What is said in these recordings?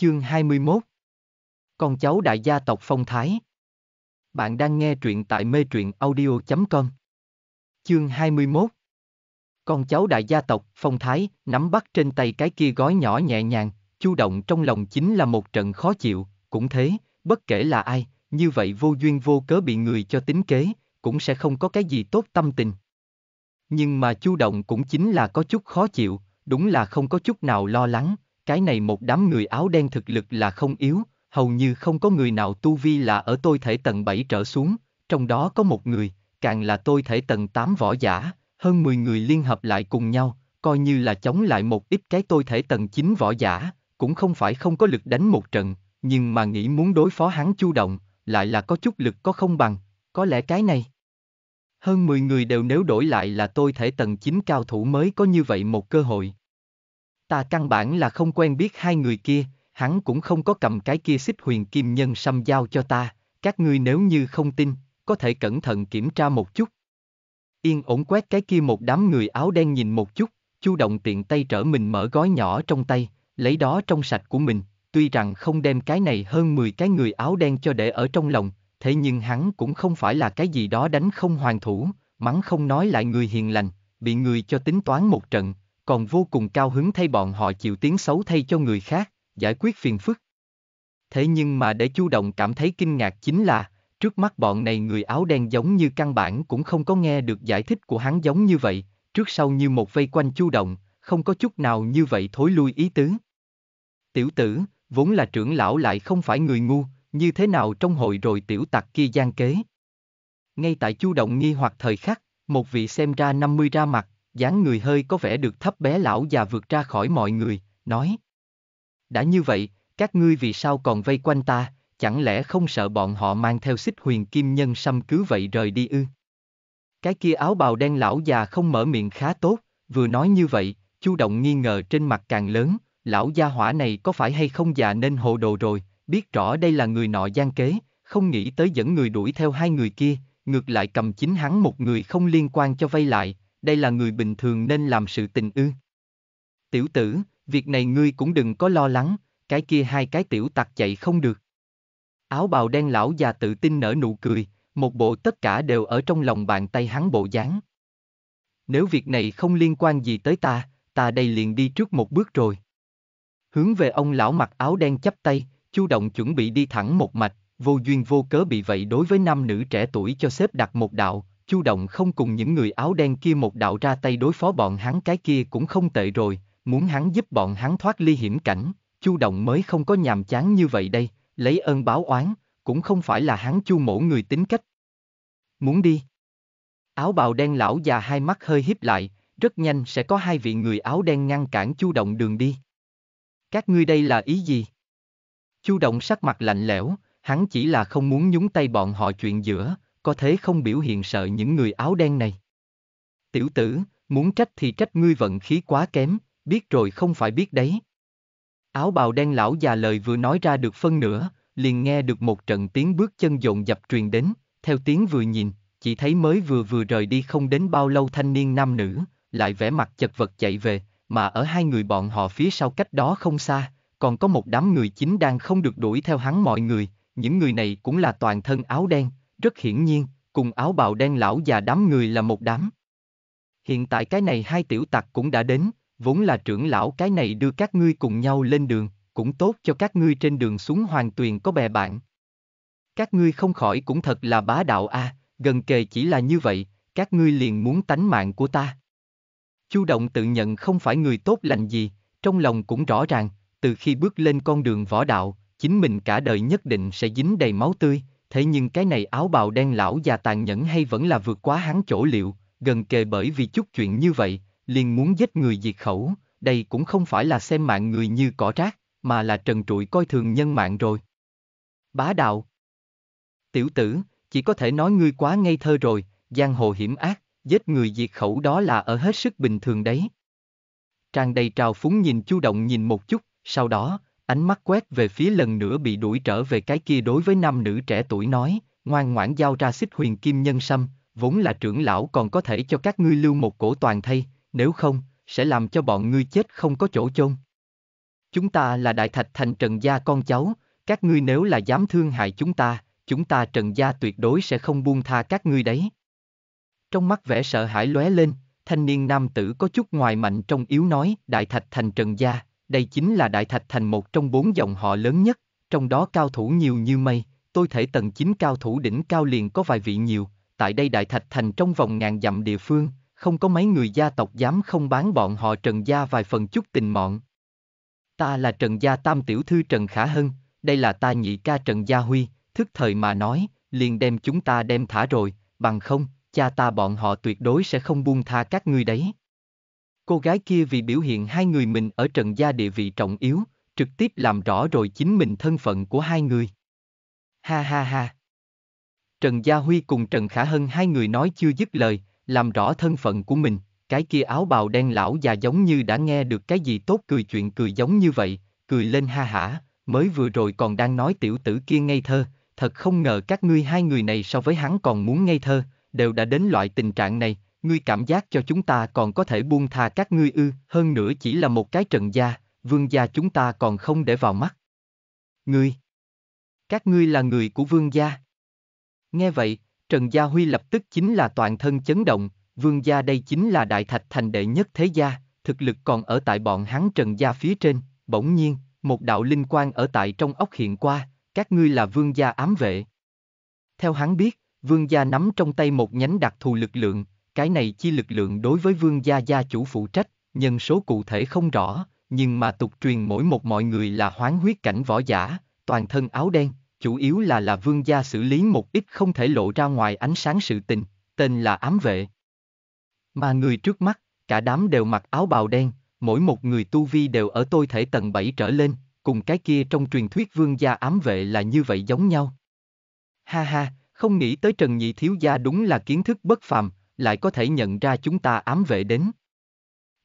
Chương 21 Con cháu đại gia tộc Phong Thái Bạn đang nghe truyện tại mê truyện audio.com Chương 21 Con cháu đại gia tộc Phong Thái nắm bắt trên tay cái kia gói nhỏ nhẹ nhàng, chu động trong lòng chính là một trận khó chịu, cũng thế, bất kể là ai, như vậy vô duyên vô cớ bị người cho tính kế, cũng sẽ không có cái gì tốt tâm tình. Nhưng mà chu động cũng chính là có chút khó chịu, đúng là không có chút nào lo lắng, cái này một đám người áo đen thực lực là không yếu, hầu như không có người nào tu vi là ở tôi thể tầng 7 trở xuống, trong đó có một người, càng là tôi thể tầng 8 võ giả, hơn 10 người liên hợp lại cùng nhau, coi như là chống lại một ít cái tôi thể tầng 9 võ giả, cũng không phải không có lực đánh một trận, nhưng mà nghĩ muốn đối phó hắn chu động, lại là có chút lực có không bằng, có lẽ cái này. Hơn 10 người đều nếu đổi lại là tôi thể tầng 9 cao thủ mới có như vậy một cơ hội. Ta căn bản là không quen biết hai người kia, hắn cũng không có cầm cái kia xích huyền kim nhân xăm giao cho ta, các ngươi nếu như không tin, có thể cẩn thận kiểm tra một chút. Yên ổn quét cái kia một đám người áo đen nhìn một chút, chu động tiện tay trở mình mở gói nhỏ trong tay, lấy đó trong sạch của mình, tuy rằng không đem cái này hơn 10 cái người áo đen cho để ở trong lòng, thế nhưng hắn cũng không phải là cái gì đó đánh không hoàn thủ, mắng không nói lại người hiền lành, bị người cho tính toán một trận, còn vô cùng cao hứng thay bọn họ chịu tiếng xấu thay cho người khác, giải quyết phiền phức. Thế nhưng mà để Chu Động cảm thấy kinh ngạc chính là, trước mắt bọn này người áo đen giống như căn bản cũng không có nghe được giải thích của hắn giống như vậy, trước sau như một vây quanh Chu Động, không có chút nào như vậy thối lui ý tứ. Tiểu tử, vốn là trưởng lão lại không phải người ngu, như thế nào trong hội rồi tiểu tặc kia gian kế. Ngay tại Chu Động nghi hoặc thời khắc, một vị xem ra 50 ra mặt, dáng người hơi có vẻ được thấp bé lão già vượt ra khỏi mọi người, nói. Đã như vậy, các ngươi vì sao còn vây quanh ta, chẳng lẽ không sợ bọn họ mang theo xích huyền kim nhân xăm cứ vậy rời đi ư? Cái kia áo bào đen lão già không mở miệng khá tốt, vừa nói như vậy, chu động nghi ngờ trên mặt càng lớn, lão gia hỏa này có phải hay không già nên hồ đồ rồi, biết rõ đây là người nọ gian kế, không nghĩ tới dẫn người đuổi theo hai người kia, ngược lại cầm chính hắn một người không liên quan cho vây lại, đây là người bình thường nên làm sự tình ư. Tiểu tử, việc này ngươi cũng đừng có lo lắng, cái kia hai cái tiểu tặc chạy không được. Áo bào đen lão già tự tin nở nụ cười, một bộ tất cả đều ở trong lòng bàn tay hắn bộ dáng. Nếu việc này không liên quan gì tới ta, ta đây liền đi trước một bước rồi. Hướng về ông lão mặc áo đen chắp tay, chu động chuẩn bị đi thẳng một mạch, vô duyên vô cớ bị vậy đối với nam nữ trẻ tuổi cho xếp đặt một đạo, Chu Động không cùng những người áo đen kia một đạo ra tay đối phó bọn hắn cái kia cũng không tệ rồi, muốn hắn giúp bọn hắn thoát ly hiểm cảnh, Chu Động mới không có nhàm chán như vậy đây, lấy ơn báo oán, cũng không phải là hắn Chu mổ người tính cách. Muốn đi. Áo bào đen lão già hai mắt hơi híp lại, rất nhanh sẽ có hai vị người áo đen ngăn cản Chu Động đường đi. Các ngươi đây là ý gì? Chu Động sắc mặt lạnh lẽo, hắn chỉ là không muốn nhúng tay bọn họ chuyện giữa, có thế không biểu hiện sợ những người áo đen này. Tiểu tử, muốn trách thì trách ngươi vận khí quá kém, biết rồi không phải biết đấy. Áo bào đen lão già lời vừa nói ra được phân nửa, liền nghe được một trận tiếng bước chân dồn dập truyền đến, theo tiếng vừa nhìn, chỉ thấy mới vừa vừa rời đi không đến bao lâu thanh niên nam nữ, lại vẻ mặt chật vật chạy về, mà ở hai người bọn họ phía sau cách đó không xa, còn có một đám người chính đang không được đuổi theo hắn mọi người, những người này cũng là toàn thân áo đen, rất hiển nhiên, cùng áo bào đen lão già đám người là một đám. Hiện tại cái này hai tiểu tặc cũng đã đến, vốn là trưởng lão cái này đưa các ngươi cùng nhau lên đường, cũng tốt cho các ngươi trên đường xuống hoàng tuyền có bè bạn. Các ngươi không khỏi cũng thật là bá đạo a, à, gần kề chỉ là như vậy, các ngươi liền muốn tánh mạng của ta. Chu Động tự nhận không phải người tốt lành gì, trong lòng cũng rõ ràng, từ khi bước lên con đường võ đạo, chính mình cả đời nhất định sẽ dính đầy máu tươi, thế nhưng cái này áo bào đen lão già tàn nhẫn hay vẫn là vượt quá hắn chỗ liệu, gần kề bởi vì chút chuyện như vậy, liền muốn giết người diệt khẩu, đây cũng không phải là xem mạng người như cỏ rác, mà là trần trụi coi thường nhân mạng rồi. Bá đạo Tiểu tử, chỉ có thể nói ngươi quá ngây thơ rồi, giang hồ hiểm ác, giết người diệt khẩu đó là ở hết sức bình thường đấy. Trang đầy trào phúng nhìn chu động nhìn một chút, sau đó, ánh mắt quét về phía lần nữa bị đuổi trở về cái kia đối với nam nữ trẻ tuổi nói, ngoan ngoãn giao ra xích huyền kim nhân sâm, vốn là trưởng lão còn có thể cho các ngươi lưu một cổ toàn thay, nếu không, sẽ làm cho bọn ngươi chết không có chỗ chôn. Chúng ta là đại thạch thành trần gia con cháu, các ngươi nếu là dám thương hại chúng ta, chúng ta trần gia tuyệt đối sẽ không buông tha các ngươi đấy. Trong mắt vẻ sợ hãi lóe lên, thanh niên nam tử có chút ngoài mạnh trong yếu nói, đại thạch thành trần gia, đây chính là Đại Thạch Thành một trong bốn dòng họ lớn nhất, trong đó cao thủ nhiều như mây, tôi thể tầng 9 cao thủ đỉnh cao liền có vài vị nhiều, tại đây Đại Thạch Thành trong vòng ngàn dặm địa phương, không có mấy người gia tộc dám không bán bọn họ Trần Gia vài phần chút tình mọn. Ta là Trần Gia Tam Tiểu Thư Trần Khả Hân, đây là ta nhị ca Trần Gia Huy, thức thời mà nói, liền đem chúng ta đem thả rồi, bằng không, cha ta bọn họ tuyệt đối sẽ không buông tha các ngươi đấy. Cô gái kia vì biểu hiện hai người mình ở trận gia địa vị trọng yếu, trực tiếp làm rõ rồi chính mình thân phận của hai người. Ha ha ha. Trần Gia Huy cùng Trần Khả Hân hai người nói chưa dứt lời, làm rõ thân phận của mình, cái kia áo bào đen lão già giống như đã nghe được cái gì tốt cười chuyện cười giống như vậy, cười lên ha hả, mới vừa rồi còn đang nói tiểu tử kia ngây thơ, thật không ngờ các ngươi hai người này so với hắn còn muốn ngây thơ, đều đã đến loại tình trạng này, ngươi cảm giác cho chúng ta còn có thể buông thà các ngươi ư, hơn nữa chỉ là một cái trần gia, vương gia chúng ta còn không để vào mắt. Ngươi! Các ngươi là người của vương gia. Nghe vậy, Trần Gia Huy lập tức chính là toàn thân chấn động, vương gia đây chính là đại thạch thành đệ nhất thế gia, thực lực còn ở tại bọn hắn Trần Gia phía trên, bỗng nhiên, một đạo linh quang ở tại trong ốc hiện qua, các ngươi là vương gia ám vệ. Theo hắn biết, vương gia nắm trong tay một nhánh đặc thù lực lượng, cái này chi lực lượng đối với vương gia gia chủ phụ trách, nhân số cụ thể không rõ, nhưng mà tục truyền mỗi một mọi người là hoán huyết cảnh võ giả, toàn thân áo đen, chủ yếu là là vương gia xử lý một ít không thể lộ ra ngoài ánh sáng sự tình, tên là ám vệ. Mà người trước mắt, cả đám đều mặc áo bào đen, mỗi một người tu vi đều ở tôi thể tầng 7 trở lên, cùng cái kia trong truyền thuyết vương gia ám vệ là như vậy giống nhau. Ha ha, không nghĩ tới Trần Nhị Thiếu Gia đúng là kiến thức bất phàm, lại có thể nhận ra chúng ta ám vệ đến.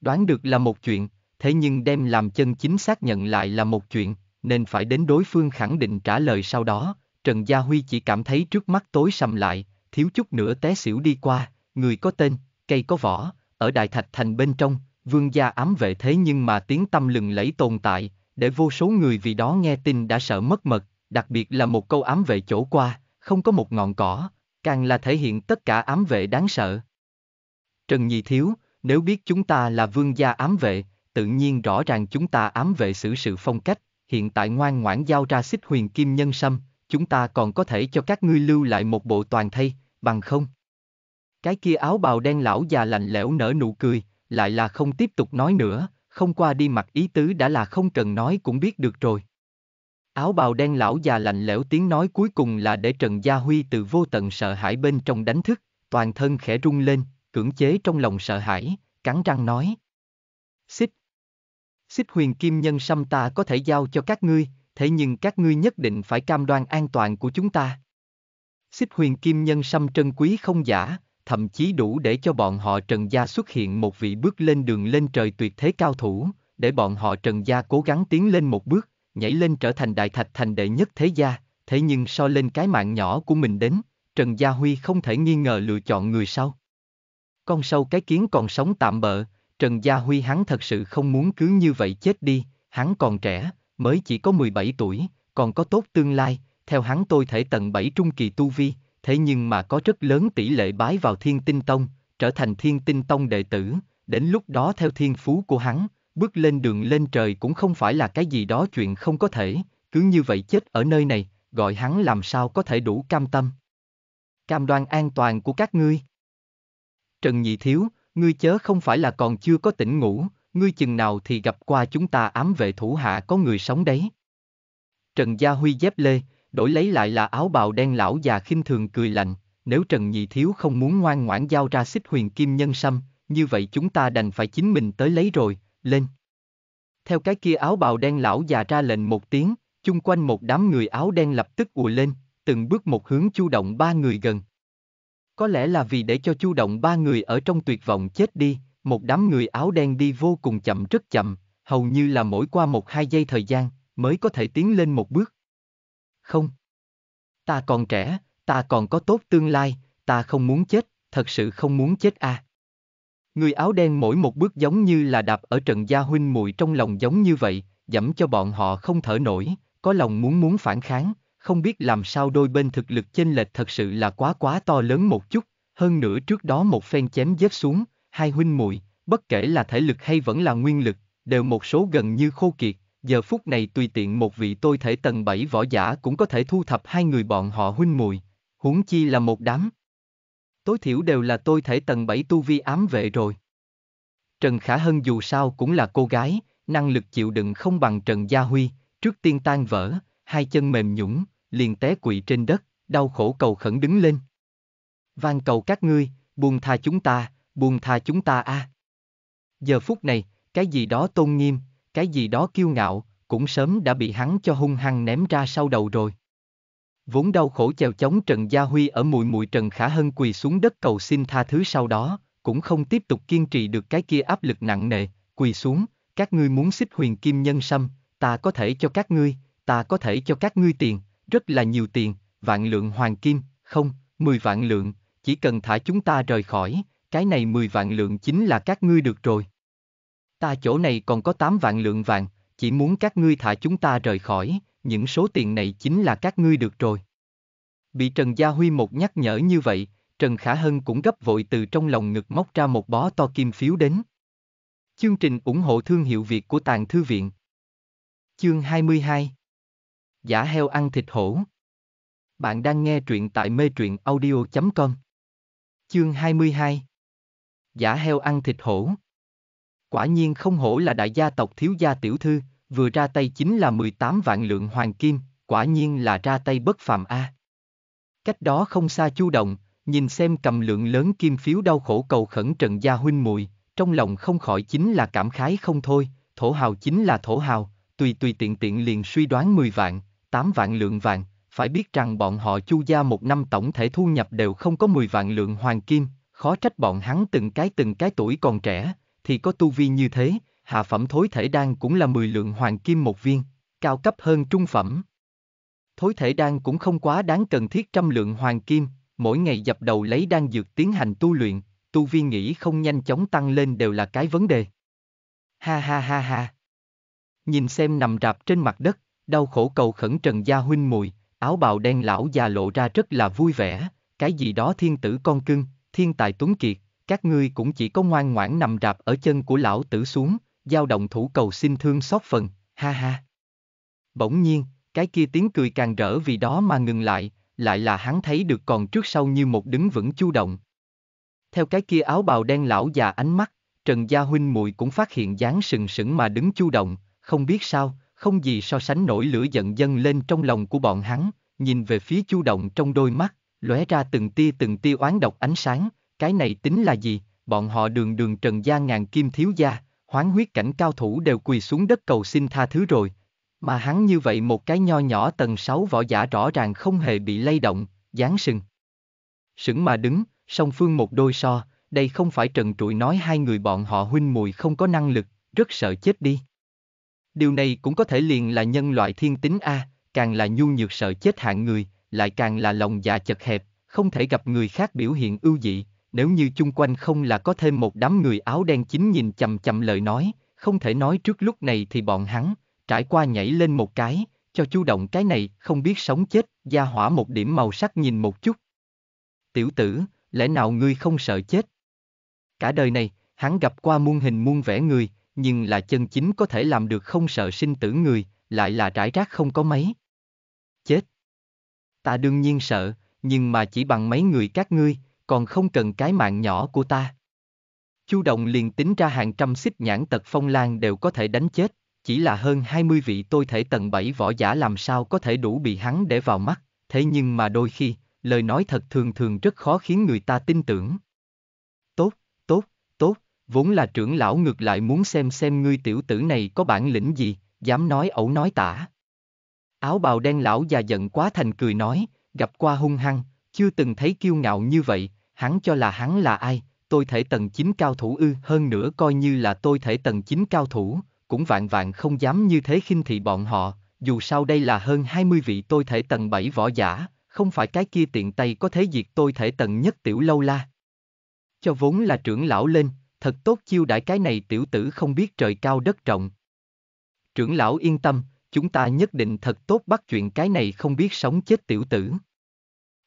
Đoán được là một chuyện, thế nhưng đem làm chân chính xác nhận lại là một chuyện, nên phải đến đối phương khẳng định trả lời sau đó, Trần Gia Huy chỉ cảm thấy trước mắt tối sầm lại, thiếu chút nữa té xỉu đi qua, người có tên, cây có vỏ, ở Đại Thạch Thành bên trong, vương gia ám vệ thế nhưng mà tiếng tâm lừng lẫy tồn tại, để vô số người vì đó nghe tin đã sợ mất mật, đặc biệt là một câu ám vệ chỗ qua, không có một ngọn cỏ, càng là thể hiện tất cả ám vệ đáng sợ. Trần Nhi Thiếu, nếu biết chúng ta là vương gia ám vệ, tự nhiên rõ ràng chúng ta ám vệ xử sự phong cách, hiện tại ngoan ngoãn giao ra xích huyền kim nhân sâm, chúng ta còn có thể cho các ngươi lưu lại một bộ toàn thay, bằng không. Cái kia áo bào đen lão già lạnh lẽo nở nụ cười, lại là không tiếp tục nói nữa, không qua đi mặt ý tứ đã là không cần nói cũng biết được rồi. Áo bào đen lão già lạnh lẽo tiếng nói cuối cùng là để Trần Gia Huy từ vô tận sợ hãi bên trong đánh thức, toàn thân khẽ rung lên, cưỡng chế trong lòng sợ hãi, cắn răng nói. Xích. Xích huyền kim nhân xăm ta có thể giao cho các ngươi, thế nhưng các ngươi nhất định phải cam đoan an toàn của chúng ta. Xích huyền kim nhân xăm trân quý không giả, thậm chí đủ để cho bọn họ Trần Gia xuất hiện một vị bước lên đường lên trời tuyệt thế cao thủ, để bọn họ Trần Gia cố gắng tiến lên một bước nhảy lên trở thành đại thạch thành đệ nhất thế gia, thế nhưng so lên cái mạng nhỏ của mình đến, Trần Gia Huy không thể nghi ngờ lựa chọn người sau. Con sâu cái kiến còn sống tạm bợ, Trần Gia Huy hắn thật sự không muốn cứ như vậy chết đi, hắn còn trẻ, mới chỉ có 17 tuổi, còn có tốt tương lai, theo hắn tôi thể tận 7 trung kỳ tu vi, thế nhưng mà có rất lớn tỷ lệ bái vào thiên tinh tông, trở thành thiên tinh tông đệ tử, đến lúc đó theo thiên phú của hắn, bước lên đường lên trời cũng không phải là cái gì đó chuyện không có thể, cứ như vậy chết ở nơi này, gọi hắn làm sao có thể đủ cam tâm. Cam đoan an toàn của các ngươi. Trần Nhị Thiếu, ngươi chớ không phải là còn chưa có tỉnh ngủ, ngươi chừng nào thì gặp qua chúng ta ám vệ thủ hạ có người sống đấy. Trần Gia Huy dép lê, đổi lấy lại là áo bào đen lão già khinh thường cười lạnh, nếu Trần Nhị Thiếu không muốn ngoan ngoãn giao ra xích huyền kim nhân sâm, như vậy chúng ta đành phải chính mình tới lấy rồi, lên. Theo cái kia áo bào đen lão già ra lệnh một tiếng, chung quanh một đám người áo đen lập tức ùa lên, từng bước một hướng chu động ba người gần. Có lẽ là vì để cho chu động ba người ở trong tuyệt vọng chết đi, một đám người áo đen đi vô cùng chậm rất chậm, hầu như là mỗi qua một hai giây thời gian, mới có thể tiến lên một bước. Không. Ta còn trẻ, ta còn có tốt tương lai, ta không muốn chết, thật sự không muốn chết à. Người áo đen mỗi một bước giống như là đạp ở trận gia huynh muội trong lòng giống như vậy, dẫm cho bọn họ không thở nổi, có lòng muốn muốn phản kháng, không biết làm sao đôi bên thực lực chênh lệch thật sự là quá quá to lớn một chút, hơn nữa trước đó một phen chém giết xuống, hai huynh muội, bất kể là thể lực hay vẫn là nguyên lực, đều một số gần như khô kiệt, giờ phút này tùy tiện một vị tôi thể tầng 7 võ giả cũng có thể thu thập hai người bọn họ huynh muội, huống chi là một đám tối thiểu đều là tôi thể tầng 7 tu vi ám vệ rồi. Trần Khả Hân dù sao cũng là cô gái, năng lực chịu đựng không bằng Trần Gia Huy, trước tiên tan vỡ, hai chân mềm nhũng, liền té quỵ trên đất, đau khổ cầu khẩn đứng lên. van cầu các ngươi, buông tha chúng ta, buông tha chúng ta a. À. Giờ phút này, cái gì đó tôn nghiêm, cái gì đó kiêu ngạo, cũng sớm đã bị hắn cho hung hăng ném ra sau đầu rồi vốn đau khổ chèo chống Trần Gia Huy ở mùi mùi Trần Khả Hân quỳ xuống đất cầu xin tha thứ sau đó, cũng không tiếp tục kiên trì được cái kia áp lực nặng nề, quỳ xuống, các ngươi muốn xích huyền kim nhân sâm, ta có thể cho các ngươi, ta có thể cho các ngươi tiền, rất là nhiều tiền, vạn lượng hoàng kim, không, 10 vạn lượng, chỉ cần thả chúng ta rời khỏi, cái này 10 vạn lượng chính là các ngươi được rồi. Ta chỗ này còn có 8 vạn lượng vàng, chỉ muốn các ngươi thả chúng ta rời khỏi, những số tiền này chính là các ngươi được rồi. Bị Trần Gia Huy một nhắc nhở như vậy, Trần Khả Hân cũng gấp vội từ trong lòng ngực móc ra một bó to kim phiếu đến. Chương trình ủng hộ thương hiệu Việt của Tàng Thư Viện Chương 22 Giả heo ăn thịt hổ Bạn đang nghe truyện tại mê truyện audio.com Chương 22 Giả heo ăn thịt hổ Quả nhiên không hổ là đại gia tộc thiếu gia tiểu thư, vừa ra tay chính là 18 vạn lượng hoàng kim, quả nhiên là ra tay bất phàm a. À. Cách đó không xa chu động, nhìn xem cầm lượng lớn kim phiếu đau khổ cầu khẩn trần gia huynh muội trong lòng không khỏi chính là cảm khái không thôi, thổ hào chính là thổ hào, tùy tùy tiện tiện liền suy đoán 10 vạn, 8 vạn lượng vàng, phải biết rằng bọn họ chu gia một năm tổng thể thu nhập đều không có 10 vạn lượng hoàng kim, khó trách bọn hắn từng cái từng cái tuổi còn trẻ, thì có tu vi như thế, hạ phẩm thối thể đan cũng là 10 lượng hoàng kim một viên, cao cấp hơn trung phẩm. Thối thể đan cũng không quá đáng cần thiết trăm lượng hoàng kim, mỗi ngày dập đầu lấy đan dược tiến hành tu luyện, tu vi nghĩ không nhanh chóng tăng lên đều là cái vấn đề. Ha ha ha ha. Nhìn xem nằm rạp trên mặt đất, đau khổ cầu khẩn Trần Gia Huynh mùi, áo bào đen lão già lộ ra rất là vui vẻ, cái gì đó thiên tử con cưng, thiên tài tuấn kiệt, các ngươi cũng chỉ có ngoan ngoãn nằm rạp ở chân của lão tử xuống, giao động thủ cầu xin thương xót phần, ha ha. Bỗng nhiên, cái kia tiếng cười càng rỡ vì đó mà ngừng lại, lại là hắn thấy được còn trước sau như một đứng vững chu động. Theo cái kia áo bào đen lão già ánh mắt, Trần Gia Huynh muội cũng phát hiện dáng sừng sững mà đứng chu động, không biết sao, không gì so sánh nổi lửa giận dâng lên trong lòng của bọn hắn, nhìn về phía chu động trong đôi mắt, lóe ra từng tia từng tia oán độc ánh sáng, cái này tính là gì, bọn họ đường đường Trần Gia ngàn kim thiếu gia, hoán huyết cảnh cao thủ đều quỳ xuống đất cầu xin tha thứ rồi. Mà hắn như vậy một cái nho nhỏ tầng 6 võ giả rõ ràng không hề bị lay động, dáng sừng. Sững mà đứng, song phương một đôi so, đây không phải trần trụi nói hai người bọn họ huynh mùi không có năng lực, rất sợ chết đi. Điều này cũng có thể liền là nhân loại thiên tính A, càng là nhu nhược sợ chết hạng người, lại càng là lòng dạ chật hẹp, không thể gặp người khác biểu hiện ưu dị, nếu như chung quanh không là có thêm một đám người áo đen chính nhìn chầm chậm lời nói, không thể nói trước lúc này thì bọn hắn, trải qua nhảy lên một cái, cho chú động cái này, không biết sống chết, gia hỏa một điểm màu sắc nhìn một chút. Tiểu tử, lẽ nào ngươi không sợ chết? Cả đời này, hắn gặp qua muôn hình muôn vẻ người, nhưng là chân chính có thể làm được không sợ sinh tử người, lại là trải rác không có mấy. Chết! Ta đương nhiên sợ, nhưng mà chỉ bằng mấy người các ngươi, còn không cần cái mạng nhỏ của ta. Chu Động liền tính ra hàng trăm xích nhãn tật phong lan đều có thể đánh chết, chỉ là hơn 20 vị tôi thể tầng 7 võ giả làm sao có thể đủ bị hắn để vào mắt, thế nhưng mà đôi khi, lời nói thật thường thường rất khó khiến người ta tin tưởng. Tốt, tốt, tốt, vốn là trưởng lão ngược lại muốn xem xem ngươi tiểu tử này có bản lĩnh gì, dám nói ẩu nói tả. Áo bào đen lão già giận quá thành cười nói, gặp qua hung hăng, chưa từng thấy kiêu ngạo như vậy, hắn cho là hắn là ai, tôi thể tầng 9 cao thủ ư, hơn nữa coi như là tôi thể tầng 9 cao thủ, cũng vạn vạn không dám như thế khinh thị bọn họ, dù sao đây là hơn 20 vị tôi thể tầng 7 võ giả, không phải cái kia tiện tay có thể diệt tôi thể tầng nhất tiểu lâu la. Cho vốn là trưởng lão lên, thật tốt chiêu đãi cái này tiểu tử không biết trời cao đất rộng. Trưởng lão yên tâm, chúng ta nhất định thật tốt bắt chuyện cái này không biết sống chết tiểu tử.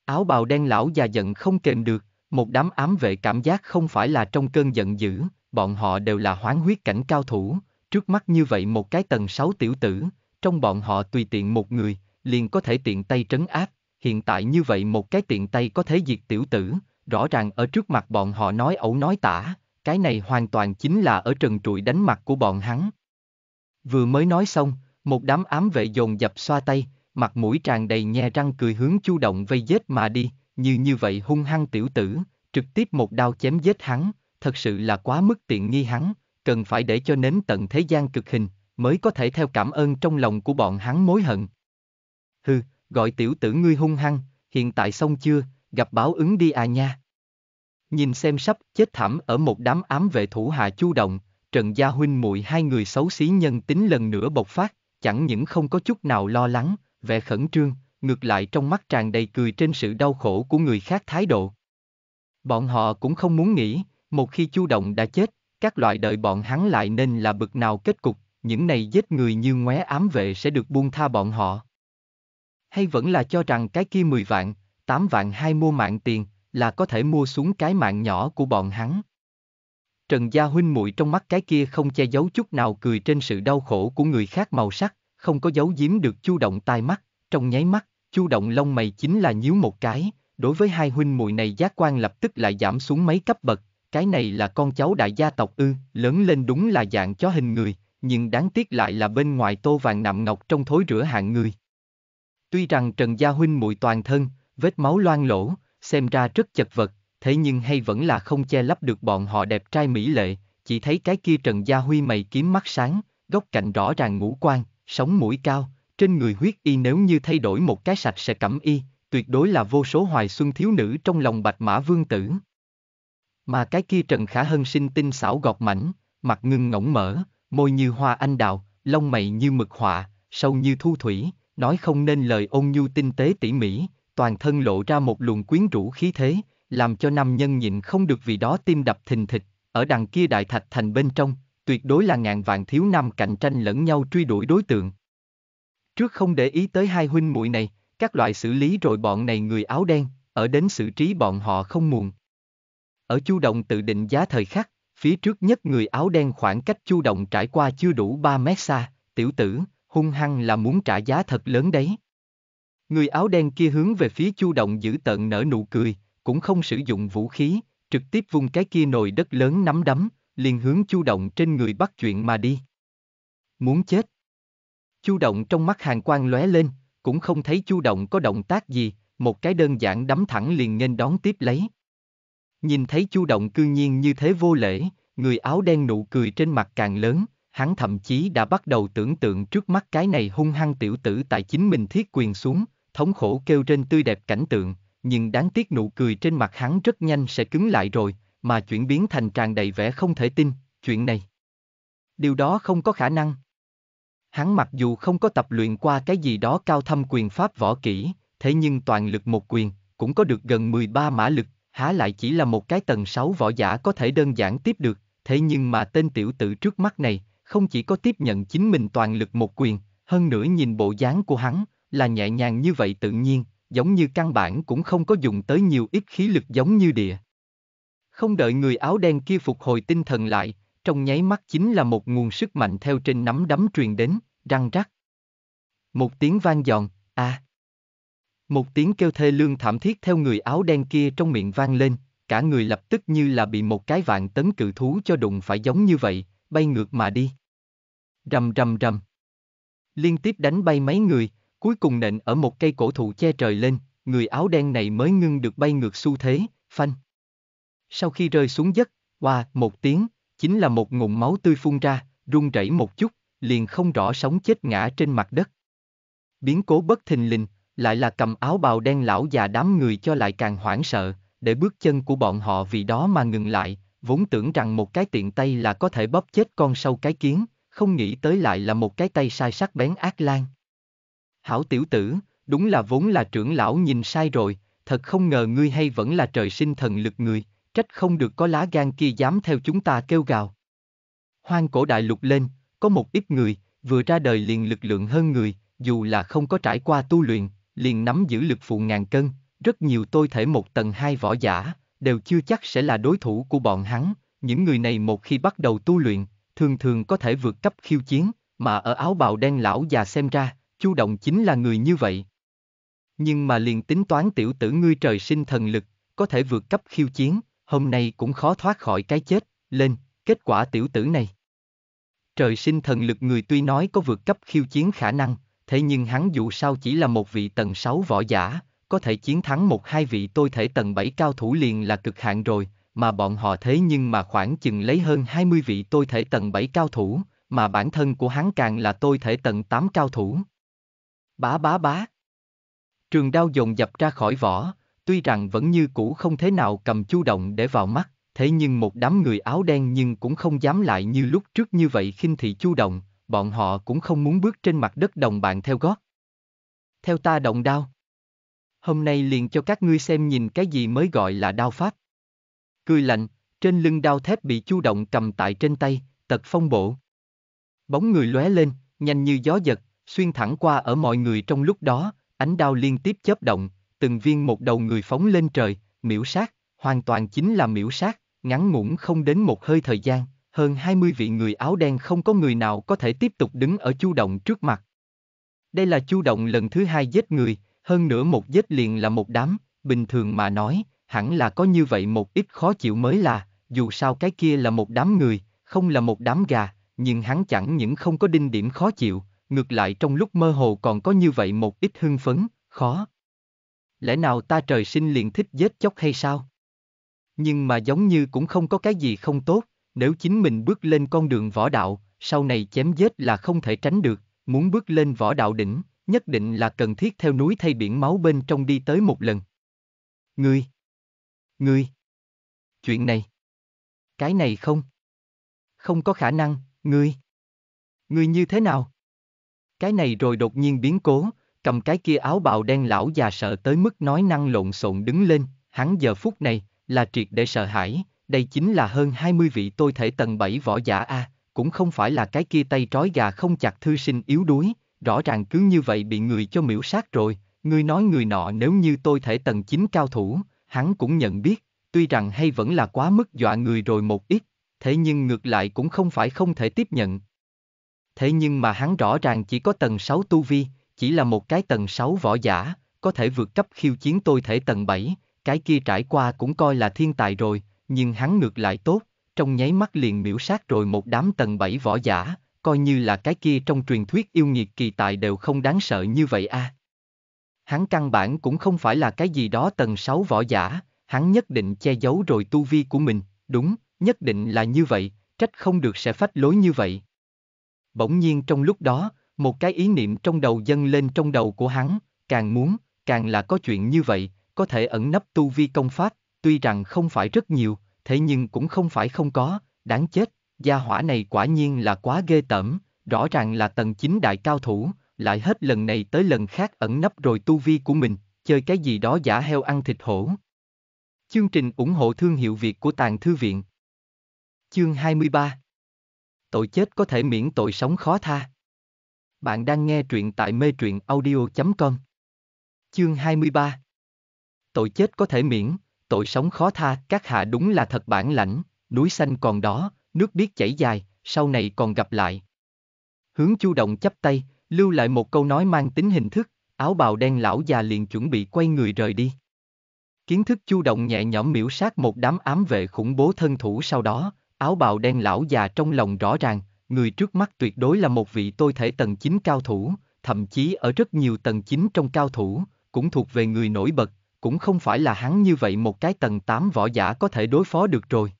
Áo bào đen lão già giận không kềm được, một đám ám vệ cảm giác không phải là trong cơn giận dữ, bọn họ đều là hoán huyết cảnh cao thủ, trước mắt như vậy một cái tầng 6 tiểu tử, trong bọn họ tùy tiện một người, liền có thể tiện tay trấn áp, hiện tại như vậy một cái tiện tay có thể diệt tiểu tử, rõ ràng ở trước mặt bọn họ nói ẩu nói tả, cái này hoàn toàn chính là ở trần trụi đánh mặt của bọn hắn. Vừa mới nói xong, một đám ám vệ dồn dập xoa tay, mặt mũi tràn đầy nhe răng cười hướng chu động vây giết mà đi, như như vậy hung hăng tiểu tử, trực tiếp một đao chém giết hắn, thật sự là quá mức tiện nghi hắn, cần phải để cho nến tận thế gian cực hình, mới có thể theo cảm ơn trong lòng của bọn hắn mối hận. Hừ, gọi tiểu tử ngươi hung hăng, hiện tại xong chưa, gặp báo ứng đi à nha. Nhìn xem sắp chết thảm ở một đám ám vệ thủ hạ chu động, Trần Gia Huynh muội hai người xấu xí nhân tính lần nữa bộc phát, chẳng những không có chút nào lo lắng, vẻ khẩn trương, ngược lại trong mắt tràn đầy cười trên sự đau khổ của người khác thái độ. Bọn họ cũng không muốn nghĩ, một khi Chu Động đã chết, các loại đợi bọn hắn lại nên là bực nào kết cục, những này giết người như ngoé ám vệ sẽ được buông tha bọn họ. Hay vẫn là cho rằng cái kia 10 vạn, 8 vạn hai mua mạng tiền, là có thể mua xuống cái mạng nhỏ của bọn hắn. Trần Gia huynh muội trong mắt cái kia không che giấu chút nào cười trên sự đau khổ của người khác màu sắc, không có giấu giếm được Chu Động tai mắt, trong nháy mắt, Chu động lông mày chính là nhíu một cái, đối với hai huynh muội này giác quan lập tức lại giảm xuống mấy cấp bậc, cái này là con cháu đại gia tộc ư, lớn lên đúng là dạng cho hình người, nhưng đáng tiếc lại là bên ngoài tô vàng nạm ngọc trong thối rửa hạng người. Tuy rằng Trần Gia huynh muội toàn thân, vết máu loang lỗ, xem ra rất chật vật, thế nhưng hay vẫn là không che lấp được bọn họ đẹp trai mỹ lệ, chỉ thấy cái kia Trần Gia Huy mày kiếm mắt sáng, góc cạnh rõ ràng ngũ quan, sống mũi cao, trên người huyết y nếu như thay đổi một cái sạch sẽ cẩm y, tuyệt đối là vô số hoài xuân thiếu nữ trong lòng bạch mã vương tử. Mà cái kia Trần Khả Hân sinh tinh xảo gọt mảnh, mặt ngưng ngỗng mở, môi như hoa anh đào, lông mày như mực họa, sâu như thu thủy, nói không nên lời ôn nhu tinh tế tỉ mỉ, toàn thân lộ ra một luồng quyến rũ khí thế, làm cho nam nhân nhịn không được vì đó tim đập thình thịch, ở đằng kia đại thạch thành bên trong, tuyệt đối là ngàn vạn thiếu nam cạnh tranh lẫn nhau truy đuổi đối tượng. Trước không để ý tới hai huynh muội này, các loại xử lý rồi bọn này người áo đen, ở đến xử trí bọn họ không muộn. Ở Chu Động tự định giá thời khắc, phía trước nhất người áo đen khoảng cách Chu Động trải qua chưa đủ 3 mét xa, tiểu tử, hung hăng là muốn trả giá thật lớn đấy. Người áo đen kia hướng về phía Chu Động giữ tận nở nụ cười, cũng không sử dụng vũ khí, trực tiếp vung cái kia nồi đất lớn nắm đấm, liền hướng Chu Động trên người bắt chuyện mà đi. Muốn chết. Chu động trong mắt hàng quan lóe lên, cũng không thấy chu động có động tác gì, một cái đơn giản đấm thẳng liền nghênh đón tiếp lấy. Nhìn thấy chu động cư nhiên như thế vô lễ, người áo đen nụ cười trên mặt càng lớn, hắn thậm chí đã bắt đầu tưởng tượng trước mắt cái này hung hăng tiểu tử tại chính mình thiết quyền xuống, thống khổ kêu trên tươi đẹp cảnh tượng, nhưng đáng tiếc nụ cười trên mặt hắn rất nhanh sẽ cứng lại rồi, mà chuyển biến thành tràn đầy vẻ không thể tin, chuyện này. Điều đó không có khả năng. Hắn mặc dù không có tập luyện qua cái gì đó cao thâm quyền pháp võ kỹ, thế nhưng toàn lực một quyền, cũng có được gần 13 mã lực, há lại chỉ là một cái tầng 6 võ giả có thể đơn giản tiếp được, thế nhưng mà tên tiểu tử trước mắt này, không chỉ có tiếp nhận chính mình toàn lực một quyền, hơn nữa nhìn bộ dáng của hắn, là nhẹ nhàng như vậy tự nhiên, giống như căn bản cũng không có dùng tới nhiều ít khí lực giống như địa. Không đợi người áo đen kia phục hồi tinh thần lại, trong nháy mắt chính là một nguồn sức mạnh theo trên nắm đấm truyền đến, răng rắc. Một tiếng vang giòn, a. À. Một tiếng kêu thê lương thảm thiết theo người áo đen kia trong miệng vang lên, cả người lập tức như là bị một cái vạn tấn cự thú cho đụng phải giống như vậy, bay ngược mà đi. Rầm rầm rầm. Liên tiếp đánh bay mấy người, cuối cùng nện ở một cây cổ thụ che trời lên, người áo đen này mới ngưng được bay ngược xu thế, phanh. Sau khi rơi xuống giấc, hoa, một tiếng, chính là một ngụm máu tươi phun ra, run rẩy một chút, liền không rõ sống chết ngã trên mặt đất. Biến cố bất thình lình, lại là cầm áo bào đen lão già đám người cho lại càng hoảng sợ, để bước chân của bọn họ vì đó mà ngừng lại, vốn tưởng rằng một cái tiện tay là có thể bóp chết con sâu cái kiến, không nghĩ tới lại là một cái tay sai sắc bén ác lan. Hảo tiểu tử, đúng là vốn là trưởng lão nhìn sai rồi, thật không ngờ ngươi hay vẫn là trời sinh thần lực người, trách không được có lá gan kia dám theo chúng ta kêu gào. Hoang cổ đại lục lên, có một ít người, vừa ra đời liền lực lượng hơn người, dù là không có trải qua tu luyện, liền nắm giữ lực phụ ngàn cân, rất nhiều tôi thể một tầng hai võ giả, đều chưa chắc sẽ là đối thủ của bọn hắn, những người này một khi bắt đầu tu luyện, thường thường có thể vượt cấp khiêu chiến, mà ở áo bào đen lão già xem ra, Chu Động chính là người như vậy. Nhưng mà liền tính toán tiểu tử ngươi trời sinh thần lực, có thể vượt cấp khiêu chiến, hôm nay cũng khó thoát khỏi cái chết, lên, kết quả tiểu tử này. Trời sinh thần lực người tuy nói có vượt cấp khiêu chiến khả năng, thế nhưng hắn dù sao chỉ là một vị tầng 6 võ giả, có thể chiến thắng một hai vị tôi thể tầng 7 cao thủ liền là cực hạn rồi, mà bọn họ thế nhưng mà khoảng chừng lấy hơn 20 vị tôi thể tầng 7 cao thủ, mà bản thân của hắn càng là tôi thể tầng 8 cao thủ. Bá bá bá. Trường đao dồn dập ra khỏi vỏ, tuy rằng vẫn như cũ không thế nào cầm chu động để vào mắt, thế nhưng một đám người áo đen nhưng cũng không dám lại như lúc trước như vậy khinh thị chu động, bọn họ cũng không muốn bước trên mặt đất đồng bạn theo gót. Theo ta động đao. Hôm nay liền cho các ngươi xem nhìn cái gì mới gọi là đao pháp. Cười lạnh, trên lưng đao thép bị chu động cầm tại trên tay, tật phong bộ. Bóng người lóe lên, nhanh như gió giật, xuyên thẳng qua ở mọi người trong lúc đó, ánh đao liên tiếp chớp động, từng viên một đầu người phóng lên trời, miễu sát, hoàn toàn chính là miễu sát, ngắn ngủn không đến một hơi thời gian, hơn 20 vị người áo đen không có người nào có thể tiếp tục đứng ở chu động trước mặt. Đây là chu động lần thứ hai giết người, hơn nữa một giết liền là một đám, bình thường mà nói, hẳn là có như vậy một ít khó chịu mới là, dù sao cái kia là một đám người, không là một đám gà, nhưng hắn chẳng những không có đinh điểm khó chịu, ngược lại trong lúc mơ hồ còn có như vậy một ít hưng phấn, khó, lẽ nào ta trời sinh liền thích giết chóc hay sao? Nhưng mà giống như cũng không có cái gì không tốt, nếu chính mình bước lên con đường võ đạo, sau này chém giết là không thể tránh được, muốn bước lên võ đạo đỉnh, nhất định là cần thiết theo núi thay biển máu bên trong đi tới một lần. Ngươi! Ngươi! Chuyện này! Cái này không! Không có khả năng, ngươi! Ngươi như thế nào? Cái này rồi đột nhiên biến cố, cầm cái kia áo bào đen lão già sợ tới mức nói năng lộn xộn đứng lên, hắn giờ phút này, là triệt để sợ hãi, đây chính là hơn 20 vị tôi thể tầng 7 võ giả A, cũng không phải là cái kia tay trói gà không chặt thư sinh yếu đuối, rõ ràng cứ như vậy bị người cho miễu sát rồi, người nói người nọ nếu như tôi thể tầng 9 cao thủ, hắn cũng nhận biết, tuy rằng hay vẫn là quá mức dọa người rồi một ít, thế nhưng ngược lại cũng không phải không thể tiếp nhận. Thế nhưng mà hắn rõ ràng chỉ có tầng 6 tu vi, chỉ là một cái tầng 6 võ giả, có thể vượt cấp khiêu chiến tôi thể tầng 7, cái kia trải qua cũng coi là thiên tài rồi, nhưng hắn ngược lại tốt, trong nháy mắt liền miễu sát rồi một đám tầng 7 võ giả, coi như là cái kia trong truyền thuyết yêu nghiệt kỳ tài đều không đáng sợ như vậy a. À. Hắn căn bản cũng không phải là cái gì đó tầng 6 võ giả, hắn nhất định che giấu rồi tu vi của mình, đúng, nhất định là như vậy, trách không được sẽ phách lối như vậy. Bỗng nhiên trong lúc đó, một cái ý niệm trong đầu dâng lên trong đầu của hắn, càng muốn, càng là có chuyện như vậy, có thể ẩn nấp tu vi công pháp, tuy rằng không phải rất nhiều, thế nhưng cũng không phải không có, đáng chết, gia hỏa này quả nhiên là quá ghê tởm, rõ ràng là tầng chính đại cao thủ, lại hết lần này tới lần khác ẩn nấp rồi tu vi của mình, chơi cái gì đó giả heo ăn thịt hổ. Chương trình ủng hộ thương hiệu Việt của Tàng Thư Viện Chương 23 Tội chết có thể miễn tội sống khó tha bạn đang nghe truyện tại mê truyện audio.com. Chương 23 Tội chết có thể miễn, tội sống khó tha, các hạ đúng là thật bản lãnh, núi xanh còn đó, nước biết chảy dài, sau này còn gặp lại. Hướng chu động chắp tay, lưu lại một câu nói mang tính hình thức, áo bào đen lão già liền chuẩn bị quay người rời đi. Kiến thức chu động nhẹ nhõm miễu sát một đám ám vệ khủng bố thân thủ sau đó, áo bào đen lão già trong lòng rõ ràng, người trước mắt tuyệt đối là một vị tôi thể tầng 9 cao thủ, thậm chí ở rất nhiều tầng 9 trong cao thủ, cũng thuộc về người nổi bật, cũng không phải là hắn như vậy một cái tầng 8 võ giả có thể đối phó được rồi.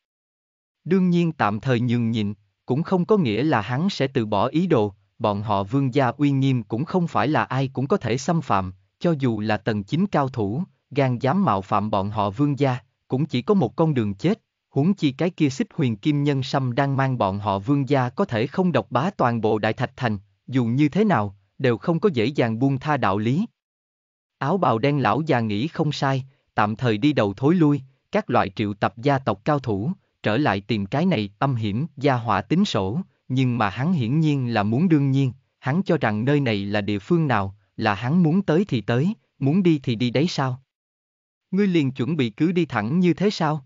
Đương nhiên tạm thời nhường nhịn, cũng không có nghĩa là hắn sẽ từ bỏ ý đồ, bọn họ vương gia uy nghiêm cũng không phải là ai cũng có thể xâm phạm, cho dù là tầng 9 cao thủ, gan dám mạo phạm bọn họ vương gia, cũng chỉ có một con đường chết, huống chi cái kia xích huyền kim nhân sâm đang mang bọn họ vương gia có thể không độc bá toàn bộ đại thạch thành, dù như thế nào, đều không có dễ dàng buông tha đạo lý. Áo bào đen lão già nghĩ không sai, tạm thời đi đầu thối lui, các loại triệu tập gia tộc cao thủ, trở lại tìm cái này âm hiểm gia hỏa tính sổ, nhưng mà hắn hiển nhiên là muốn đương nhiên, hắn cho rằng nơi này là địa phương nào, là hắn muốn tới thì tới, muốn đi thì đi đấy sao? Ngươi liền chuẩn bị cứ đi thẳng như thế sao?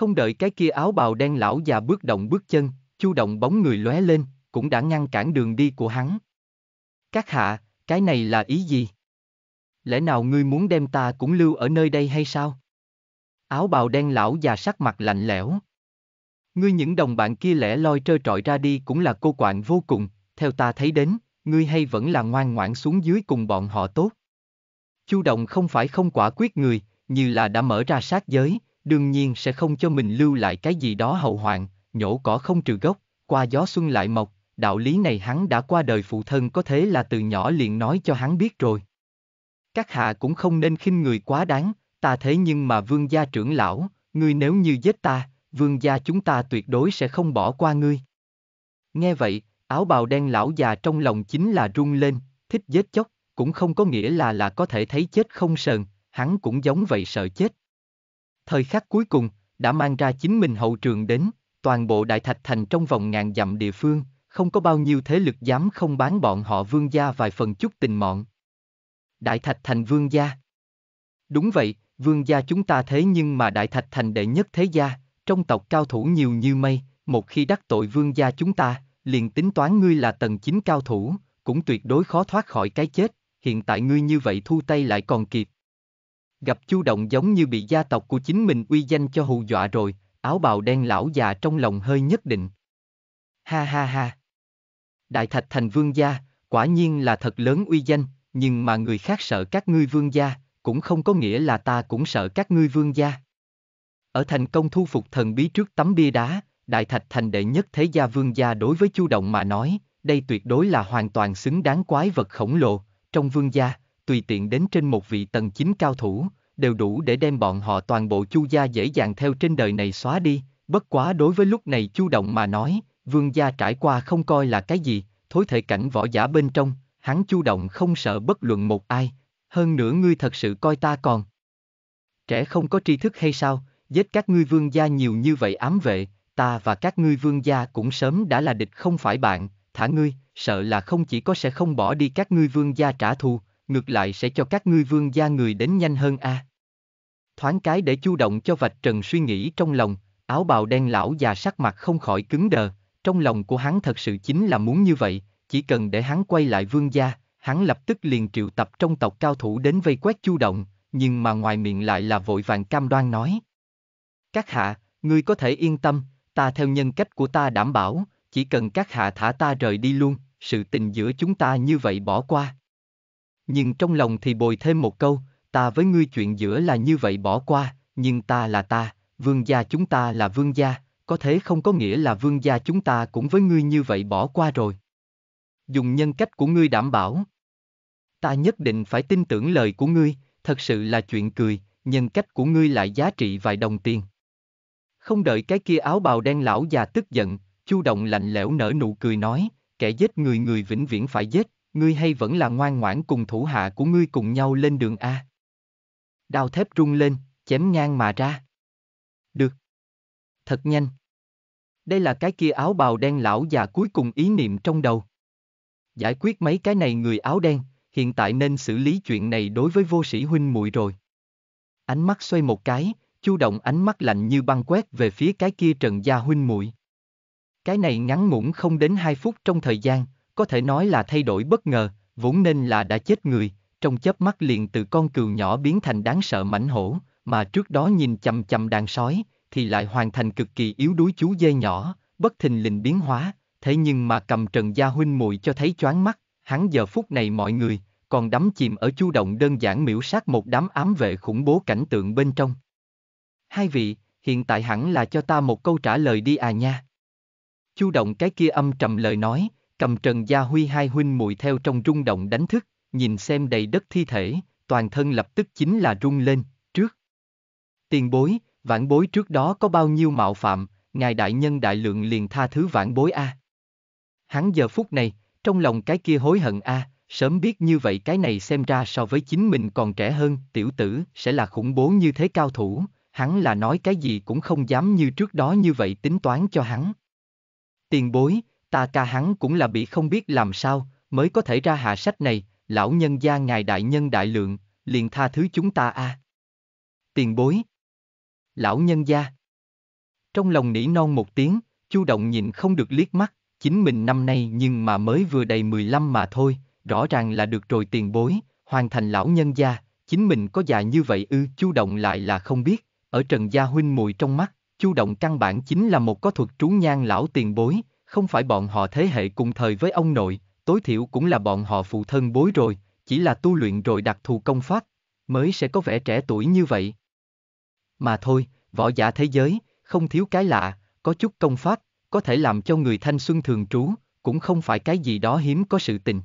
Không đợi cái kia áo bào đen lão già bước động bước chân, chu động bóng người lóe lên, cũng đã ngăn cản đường đi của hắn. Các hạ, cái này là ý gì? Lẽ nào ngươi muốn đem ta cũng lưu ở nơi đây hay sao? Áo bào đen lão già sắc mặt lạnh lẽo. Ngươi những đồng bạn kia lẻ loi trơ trọi ra đi cũng là cô quạng vô cùng, theo ta thấy đến, ngươi hay vẫn là ngoan ngoãn xuống dưới cùng bọn họ tốt. Chu Động không phải không quả quyết người, như là đã mở ra sát giới, đương nhiên sẽ không cho mình lưu lại cái gì đó hậu hoạn, nhổ cỏ không trừ gốc, qua gió xuân lại mọc, đạo lý này hắn đã qua đời phụ thân có thế là từ nhỏ liền nói cho hắn biết rồi. Các hạ cũng không nên khinh người quá đáng, ta thế nhưng mà vương gia trưởng lão, ngươi nếu như giết ta, vương gia chúng ta tuyệt đối sẽ không bỏ qua ngươi. Nghe vậy, áo bào đen lão già trong lòng chính là rung lên, thích giết chóc, cũng không có nghĩa là là có thể thấy chết không sờn, hắn cũng giống vậy sợ chết thời khắc cuối cùng, đã mang ra chính mình hậu trường đến, toàn bộ đại thạch thành trong vòng ngàn dặm địa phương, không có bao nhiêu thế lực dám không bán bọn họ vương gia vài phần chút tình mọn. Đại thạch thành vương gia Đúng vậy, vương gia chúng ta thế nhưng mà đại thạch thành đệ nhất thế gia, trong tộc cao thủ nhiều như mây, một khi đắc tội vương gia chúng ta, liền tính toán ngươi là tầng 9 cao thủ, cũng tuyệt đối khó thoát khỏi cái chết, hiện tại ngươi như vậy thu tay lại còn kịp. Gặp Chu Động giống như bị gia tộc của chính mình uy danh cho hù dọa rồi, áo bào đen lão già trong lòng hơi nhất định. Ha ha ha. Đại Thạch Thành Vương gia, quả nhiên là thật lớn uy danh, nhưng mà người khác sợ các ngươi vương gia, cũng không có nghĩa là ta cũng sợ các ngươi vương gia. Ở thành công thu phục thần bí trước tấm bia đá, Đại Thạch Thành đệ nhất thế gia vương gia đối với Chu Động mà nói, đây tuyệt đối là hoàn toàn xứng đáng quái vật khổng lồ, trong vương gia, tùy tiện đến trên một vị tầng chính cao thủ, đều đủ để đem bọn họ toàn bộ chu gia dễ dàng theo trên đời này xóa đi, bất quá đối với lúc này chu động mà nói, vương gia trải qua không coi là cái gì, thối thể cảnh võ giả bên trong, hắn chu động không sợ bất luận một ai, hơn nữa ngươi thật sự coi ta còn. Trẻ không có tri thức hay sao, giết các ngươi vương gia nhiều như vậy ám vệ, ta và các ngươi vương gia cũng sớm đã là địch không phải bạn, thả ngươi, sợ là không chỉ có sẽ không bỏ đi các ngươi vương gia trả thù, ngược lại sẽ cho các ngươi vương gia người đến nhanh hơn a. À. Thoáng cái để chu động cho vạch trần suy nghĩ trong lòng, áo bào đen lão già sắc mặt không khỏi cứng đờ, trong lòng của hắn thật sự chính là muốn như vậy, chỉ cần để hắn quay lại vương gia, hắn lập tức liền triệu tập trong tộc cao thủ đến vây quét chu động, nhưng mà ngoài miệng lại là vội vàng cam đoan nói. Các hạ, ngươi có thể yên tâm, ta theo nhân cách của ta đảm bảo, chỉ cần các hạ thả ta rời đi luôn, sự tình giữa chúng ta như vậy bỏ qua, nhưng trong lòng thì bồi thêm một câu, ta với ngươi chuyện giữa là như vậy bỏ qua, nhưng ta là ta, vương gia chúng ta là vương gia, có thế không có nghĩa là vương gia chúng ta cũng với ngươi như vậy bỏ qua rồi. Dùng nhân cách của ngươi đảm bảo. Ta nhất định phải tin tưởng lời của ngươi, thật sự là chuyện cười, nhân cách của ngươi lại giá trị vài đồng tiền. Không đợi cái kia áo bào đen lão già tức giận, Chu Động lạnh lẽo nở nụ cười nói, kẻ giết người người vĩnh viễn phải giết, ngươi hay vẫn là ngoan ngoãn cùng thủ hạ của ngươi cùng nhau lên đường A. Đào thép rung lên, chém ngang mà ra. Được. Thật nhanh. Đây là cái kia áo bào đen lão già cuối cùng ý niệm trong đầu. Giải quyết mấy cái này người áo đen, hiện tại nên xử lý chuyện này đối với vô sĩ huynh muội rồi. Ánh mắt xoay một cái, chu động ánh mắt lạnh như băng quét về phía cái kia trần gia huynh muội. Cái này ngắn ngủn không đến 2 phút trong thời gian, có thể nói là thay đổi bất ngờ, vốn nên là đã chết người, trong chớp mắt liền từ con cừu nhỏ biến thành đáng sợ mảnh hổ, mà trước đó nhìn chằm chằm đàn sói, thì lại hoàn thành cực kỳ yếu đuối chú dê nhỏ, bất thình lình biến hóa, thế nhưng mà cầm trần gia huynh muội cho thấy choáng mắt, hắn giờ phút này mọi người, còn đắm chìm ở chu động đơn giản miễu sát một đám ám vệ khủng bố cảnh tượng bên trong. Hai vị, hiện tại hẳn là cho ta một câu trả lời đi à nha. Chu động cái kia âm trầm lời nói, cầm Trần Gia Huy hai huynh muội theo trong rung động đánh thức, nhìn xem đầy đất thi thể, toàn thân lập tức chính là rung lên, trước. Tiền bối, vãn bối trước đó có bao nhiêu mạo phạm, ngài đại nhân đại lượng liền tha thứ vãn bối a. Hắn giờ phút này, trong lòng cái kia hối hận a, sớm biết như vậy cái này xem ra so với chính mình còn trẻ hơn, tiểu tử sẽ là khủng bố như thế cao thủ, hắn là nói cái gì cũng không dám như trước đó như vậy tính toán cho hắn. Tiền bối, ta ca hắn cũng là bị không biết làm sao, mới có thể ra hạ sách này, lão nhân gia ngài đại nhân đại lượng, liền tha thứ chúng ta a. À. Tiền bối. Lão nhân gia. Trong lòng nỉ non một tiếng, chu động nhìn không được liếc mắt, chính mình năm nay nhưng mà mới vừa đầy 15 mà thôi, rõ ràng là được rồi tiền bối, hoàn thành lão nhân gia, chính mình có già như vậy ư, chu động lại là không biết, ở Trần Gia huynh mùi trong mắt, chu động căn bản chính là một có thuật trú nhang lão tiền bối, không phải bọn họ thế hệ cùng thời với ông nội, tối thiểu cũng là bọn họ phụ thân bối rồi, chỉ là tu luyện rồi đặc thù công pháp, mới sẽ có vẻ trẻ tuổi như vậy. Mà thôi, võ giả thế giới, không thiếu cái lạ, có chút công pháp, có thể làm cho người thanh xuân thường trú, cũng không phải cái gì đó hiếm có sự tình.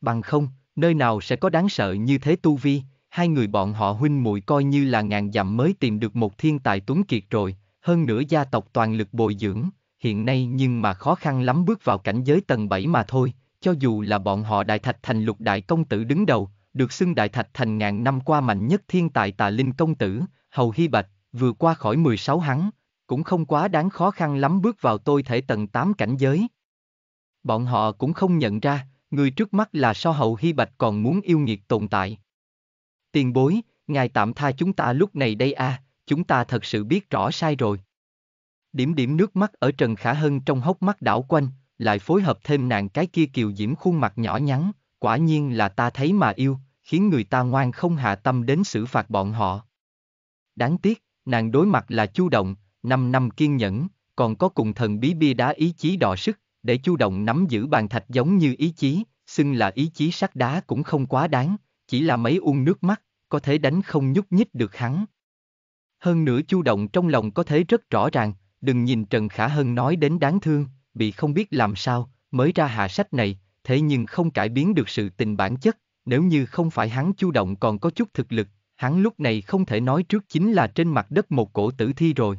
Bằng không, nơi nào sẽ có đáng sợ như thế tu vi, hai người bọn họ huynh muội coi như là ngàn dặm mới tìm được một thiên tài tuấn kiệt rồi, hơn nữa gia tộc toàn lực bồi dưỡng, hiện nay nhưng mà khó khăn lắm bước vào cảnh giới tầng 7 mà thôi, cho dù là bọn họ Đại Thạch Thành lục đại công tử đứng đầu, được xưng Đại Thạch Thành ngàn năm qua mạnh nhất thiên tài tà linh công tử, Hầu Hy Bạch, vừa qua khỏi 16 hắn, cũng không quá đáng khó khăn lắm bước vào tôi thể tầng 8 cảnh giới. Bọn họ cũng không nhận ra, người trước mắt là so Hầu Hy Bạch còn muốn yêu nghiệt tồn tại. Tiền bối, ngài tạm tha chúng ta lúc này đây a à, chúng ta thật sự biết rõ sai rồi. Điểm điểm nước mắt ở Trần Khả Hân trong hốc mắt đảo quanh, lại phối hợp thêm nàng cái kia kiều diễm khuôn mặt nhỏ nhắn, quả nhiên là ta thấy mà yêu, khiến người ta ngoan không hạ tâm đến xử phạt bọn họ. Đáng tiếc, nàng đối mặt là chu động, năm năm kiên nhẫn, còn có cùng thần bí bia đá ý chí đọ sức, để chu động nắm giữ bàn thạch giống như ý chí, xưng là ý chí sắt đá cũng không quá đáng, chỉ là mấy uông nước mắt, có thể đánh không nhúc nhích được hắn. Hơn nữa chu động trong lòng có thể rất rõ ràng, đừng nhìn Trần Khả Hân nói đến đáng thương, bị không biết làm sao, mới ra hạ sách này, thế nhưng không cải biến được sự tình bản chất, nếu như không phải hắn chủ động còn có chút thực lực, hắn lúc này không thể nói trước chính là trên mặt đất một cổ tử thi rồi.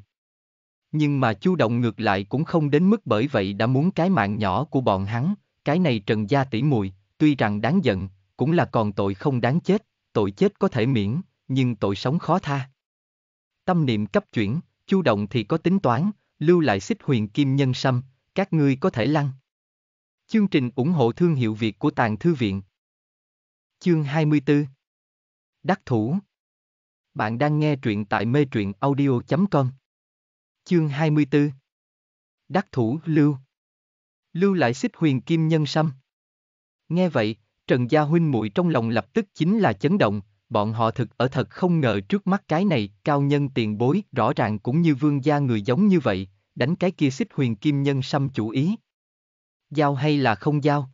Nhưng mà chủ động ngược lại cũng không đến mức bởi vậy đã muốn cái mạng nhỏ của bọn hắn, cái này trần gia tỉ mùi, tuy rằng đáng giận, cũng là còn tội không đáng chết, tội chết có thể miễn, nhưng tội sống khó tha. Tâm niệm cấp chuyển, Chu động thì có tính toán, lưu lại xích huyền kim nhân sâm, các ngươi có thể lăn. Chương trình ủng hộ thương hiệu Việt của Tàng Thư Viện Chương 24 Đắc Thủ Bạn đang nghe truyện tại mê truyện audio.com Chương 24 Đắc Thủ Lưu Lưu lại xích huyền kim nhân sâm Nghe vậy, Trần Gia Huynh muội trong lòng lập tức chính là chấn động, bọn họ thực ở thật không ngờ trước mắt cái này, cao nhân tiền bối, rõ ràng cũng như vương gia người giống như vậy, đánh cái kia xích huyền kim nhân xăm chủ ý. Giao hay là không giao?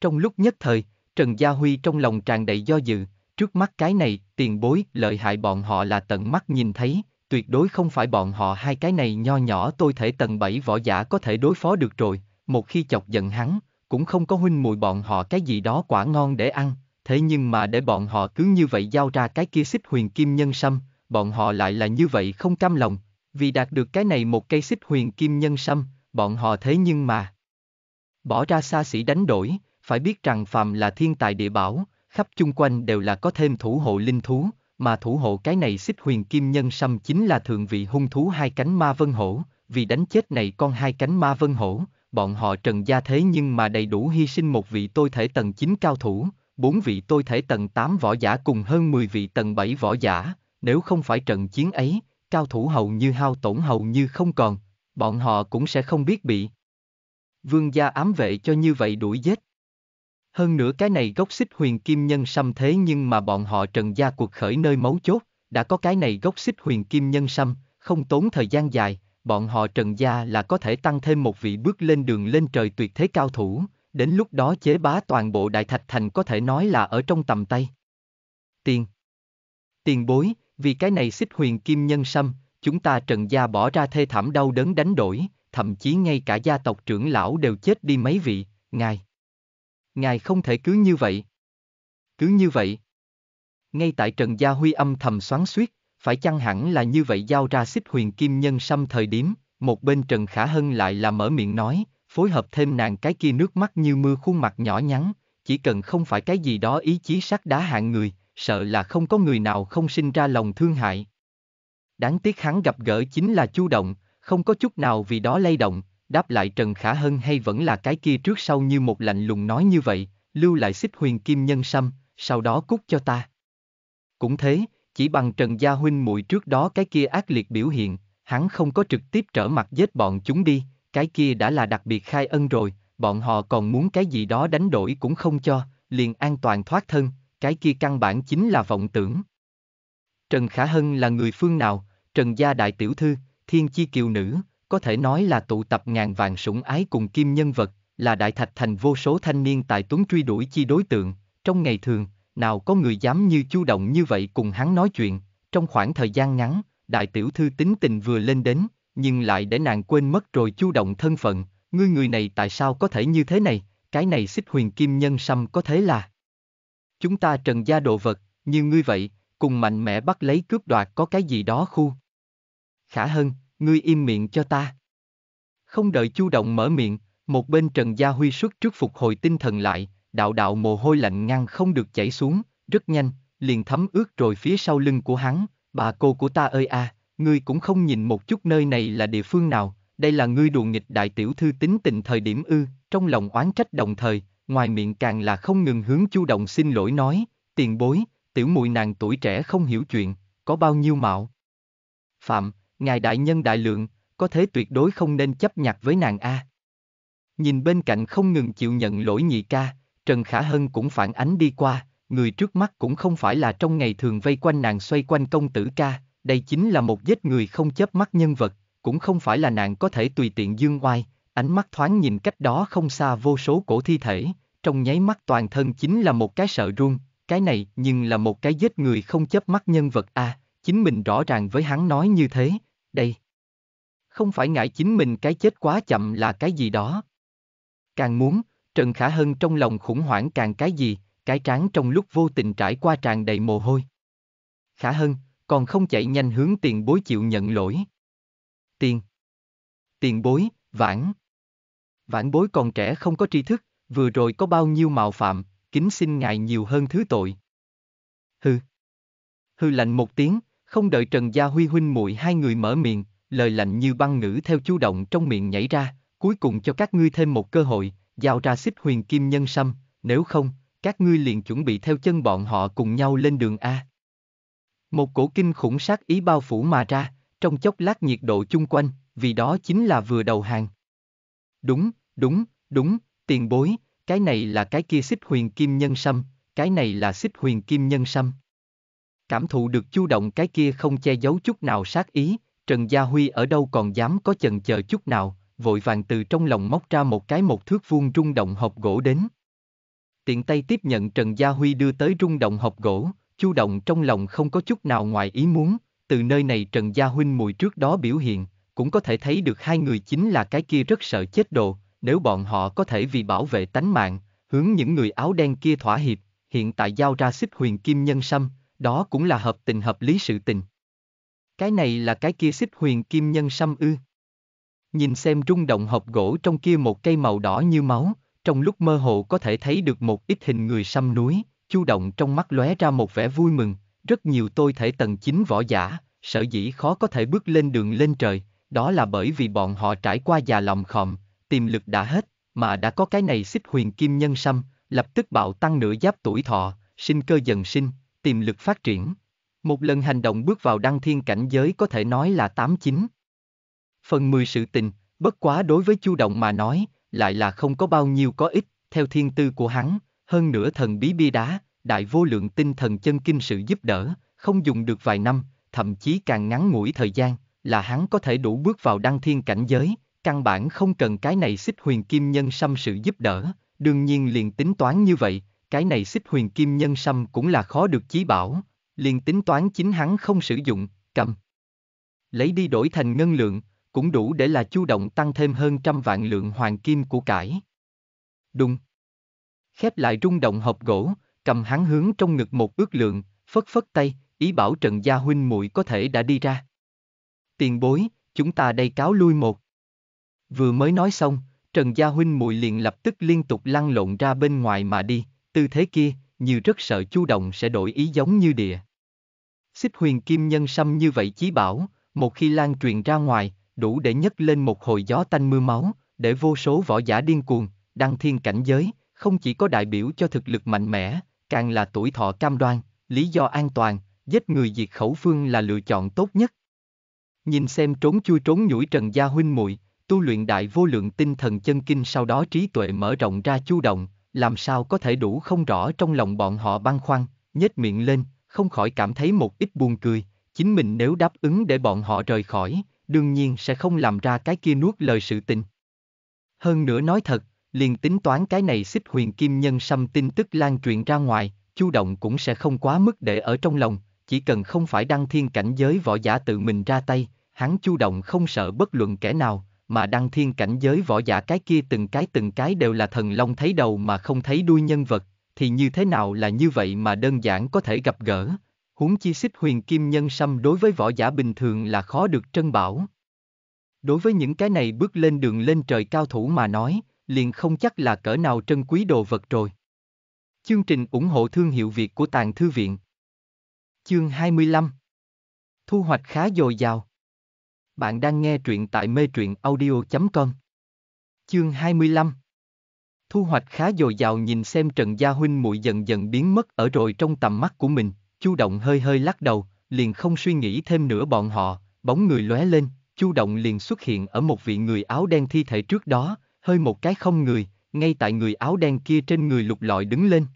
Trong lúc nhất thời, Trần Gia Huy trong lòng tràn đầy do dự, trước mắt cái này, tiền bối, lợi hại bọn họ là tận mắt nhìn thấy, tuyệt đối không phải bọn họ hai cái này nho nhỏ tôi thể tầng bảy võ giả có thể đối phó được rồi, một khi chọc giận hắn, cũng không có huynh mùi bọn họ cái gì đó quả ngon để ăn, thế nhưng mà để bọn họ cứ như vậy giao ra cái kia xích huyền kim nhân sâm, bọn họ lại là như vậy không cam lòng, vì đạt được cái này một cây xích huyền kim nhân sâm, bọn họ thế nhưng mà bỏ ra xa xỉ đánh đổi, phải biết rằng phàm là thiên tài địa bảo, khắp chung quanh đều là có thêm thủ hộ linh thú, mà thủ hộ cái này xích huyền kim nhân sâm chính là thượng vị hung thú hai cánh ma vân hổ, vì đánh chết này con hai cánh ma vân hổ, bọn họ trần gia thế nhưng mà đầy đủ hy sinh một vị tôi thể tầng chính cao thủ, bốn vị tôi thể tầng 8 võ giả cùng hơn 10 vị tầng 7 võ giả, nếu không phải trận chiến ấy, cao thủ hầu như hao tổn hầu như không còn, bọn họ cũng sẽ không biết bị. Vương gia ám vệ cho như vậy đuổi giết. Hơn nữa cái này gốc xích huyền kim nhân xăm thế nhưng mà bọn họ trần gia cuộc khởi nơi mấu chốt, đã có cái này gốc xích huyền kim nhân xăm, không tốn thời gian dài, bọn họ trần gia là có thể tăng thêm một vị bước lên đường lên trời tuyệt thế cao thủ, đến lúc đó chế bá toàn bộ đại thạch thành có thể nói là ở trong tầm tay. Tiền Tiền bối, vì cái này xích huyền kim nhân sâm, chúng ta trần gia bỏ ra thê thảm đau đớn đánh đổi, thậm chí ngay cả gia tộc trưởng lão đều chết đi mấy vị, ngài. Ngài không thể cứ như vậy. Cứ như vậy. Ngay tại Trần Gia Huy âm thầm xoắn suýt, phải chăng hẳn là như vậy giao ra xích huyền kim nhân sâm thời điểm, một bên Trần Khả Hân lại là mở miệng nói, phối hợp thêm nàng cái kia nước mắt như mưa khuôn mặt nhỏ nhắn, chỉ cần không phải cái gì đó ý chí sắt đá hạng người, sợ là không có người nào không sinh ra lòng thương hại. Đáng tiếc hắn gặp gỡ chính là chu động, không có chút nào vì đó lay động, đáp lại Trần Khả Hân hay vẫn là cái kia trước sau như một lạnh lùng nói như vậy, lưu lại xích huyền kim nhân sâm, sau đó cút cho ta. Cũng thế, chỉ bằng Trần Gia Huynh muội trước đó cái kia ác liệt biểu hiện, hắn không có trực tiếp trở mặt giết bọn chúng đi, cái kia đã là đặc biệt khai ân rồi, bọn họ còn muốn cái gì đó đánh đổi cũng không cho, liền an toàn thoát thân, cái kia căn bản chính là vọng tưởng. Trần Khả Hân là người phương nào, Trần gia đại tiểu thư, thiên chi kiều nữ, có thể nói là tụ tập ngàn vàng sủng ái cùng kim nhân vật, là đại thạch thành vô số thanh niên tài tuấn truy đuổi chi đối tượng, trong ngày thường, nào có người dám như chu động như vậy cùng hắn nói chuyện, trong khoảng thời gian ngắn, đại tiểu thư tính tình vừa lên đến, nhưng lại để nàng quên mất rồi chu động thân phận, ngươi người này tại sao có thể như thế này, cái này xích huyền kim nhân sâm có thế là. Chúng ta trần gia đồ vật, như ngươi vậy, cùng mạnh mẽ bắt lấy cướp đoạt có cái gì đó khu. Khả hơn ngươi im miệng cho ta. Không đợi chu động mở miệng, một bên trần gia huy xuất trước phục hồi tinh thần lại, đạo đạo mồ hôi lạnh ngăn không được chảy xuống, rất nhanh, liền thấm ướt rồi phía sau lưng của hắn, bà cô của ta ơi a. À ngươi cũng không nhìn một chút nơi này là địa phương nào, đây là ngươi đùa nghịch đại tiểu thư tính tình thời điểm ư, trong lòng oán trách đồng thời, ngoài miệng càng là không ngừng hướng chu động xin lỗi nói, tiền bối, tiểu muội nàng tuổi trẻ không hiểu chuyện, có bao nhiêu mạo. Phạm, ngài đại nhân đại lượng, có thế tuyệt đối không nên chấp nhặt với nàng A. Nhìn bên cạnh không ngừng chịu nhận lỗi nhị ca, Trần Khả Hân cũng phản ánh đi qua, người trước mắt cũng không phải là trong ngày thường vây quanh nàng xoay quanh công tử ca, đây chính là một giết người không chớp mắt nhân vật, cũng không phải là nàng có thể tùy tiện dương oai, ánh mắt thoáng nhìn cách đó không xa vô số cổ thi thể, trong nháy mắt toàn thân chính là một cái sợ run, cái này nhưng là một cái giết người không chớp mắt nhân vật a, à, chính mình rõ ràng với hắn nói như thế, đây. Không phải ngại chính mình cái chết quá chậm là cái gì đó. Càng muốn, Trần Khả Hân trong lòng khủng hoảng càng cái gì, cái trán trong lúc vô tình trải qua tràn đầy mồ hôi. Khả Hân, còn không chạy nhanh hướng tiền bối chịu nhận lỗi. Tiền. Tiền bối, vãn. Vãn bối còn trẻ không có tri thức, vừa rồi có bao nhiêu mạo phạm, kính xin ngài nhiều hơn thứ tội. Hư. Hư lạnh một tiếng, không đợi Trần Gia Huy huynh muội hai người mở miệng, lời lạnh như băng ngữ theo chú động trong miệng nhảy ra, cuối cùng cho các ngươi thêm một cơ hội, giao ra xích huyền kim nhân sâm, nếu không, các ngươi liền chuẩn bị theo chân bọn họ cùng nhau lên đường A. Một cổ kinh khủng sát ý bao phủ mà ra, trong chốc lát nhiệt độ chung quanh, vì đó chính là vừa đầu hàng. Đúng, đúng, đúng, tiền bối, cái này là cái kia xích huyền kim nhân sâm, cái này là xích huyền kim nhân sâm. Cảm thụ được chu động cái kia không che giấu chút nào sát ý, Trần Gia Huy ở đâu còn dám có chần chờ chút nào, vội vàng từ trong lòng móc ra một cái một thước vuông rung động hộp gỗ đến. Tiện tay tiếp nhận Trần Gia Huy đưa tới rung động hộp gỗ, Chu động trong lòng không có chút nào ngoài ý muốn, từ nơi này Trần Gia Huynh mùi trước đó biểu hiện, cũng có thể thấy được hai người chính là cái kia rất sợ chết đồ, nếu bọn họ có thể vì bảo vệ tánh mạng, hướng những người áo đen kia thỏa hiệp, hiện tại giao ra xích huyền kim nhân sâm, đó cũng là hợp tình hợp lý sự tình. Cái này là cái kia xích huyền kim nhân sâm ư. Nhìn xem rung động hộp gỗ trong kia một cây màu đỏ như máu, trong lúc mơ hồ có thể thấy được một ít hình người sâm núi, Chu Động trong mắt lóe ra một vẻ vui mừng, rất nhiều tôi thể tầng chính võ giả, sở dĩ khó có thể bước lên đường lên trời, đó là bởi vì bọn họ trải qua già lòng khòm, tiềm lực đã hết, mà đã có cái này xích huyền kim nhân sâm, lập tức bạo tăng nửa giáp tuổi thọ, sinh cơ dần sinh, tiềm lực phát triển. Một lần hành động bước vào đăng thiên cảnh giới có thể nói là 89. Phần 10 sự tình, bất quá đối với Chu Động mà nói, lại là không có bao nhiêu có ích, theo thiên tư của hắn, hơn nữa thần bí bia đá, đại vô lượng tinh thần chân kinh sự giúp đỡ, không dùng được vài năm, thậm chí càng ngắn ngủi thời gian, là hắn có thể đủ bước vào đăng thiên cảnh giới, căn bản không cần cái này xích huyền kim nhân xăm sự giúp đỡ, đương nhiên liền tính toán như vậy, cái này xích huyền kim nhân xăm cũng là khó được chí bảo, liền tính toán chính hắn không sử dụng, cầm. Lấy đi đổi thành ngân lượng, cũng đủ để là chu động tăng thêm hơn trăm vạn lượng hoàng kim của cải. Đúng khép lại rung động hộp gỗ, cầm hắn hướng trong ngực một ước lượng, phất phất tay, ý bảo Trần Gia huynh muội có thể đã đi ra. Tiền bối, chúng ta đây cáo lui một. Vừa mới nói xong, Trần Gia huynh muội liền lập tức liên tục lăn lộn ra bên ngoài mà đi, tư thế kia, như rất sợ chu động sẽ đổi ý giống như địa. Xích huyền kim nhân xăm như vậy chí bảo, một khi lan truyền ra ngoài, đủ để nhấc lên một hồi gió tanh mưa máu, để vô số võ giả điên cuồng, đăng thiên cảnh giới, không chỉ có đại biểu cho thực lực mạnh mẽ, càng là tuổi thọ cam đoan, lý do an toàn, giết người diệt khẩu phương là lựa chọn tốt nhất. Nhìn xem trốn chui trốn nhủi Trần Gia huynh muội, tu luyện đại vô lượng tinh thần chân kinh sau đó trí tuệ mở rộng ra chu động, làm sao có thể đủ không rõ trong lòng bọn họ băn khoăn, nhếch miệng lên, không khỏi cảm thấy một ít buồn cười, chính mình nếu đáp ứng để bọn họ rời khỏi, đương nhiên sẽ không làm ra cái kia nuốt lời sự tình. Hơn nữa nói thật, liền tính toán cái này xích huyền kim nhân xăm tin tức lan truyền ra ngoài, chu động cũng sẽ không quá mức để ở trong lòng, chỉ cần không phải đăng thiên cảnh giới võ giả tự mình ra tay, hắn chu động không sợ bất luận kẻ nào, mà đăng thiên cảnh giới võ giả cái kia từng cái từng cái đều là thần long thấy đầu mà không thấy đuôi nhân vật, thì như thế nào là như vậy mà đơn giản có thể gặp gỡ. Huống chi xích huyền kim nhân xăm đối với võ giả bình thường là khó được trân bảo. Đối với những cái này bước lên đường lên trời cao thủ mà nói, liền không chắc là cỡ nào trân quý đồ vật rồi. Chương trình ủng hộ thương hiệu Việt của Tàng Thư Viện Chương 25 Thu hoạch khá dồi dào Bạn đang nghe truyện tại mê truyện audio.com Chương 25 Thu hoạch khá dồi dào nhìn xem Trần Gia Huynh muội dần dần biến mất ở rồi trong tầm mắt của mình, Chu Động hơi hơi lắc đầu, liền không suy nghĩ thêm nữa bọn họ, bóng người lóe lên, Chu Động liền xuất hiện ở một vị người áo đen thi thể trước đó, hơi một cái không người, ngay tại người áo đen kia trên người lục lọi đứng lên.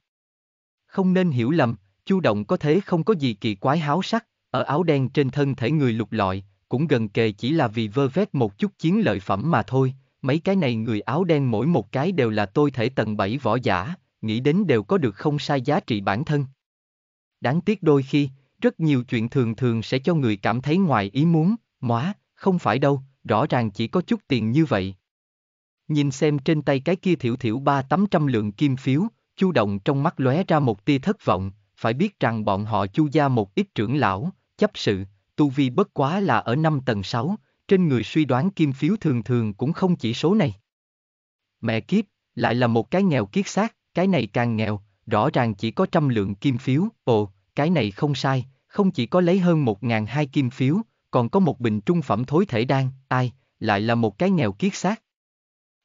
Không nên hiểu lầm, Chu Động có thế không có gì kỳ quái háo sắc, ở áo đen trên thân thể người lục lọi, cũng gần kề chỉ là vì vơ vét một chút chiến lợi phẩm mà thôi, mấy cái này người áo đen mỗi một cái đều là tôi thể tầng bảy võ giả, nghĩ đến đều có được không sai giá trị bản thân. Đáng tiếc đôi khi, rất nhiều chuyện thường thường sẽ cho người cảm thấy ngoài ý muốn, móa, không phải đâu, rõ ràng chỉ có chút tiền như vậy, nhìn xem trên tay cái kia thiểu thiểu ba tám trăm lượng kim phiếu, chu động trong mắt lóe ra một tia thất vọng, phải biết rằng bọn họ chu gia một ít trưởng lão, chấp sự, tu vi bất quá là ở năm tầng 6, trên người suy đoán kim phiếu thường thường cũng không chỉ số này. Mẹ kiếp, lại là một cái nghèo kiết xác, cái này càng nghèo, rõ ràng chỉ có trăm lượng kim phiếu, ồ, cái này không sai, không chỉ có lấy hơn một ngàn hai kim phiếu, còn có một bình trung phẩm thối thể đan, ai, lại là một cái nghèo kiết xác.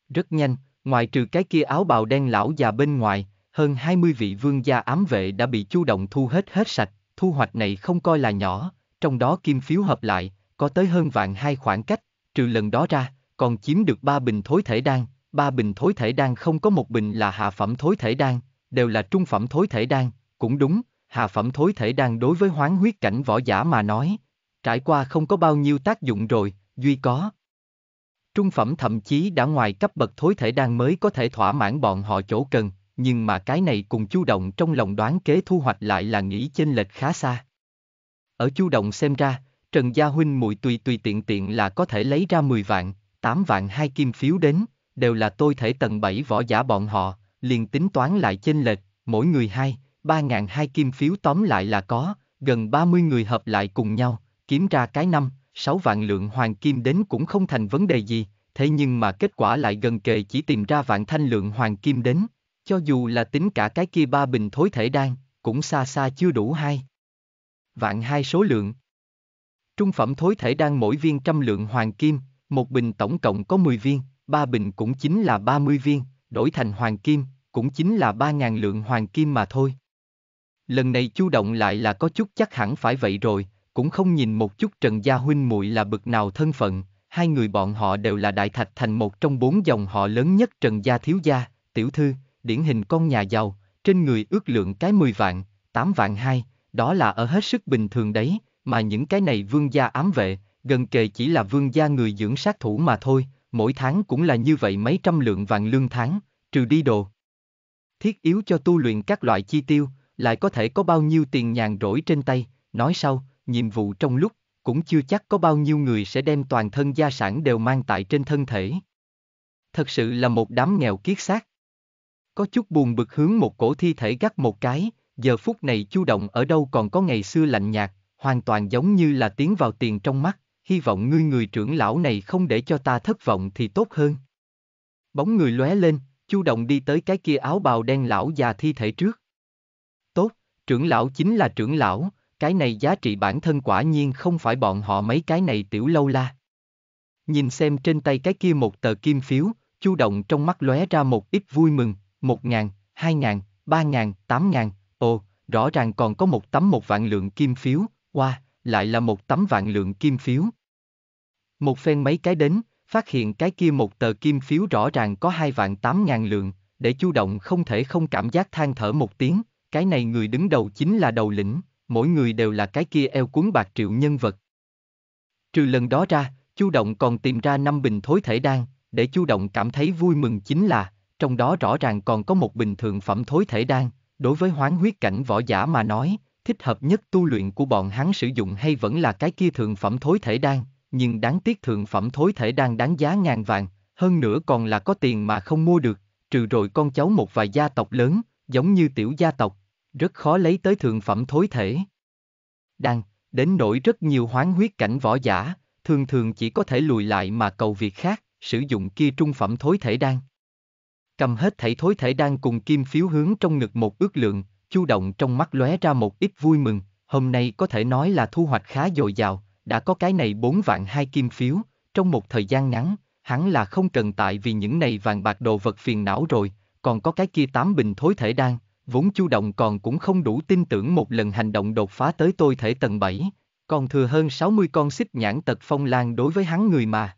Rất nhanh, ngoài trừ cái kia áo bào đen lão già bên ngoài, hơn 20 vị vương gia ám vệ đã bị chu động thu hết hết sạch, thu hoạch này không coi là nhỏ, trong đó kim phiếu hợp lại, có tới hơn vạn hai khoảng cách, trừ lần đó ra, còn chiếm được ba bình thối thể đan, ba bình thối thể đan không có một bình là hạ phẩm thối thể đan, đều là trung phẩm thối thể đan, cũng đúng, hạ phẩm thối thể đan đối với hoán huyết cảnh võ giả mà nói, trải qua không có bao nhiêu tác dụng rồi, duy có, Trung phẩm thậm chí đã ngoài cấp bậc thối thể đang mới có thể thỏa mãn bọn họ chỗ cần, nhưng mà cái này cùng chu động trong lòng đoán kế thu hoạch lại là nghĩ chênh lệch khá xa. Ở chu động xem ra, Trần Gia Huynh muội tùy tùy tiện tiện là có thể lấy ra 10 vạn, 8 vạn hai kim phiếu đến, đều là tôi thể tầng 7 võ giả bọn họ, liền tính toán lại chênh lệch, mỗi người hai, ba ngàn hai kim phiếu tóm lại là có, gần 30 người hợp lại cùng nhau, kiếm ra cái năm, 6 vạn lượng hoàng kim đến cũng không thành vấn đề gì, thế nhưng mà kết quả lại gần kề chỉ tìm ra vạn thanh lượng hoàng kim đến, cho dù là tính cả cái kia ba bình thối thể đan, cũng xa xa chưa đủ hai. Vạn hai số lượng. Trung phẩm thối thể đan mỗi viên trăm lượng hoàng kim, một bình tổng cộng có 10 viên, ba bình cũng chính là 30 viên, đổi thành hoàng kim, cũng chính là 3.000 lượng hoàng kim mà thôi. Lần này chu động lại là có chút chắc hẳn phải vậy rồi, cũng không nhìn một chút Trần Gia huynh muội là bực nào thân phận, hai người bọn họ đều là đại thạch thành một trong bốn dòng họ lớn nhất Trần Gia thiếu gia, tiểu thư, điển hình con nhà giàu, trên người ước lượng cái mười vạn, tám vạn hai đó là ở hết sức bình thường đấy, mà những cái này vương gia ám vệ, gần kề chỉ là vương gia người dưỡng sát thủ mà thôi, mỗi tháng cũng là như vậy mấy trăm lượng vàng lương tháng, trừ đi đồ. Thiết yếu cho tu luyện các loại chi tiêu, lại có thể có bao nhiêu tiền nhàn rỗi trên tay, nói sau, nhiệm vụ trong lúc, cũng chưa chắc có bao nhiêu người sẽ đem toàn thân gia sản đều mang tại trên thân thể. Thật sự là một đám nghèo kiết xác. Có chút buồn bực hướng một cổ thi thể gắt một cái, giờ phút này chu động ở đâu còn có ngày xưa lạnh nhạt, hoàn toàn giống như là tiến vào tiền trong mắt, hy vọng ngươi người trưởng lão này không để cho ta thất vọng thì tốt hơn. Bóng người lóe lên, chu động đi tới cái kia áo bào đen lão già thi thể trước. Tốt, trưởng lão chính là trưởng lão, cái này giá trị bản thân quả nhiên không phải bọn họ mấy cái này tiểu lâu la. Nhìn xem trên tay cái kia một tờ kim phiếu, chu động trong mắt lóe ra một ít vui mừng, một ngàn, hai ngàn, ba ngàn, tám ngàn, ồ, rõ ràng còn có một tấm một vạn lượng kim phiếu, qua, wow, lại là một tấm vạn lượng kim phiếu. Một phen mấy cái đến, phát hiện cái kia một tờ kim phiếu rõ ràng có hai vạn tám ngàn lượng, để chu động không thể không cảm giác than thở một tiếng, cái này người đứng đầu chính là đầu lĩnh, mỗi người đều là cái kia eo cuốn bạc triệu nhân vật. Trừ lần đó ra, Chu Động còn tìm ra năm bình thối thể đan, để Chu Động cảm thấy vui mừng chính là, trong đó rõ ràng còn có một bình thượng phẩm thối thể đan, đối với hoán huyết cảnh võ giả mà nói, thích hợp nhất tu luyện của bọn hắn sử dụng hay vẫn là cái kia thượng phẩm thối thể đan, nhưng đáng tiếc thượng phẩm thối thể đan đáng giá ngàn vàng, hơn nữa còn là có tiền mà không mua được, trừ rồi con cháu một vài gia tộc lớn, giống như tiểu gia tộc, rất khó lấy tới thượng phẩm thối thể. Đang, đến nỗi rất nhiều hoán huyết cảnh võ giả, thường thường chỉ có thể lùi lại mà cầu việc khác, sử dụng kia trung phẩm thối thể đan. Cầm hết thảy thối thể đan cùng kim phiếu hướng trong ngực một ước lượng, chu động trong mắt lóe ra một ít vui mừng, hôm nay có thể nói là thu hoạch khá dồi dào, đã có cái này bốn vạn hai kim phiếu, trong một thời gian ngắn, hắn là không cần tại vì những này vàng bạc đồ vật phiền não rồi, còn có cái kia tám bình thối thể đan, vốn Chu Động còn cũng không đủ tin tưởng một lần hành động đột phá tới tôi thể tầng 7, còn thừa hơn 60 con xích nhãn tật phong lan đối với hắn người mà.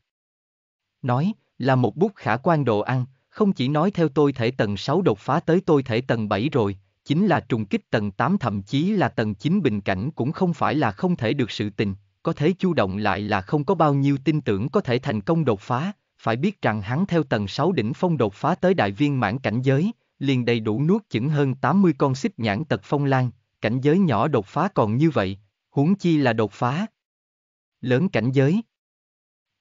Nói, là một bút khả quan đồ ăn, không chỉ nói theo tôi thể tầng 6 đột phá tới tôi thể tầng 7 rồi, chính là trùng kích tầng 8 thậm chí là tầng 9 bình cảnh cũng không phải là không thể được sự tình, có thế chu động lại là không có bao nhiêu tin tưởng có thể thành công đột phá, phải biết rằng hắn theo tầng 6 đỉnh phong đột phá tới đại viên mãn cảnh giới, liền đầy đủ nuốt chửng hơn 80 con xích nhãn tật phong lan, cảnh giới nhỏ đột phá còn như vậy, huống chi là đột phá. Lớn cảnh giới.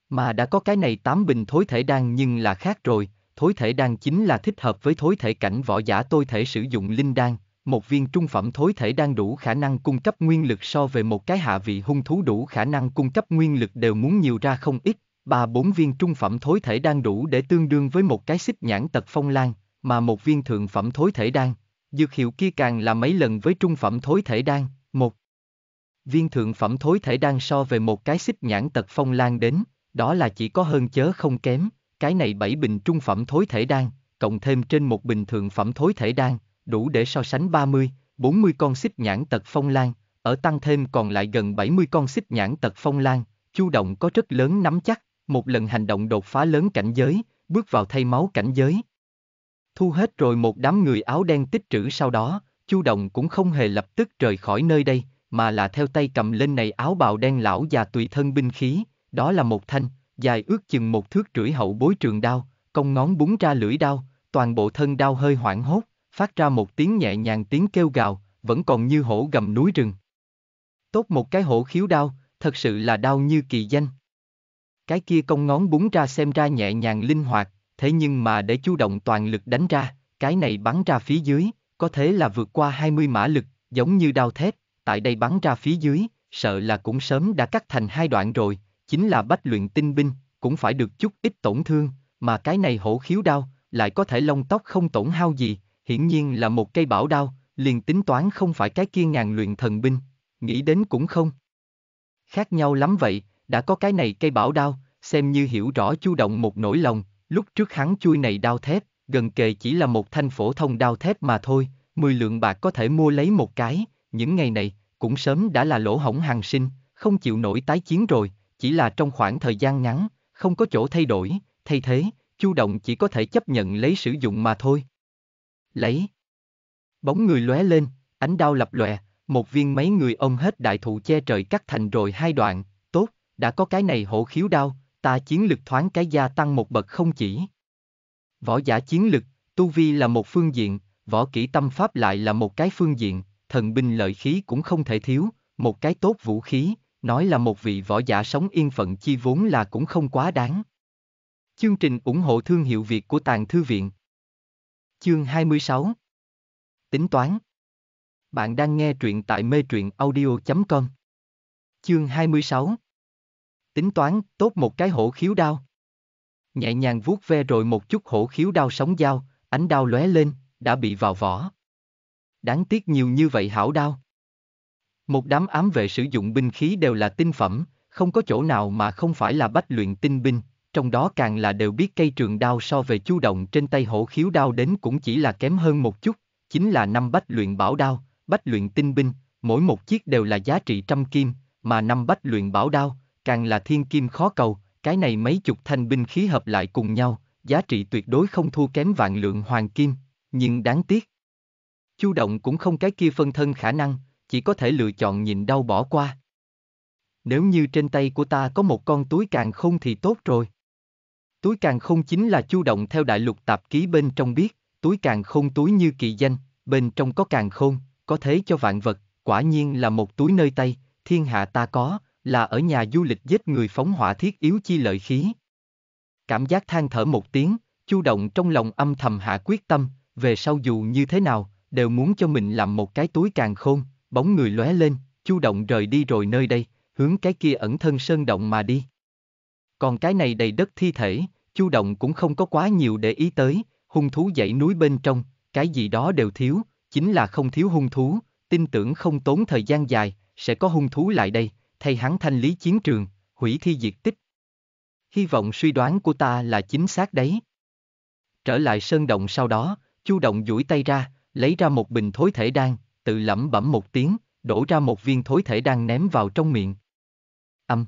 Mà đã có cái này tám bình thối thể đan nhưng là khác rồi, thối thể đan chính là thích hợp với thối thể cảnh võ giả tôi thể sử dụng linh đan, một viên trung phẩm thối thể đan đủ khả năng cung cấp nguyên lực so về một cái hạ vị hung thú đủ khả năng cung cấp nguyên lực đều muốn nhiều ra không ít, ba bốn viên trung phẩm thối thể đan đủ để tương đương với một cái xích nhãn tật phong lan, mà một viên thượng phẩm thối thể đan. Dược hiệu kia càng là mấy lần với trung phẩm thối thể đan, một viên thượng phẩm thối thể đan so về một cái xích nhãn tật phong lan đến, đó là chỉ có hơn chớ không kém, cái này bảy bình trung phẩm thối thể đan, cộng thêm trên một bình thượng phẩm thối thể đan, đủ để so sánh 30, 40 con xích nhãn tật phong lan, ở tăng thêm còn lại gần 70 con xích nhãn tật phong lan, chu động có rất lớn nắm chắc, một lần hành động đột phá lớn cảnh giới, bước vào thay máu cảnh giới thu hết rồi một đám người áo đen tích trữ sau đó, Chu Đồng cũng không hề lập tức rời khỏi nơi đây, mà là theo tay cầm lên này áo bào đen lão già tùy thân binh khí, đó là một thanh, dài ước chừng một thước rưỡi hậu bối trường đao, cong ngón búng ra lưỡi đao, toàn bộ thân đao hơi hoảng hốt, phát ra một tiếng nhẹ nhàng tiếng kêu gào, vẫn còn như hổ gầm núi rừng. Tốt một cái hổ khiếu đao, thật sự là đau như kỳ danh. Cái kia cong ngón búng ra xem ra nhẹ nhàng linh hoạt, thế nhưng mà để chú động toàn lực đánh ra, cái này bắn ra phía dưới, có thể là vượt qua 20 mã lực, giống như đao thép, tại đây bắn ra phía dưới, sợ là cũng sớm đã cắt thành hai đoạn rồi, chính là bách luyện tinh binh, cũng phải được chút ít tổn thương, mà cái này hổ khiếu đao, lại có thể lông tóc không tổn hao gì, hiển nhiên là một cây bảo đao, liền tính toán không phải cái kia ngàn luyện thần binh, nghĩ đến cũng không. Khác nhau lắm vậy, đã có cái này cây bảo đao, xem như hiểu rõ chu động một nỗi lòng, Lúc trước hắn chui này đao thép, gần kề chỉ là một thanh phổ thông đao thép mà thôi, 10 lượng bạc có thể mua lấy một cái, những ngày này, cũng sớm đã là lỗ hổng hàng sinh, không chịu nổi tái chiến rồi, chỉ là trong khoảng thời gian ngắn, không có chỗ thay đổi, thay thế, chu động chỉ có thể chấp nhận lấy sử dụng mà thôi. Lấy. Bóng người lóe lên, ánh đao lập lòe, một viên mấy người ông hết đại thụ che trời cắt thành rồi hai đoạn, tốt, đã có cái này hộ khiếu đao, ta chiến lực thoáng cái gia tăng một bậc không chỉ. Võ giả chiến lực, tu vi là một phương diện, võ kỹ tâm pháp lại là một cái phương diện, thần binh lợi khí cũng không thể thiếu, một cái tốt vũ khí, nói là một vị võ giả sống yên phận chi vốn là cũng không quá đáng. Chương trình ủng hộ thương hiệu Việt của Tàng Thư Viện Chương 26 Tính toán Bạn đang nghe truyện tại mê truyện audio.com Chương 26 tính toán, tốt một cái hổ khiếu đao. Nhẹ nhàng vuốt ve rồi một chút hổ khiếu đao sóng dao, ánh đao lóe lên, đã bị vào vỏ. Đáng tiếc nhiều như vậy hảo đao. Một đám ám vệ sử dụng binh khí đều là tinh phẩm, không có chỗ nào mà không phải là bách luyện tinh binh, trong đó càng là đều biết cây trường đao so về chu động trên tay hổ khiếu đao đến cũng chỉ là kém hơn một chút, chính là năm bách luyện bảo đao, bách luyện tinh binh, mỗi một chiếc đều là giá trị trăm kim, mà năm bách luyện bảo đao, càng là thiên kim khó cầu, cái này mấy chục thanh binh khí hợp lại cùng nhau, giá trị tuyệt đối không thua kém vạn lượng hoàng kim, nhưng đáng tiếc. Chu động cũng không cái kia phân thân khả năng, chỉ có thể lựa chọn nhìn đau bỏ qua. Nếu như trên tay của ta có một con túi càng không thì tốt rồi. Túi càng không chính là chu động theo đại lục tạp ký bên trong biết, túi càng không túi như kỳ danh, bên trong có càng không, có thế cho vạn vật, quả nhiên là một túi nơi tay, thiên hạ ta có, là ở nhà du lịch giết người phóng hỏa thiết yếu chi lợi khí. Cảm giác than thở một tiếng, chu động trong lòng âm thầm hạ quyết tâm, về sau dù như thế nào, đều muốn cho mình làm một cái túi càng khôn, bóng người lóe lên, chu động rời đi rồi nơi đây, hướng cái kia ẩn thân sơn động mà đi. Còn cái này đầy đất thi thể, chu động cũng không có quá nhiều để ý tới, hung thú dãy núi bên trong, cái gì đó đều thiếu, chính là không thiếu hung thú, tin tưởng không tốn thời gian dài, sẽ có hung thú lại đây, thay hắn thanh lý chiến trường, hủy thi diệt tích. Hy vọng suy đoán của ta là chính xác đấy. Trở lại sơn động sau đó, Chu Động duỗi tay ra, lấy ra một bình thối thể đan, tự lẩm bẩm một tiếng, đổ ra một viên thối thể đan ném vào trong miệng. Âm.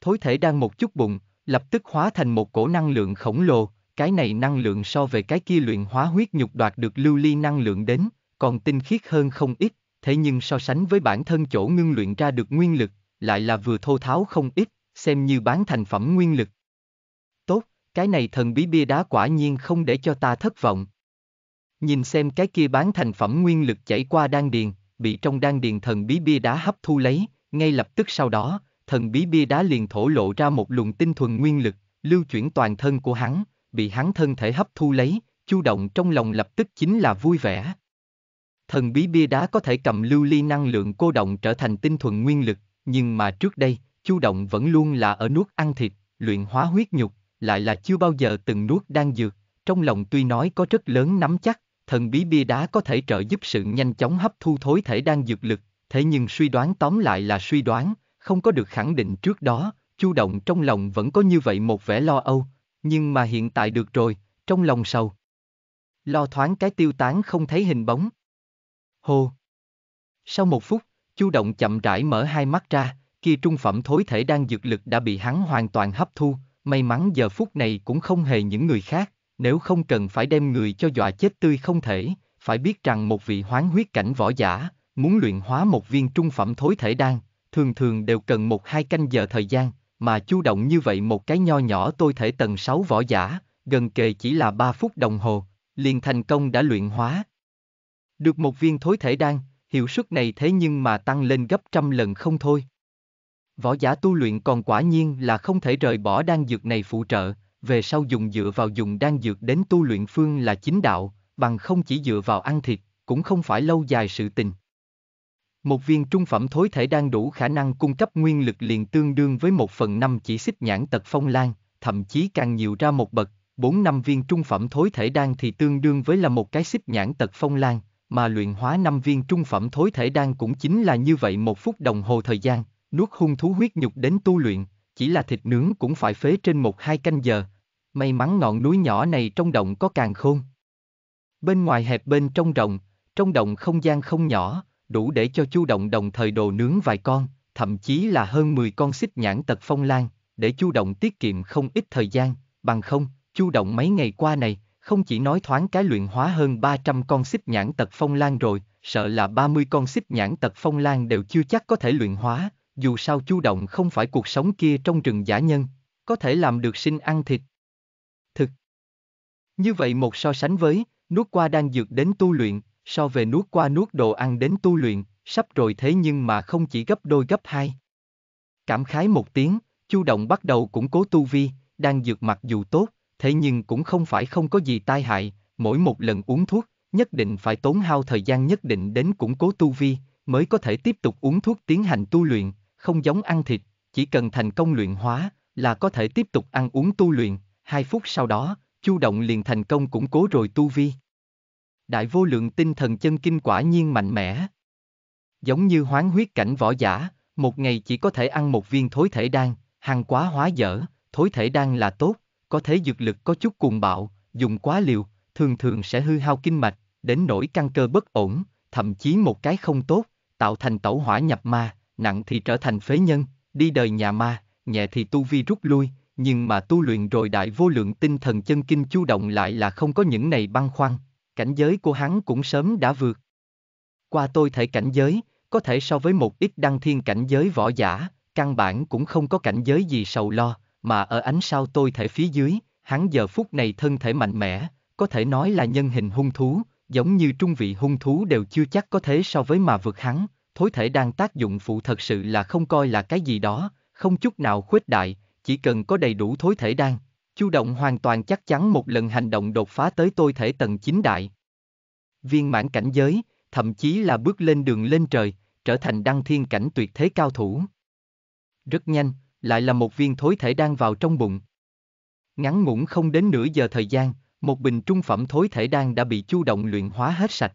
Thối thể đan một chút bụng, lập tức hóa thành một cổ năng lượng khổng lồ, cái này năng lượng so về cái kia luyện hóa huyết nhục đoạt được lưu ly năng lượng đến, còn tinh khiết hơn không ít, thế nhưng so sánh với bản thân chỗ ngưng luyện ra được nguyên lực, lại là vừa thô tháo không ít, xem như bán thành phẩm nguyên lực. Tốt, cái này thần bí bia đá quả nhiên không để cho ta thất vọng. Nhìn xem cái kia bán thành phẩm nguyên lực chảy qua đan điền, bị trong đan điền thần bí bia đá hấp thu lấy, ngay lập tức sau đó, thần bí bia đá liền thổ lộ ra một luồng tinh thuần nguyên lực, lưu chuyển toàn thân của hắn, bị hắn thân thể hấp thu lấy, chu động trong lòng lập tức chính là vui vẻ thần bí bia đá có thể cầm lưu ly năng lượng cô động trở thành tinh thuần nguyên lực, nhưng mà trước đây, Chu Động vẫn luôn là ở nuốt ăn thịt, luyện hóa huyết nhục, lại là chưa bao giờ từng nuốt đan dược, trong lòng tuy nói có rất lớn nắm chắc, thần bí bia đá có thể trợ giúp sự nhanh chóng hấp thu thối thể đan dược lực, thế nhưng suy đoán tóm lại là suy đoán, không có được khẳng định trước đó, Chu Động trong lòng vẫn có như vậy một vẻ lo âu, nhưng mà hiện tại được rồi, trong lòng sầu. Lo thoáng cái tiêu tán không thấy hình bóng, hô. Sau một phút, Chu Động chậm rãi mở hai mắt ra, kia trung phẩm thối thể đang dược lực đã bị hắn hoàn toàn hấp thu, may mắn giờ phút này cũng không hề những người khác, nếu không cần phải đem người cho dọa chết tươi không thể, phải biết rằng một vị hoán huyết cảnh võ giả, muốn luyện hóa một viên trung phẩm thối thể đan, thường thường đều cần một hai canh giờ thời gian, mà chu động như vậy một cái nho nhỏ tôi thể tầng 6 võ giả, gần kề chỉ là 3 phút đồng hồ, liền thành công đã luyện hóa, được một viên thối thể đan, hiệu suất này thế nhưng mà tăng lên gấp trăm lần không thôi. Võ giả tu luyện còn quả nhiên là không thể rời bỏ đan dược này phụ trợ, về sau dùng dựa vào dùng đan dược đến tu luyện phương là chính đạo, bằng không chỉ dựa vào ăn thịt, cũng không phải lâu dài sự tình. Một viên trung phẩm thối thể đan đủ khả năng cung cấp nguyên lực liền tương đương với một phần năm chỉ xích nhãn tật phong lan, thậm chí càng nhiều ra một bậc, bốn năm viên trung phẩm thối thể đan thì tương đương với là một cái xích nhãn tật phong lan, mà luyện hóa năm viên trung phẩm thối thể đan cũng chính là như vậy một phút đồng hồ thời gian, nuốt hung thú huyết nhục đến tu luyện, chỉ là thịt nướng cũng phải phế trên một hai canh giờ. May mắn ngọn núi nhỏ này trong động có càng khôn. Bên ngoài hẹp bên trong rộng, trong động không gian không nhỏ, đủ để cho chu động đồng thời đồ nướng vài con, thậm chí là hơn 10 con xích nhãn tật phong lan, để chu động tiết kiệm không ít thời gian, bằng không, chu động mấy ngày qua này, không chỉ nói thoáng cái luyện hóa hơn 300 con xích nhãn tật phong lan rồi, sợ là 30 con xích nhãn tật phong lan đều chưa chắc có thể luyện hóa, dù sao chu động không phải cuộc sống kia trong rừng giả nhân, có thể làm được sinh ăn thịt. Thực. Như vậy một so sánh với, nuốt qua đang dược đến tu luyện, so về nuốt qua nuốt đồ ăn đến tu luyện, sắp rồi thế nhưng mà không chỉ gấp đôi gấp hai. Cảm khái một tiếng, chu động bắt đầu củng cố tu vi, đang dược mặc dù tốt, thế nhưng cũng không phải không có gì tai hại, mỗi một lần uống thuốc, nhất định phải tốn hao thời gian nhất định đến củng cố tu vi, mới có thể tiếp tục uống thuốc tiến hành tu luyện, không giống ăn thịt, chỉ cần thành công luyện hóa, là có thể tiếp tục ăn uống tu luyện, hai phút sau đó, chu động liền thành công củng cố rồi tu vi. Đại vô lượng tinh thần chân kinh quả nhiên mạnh mẽ. Giống như hoán huyết cảnh võ giả, một ngày chỉ có thể ăn một viên thối thể đan, hàng quá hóa dở, thối thể đan là tốt, có thế dược lực có chút cuồng bạo, dùng quá liều, thường thường sẽ hư hao kinh mạch, đến nỗi căn cơ bất ổn, thậm chí một cái không tốt, tạo thành tẩu hỏa nhập ma, nặng thì trở thành phế nhân, đi đời nhà ma, nhẹ thì tu vi rút lui, nhưng mà tu luyện rồi đại vô lượng tinh thần chân kinh chu động lại là không có những này băn khoăn, cảnh giới của hắn cũng sớm đã vượt. Qua tôi thể cảnh giới, có thể so với một ít đăng thiên cảnh giới võ giả, căn bản cũng không có cảnh giới gì sầu lo, mà ở ánh sao tôi thể phía dưới, hắn giờ phút này thân thể mạnh mẽ, có thể nói là nhân hình hung thú, giống như trung vị hung thú đều chưa chắc có thế so với mà vượt hắn, thối thể đang tác dụng phụ thật sự là không coi là cái gì đó, không chút nào khuếch đại, chỉ cần có đầy đủ thối thể đang, Chu động hoàn toàn chắc chắn một lần hành động đột phá tới tôi thể tầng chính đại. Viên mãn cảnh giới, thậm chí là bước lên đường lên trời, trở thành đăng thiên cảnh tuyệt thế cao thủ. Rất nhanh, lại là một viên thối thể đang vào trong bụng. Ngắn ngủn không đến nửa giờ thời gian, một bình trung phẩm thối thể đang đã bị chu động luyện hóa hết sạch.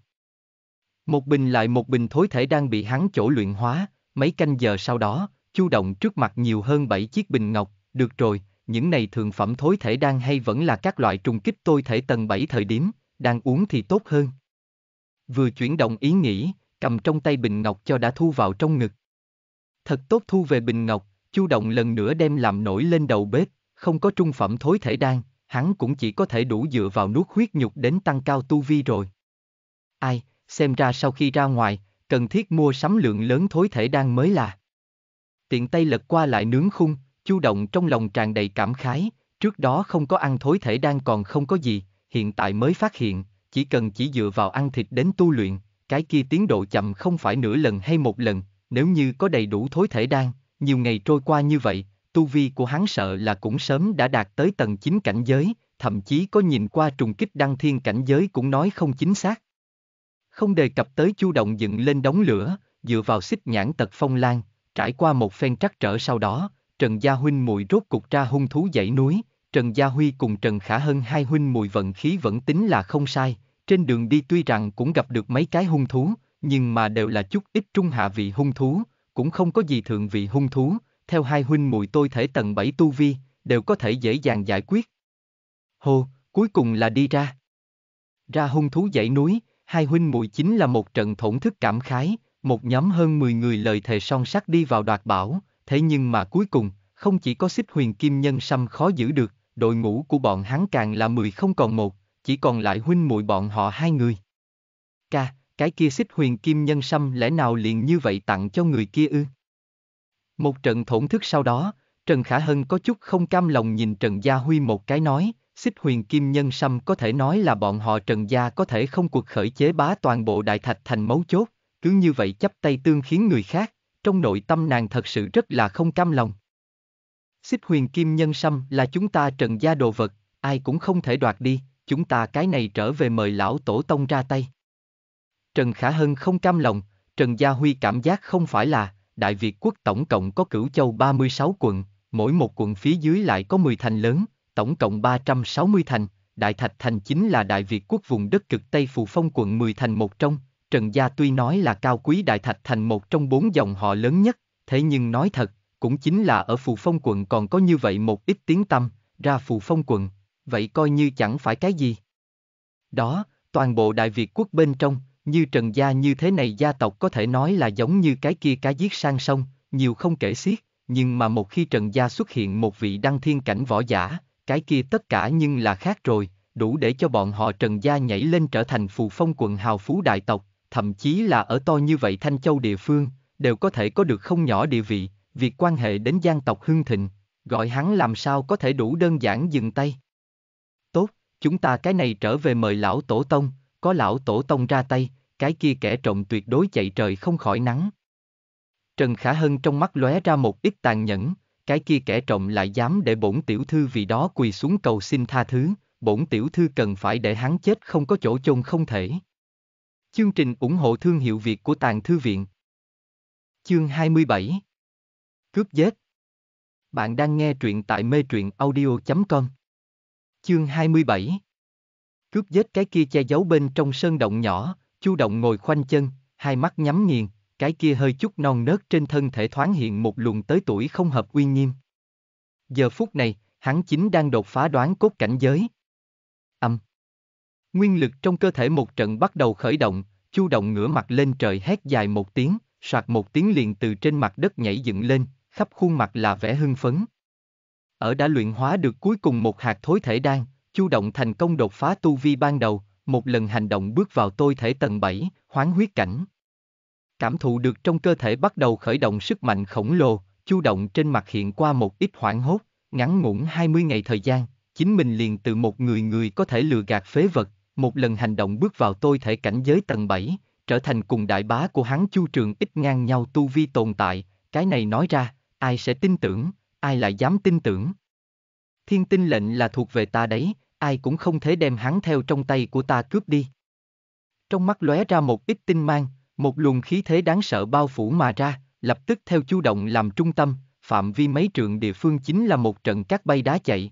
Một bình lại một bình thối thể đang bị hắn chỗ luyện hóa, mấy canh giờ sau đó, chu động trước mặt nhiều hơn 7 chiếc bình ngọc, được rồi, những này thường phẩm thối thể đang hay vẫn là các loại trùng kích tôi thể tầng 7 thời điểm, đang uống thì tốt hơn. Vừa chuyển động ý nghĩ, cầm trong tay bình ngọc cho đã thu vào trong ngực. Thật tốt thu về bình ngọc, Chu Động lần nữa đem làm nổi lên đầu bếp, không có trung phẩm thối thể đan, hắn cũng chỉ có thể đủ dựa vào nuốt huyết nhục đến tăng cao tu vi rồi. Ai, xem ra sau khi ra ngoài, cần thiết mua sắm lượng lớn thối thể đan mới là. Tiện tay lật qua lại nướng khung, Chu Động trong lòng tràn đầy cảm khái, trước đó không có ăn thối thể đan còn không có gì, hiện tại mới phát hiện, chỉ cần chỉ dựa vào ăn thịt đến tu luyện, cái kia tiến độ chậm không phải nửa lần hay một lần, nếu như có đầy đủ thối thể đan, nhiều ngày trôi qua như vậy, tu vi của hắn sợ là cũng sớm đã đạt tới tầng 9 cảnh giới, thậm chí có nhìn qua trùng kích đăng thiên cảnh giới cũng nói không chính xác. Không đề cập tới chu động dựng lên đống lửa, dựa vào xích nhãn tật phong lan, trải qua một phen trắc trở sau đó, Trần Gia Huynh mùi rốt cục ra hung thú dãy núi, Trần Gia Huy cùng Trần Khả Hân hai huynh mùi vận khí vẫn tính là không sai, trên đường đi tuy rằng cũng gặp được mấy cái hung thú, nhưng mà đều là chút ít trung hạ vị hung thú, cũng không có gì thượng vị hung thú, theo hai huynh muội tôi thể tầng 7 tu vi, đều có thể dễ dàng giải quyết. hô cuối cùng là đi ra. Ra hung thú dãy núi, hai huynh muội chính là một trận thổn thức cảm khái, một nhóm hơn 10 người lời thề son sắt đi vào đoạt bảo, thế nhưng mà cuối cùng, không chỉ có xích huyền kim nhân xăm khó giữ được, đội ngũ của bọn hắn càng là 10 không còn một, chỉ còn lại huynh muội bọn họ hai người. Ca, cái kia xích huyền kim nhân sâm lẽ nào liền như vậy tặng cho người kia ư? Một trận thổn thức sau đó, Trần Khả Hân có chút không cam lòng nhìn Trần Gia Huy một cái nói, xích huyền kim nhân sâm có thể nói là bọn họ Trần Gia có thể không cuộc khởi chế bá toàn bộ đại thạch thành mấu chốt, cứ như vậy chấp tay tương khiến người khác, trong nội tâm nàng thật sự rất là không cam lòng. Xích huyền kim nhân sâm là chúng ta Trần Gia đồ vật, ai cũng không thể đoạt đi, chúng ta cái này trở về mời lão tổ tông ra tay. Trần Khả Hân không cam lòng, Trần Gia Huy cảm giác không phải là, Đại Việt quốc tổng cộng có cửu châu 36 quận, mỗi một quận phía dưới lại có 10 thành lớn, tổng cộng 360 thành, Đại Thạch Thành chính là Đại Việt quốc vùng đất cực Tây Phù Phong quận 10 thành một trong, Trần Gia tuy nói là cao quý Đại Thạch Thành một trong bốn dòng họ lớn nhất, thế nhưng nói thật, cũng chính là ở Phù Phong quận còn có như vậy một ít tiếng tâm, ra Phù Phong quận, vậy coi như chẳng phải cái gì. Đó, toàn bộ Đại Việt quốc bên trong, như Trần Gia như thế này gia tộc có thể nói là giống như cái kia cá giết sang sông, nhiều không kể xiết, nhưng mà một khi Trần Gia xuất hiện một vị đăng thiên cảnh võ giả, cái kia tất cả nhưng là khác rồi, đủ để cho bọn họ Trần Gia nhảy lên trở thành phù phong quần hào phú đại tộc, thậm chí là ở to như vậy Thanh Châu địa phương, đều có thể có được không nhỏ địa vị, việc quan hệ đến gian tộc hưng thịnh, gọi hắn làm sao có thể đủ đơn giản dừng tay. Tốt, chúng ta cái này trở về mời lão tổ tông, có lão tổ tông ra tay, cái kia kẻ trộm tuyệt đối chạy trời không khỏi nắng. Trần Khả Hân trong mắt lóe ra một ít tàn nhẫn, cái kia kẻ trộm lại dám để bổn tiểu thư vì đó quỳ xuống cầu xin tha thứ, bổn tiểu thư cần phải để hắn chết không có chỗ chôn không thể. Chương trình ủng hộ thương hiệu Việt của Tàng Thư Viện Chương 27 Cướp giết Bạn đang nghe truyện tại mê truyện audio.com Chương 27 cướp giết cái kia che giấu bên trong sơn động nhỏ, Chu Động ngồi khoanh chân, hai mắt nhắm nghiền, cái kia hơi chút non nớt trên thân thể thoáng hiện một luồng tới tuổi không hợp uy nghiêm. Giờ phút này, hắn chính đang đột phá đoán cốt cảnh giới. Âm. Nguyên lực trong cơ thể một trận bắt đầu khởi động, Chu Động ngửa mặt lên trời hét dài một tiếng, soạt một tiếng liền từ trên mặt đất nhảy dựng lên, khắp khuôn mặt là vẻ hưng phấn. Ở đã luyện hóa được cuối cùng một hạt thối thể đan, Chu Động thành công đột phá tu vi ban đầu, một lần hành động bước vào tôi thể tầng 7, hoán huyết cảnh. Cảm thụ được trong cơ thể bắt đầu khởi động sức mạnh khổng lồ, Chu Động trên mặt hiện qua một ít hoảng hốt, ngắn ngủn 20 ngày thời gian, chính mình liền từ một người người có thể lừa gạt phế vật, một lần hành động bước vào tôi thể cảnh giới tầng 7, trở thành cùng đại bá của hắn Chu Trường ít ngang nhau tu vi tồn tại, cái này nói ra, ai sẽ tin tưởng, ai lại dám tin tưởng. Thiên tinh lệnh là thuộc về ta đấy, ai cũng không thể đem hắn theo trong tay của ta cướp đi. Trong mắt lóe ra một ít tinh mang, một luồng khí thế đáng sợ bao phủ mà ra, lập tức theo chu động làm trung tâm, phạm vi mấy trượng địa phương chính là một trận cát bay đá chạy.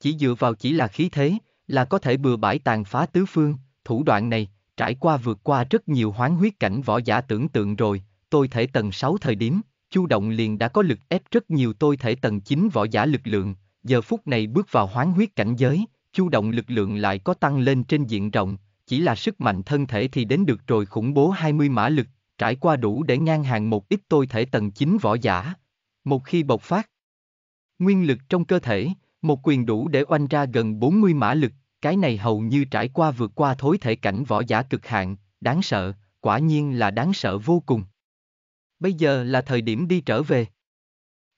Chỉ dựa vào chỉ là khí thế, là có thể bừa bãi tàn phá tứ phương, thủ đoạn này, trải qua vượt qua rất nhiều hoán huyết cảnh võ giả tưởng tượng rồi, tôi thể tầng 6 thời điểm, chu động liền đã có lực ép rất nhiều tôi thể tầng 9 võ giả lực lượng, giờ phút này bước vào hoán huyết cảnh giới, chu động lực lượng lại có tăng lên trên diện rộng, chỉ là sức mạnh thân thể thì đến được rồi khủng bố 20 mã lực, trải qua đủ để ngang hàng một ít tôi thể tầng 9 võ giả. Một khi bộc phát, nguyên lực trong cơ thể, một quyền đủ để oanh ra gần 40 mã lực, cái này hầu như trải qua vượt qua thối thể cảnh võ giả cực hạn, đáng sợ, quả nhiên là đáng sợ vô cùng. Bây giờ là thời điểm đi trở về.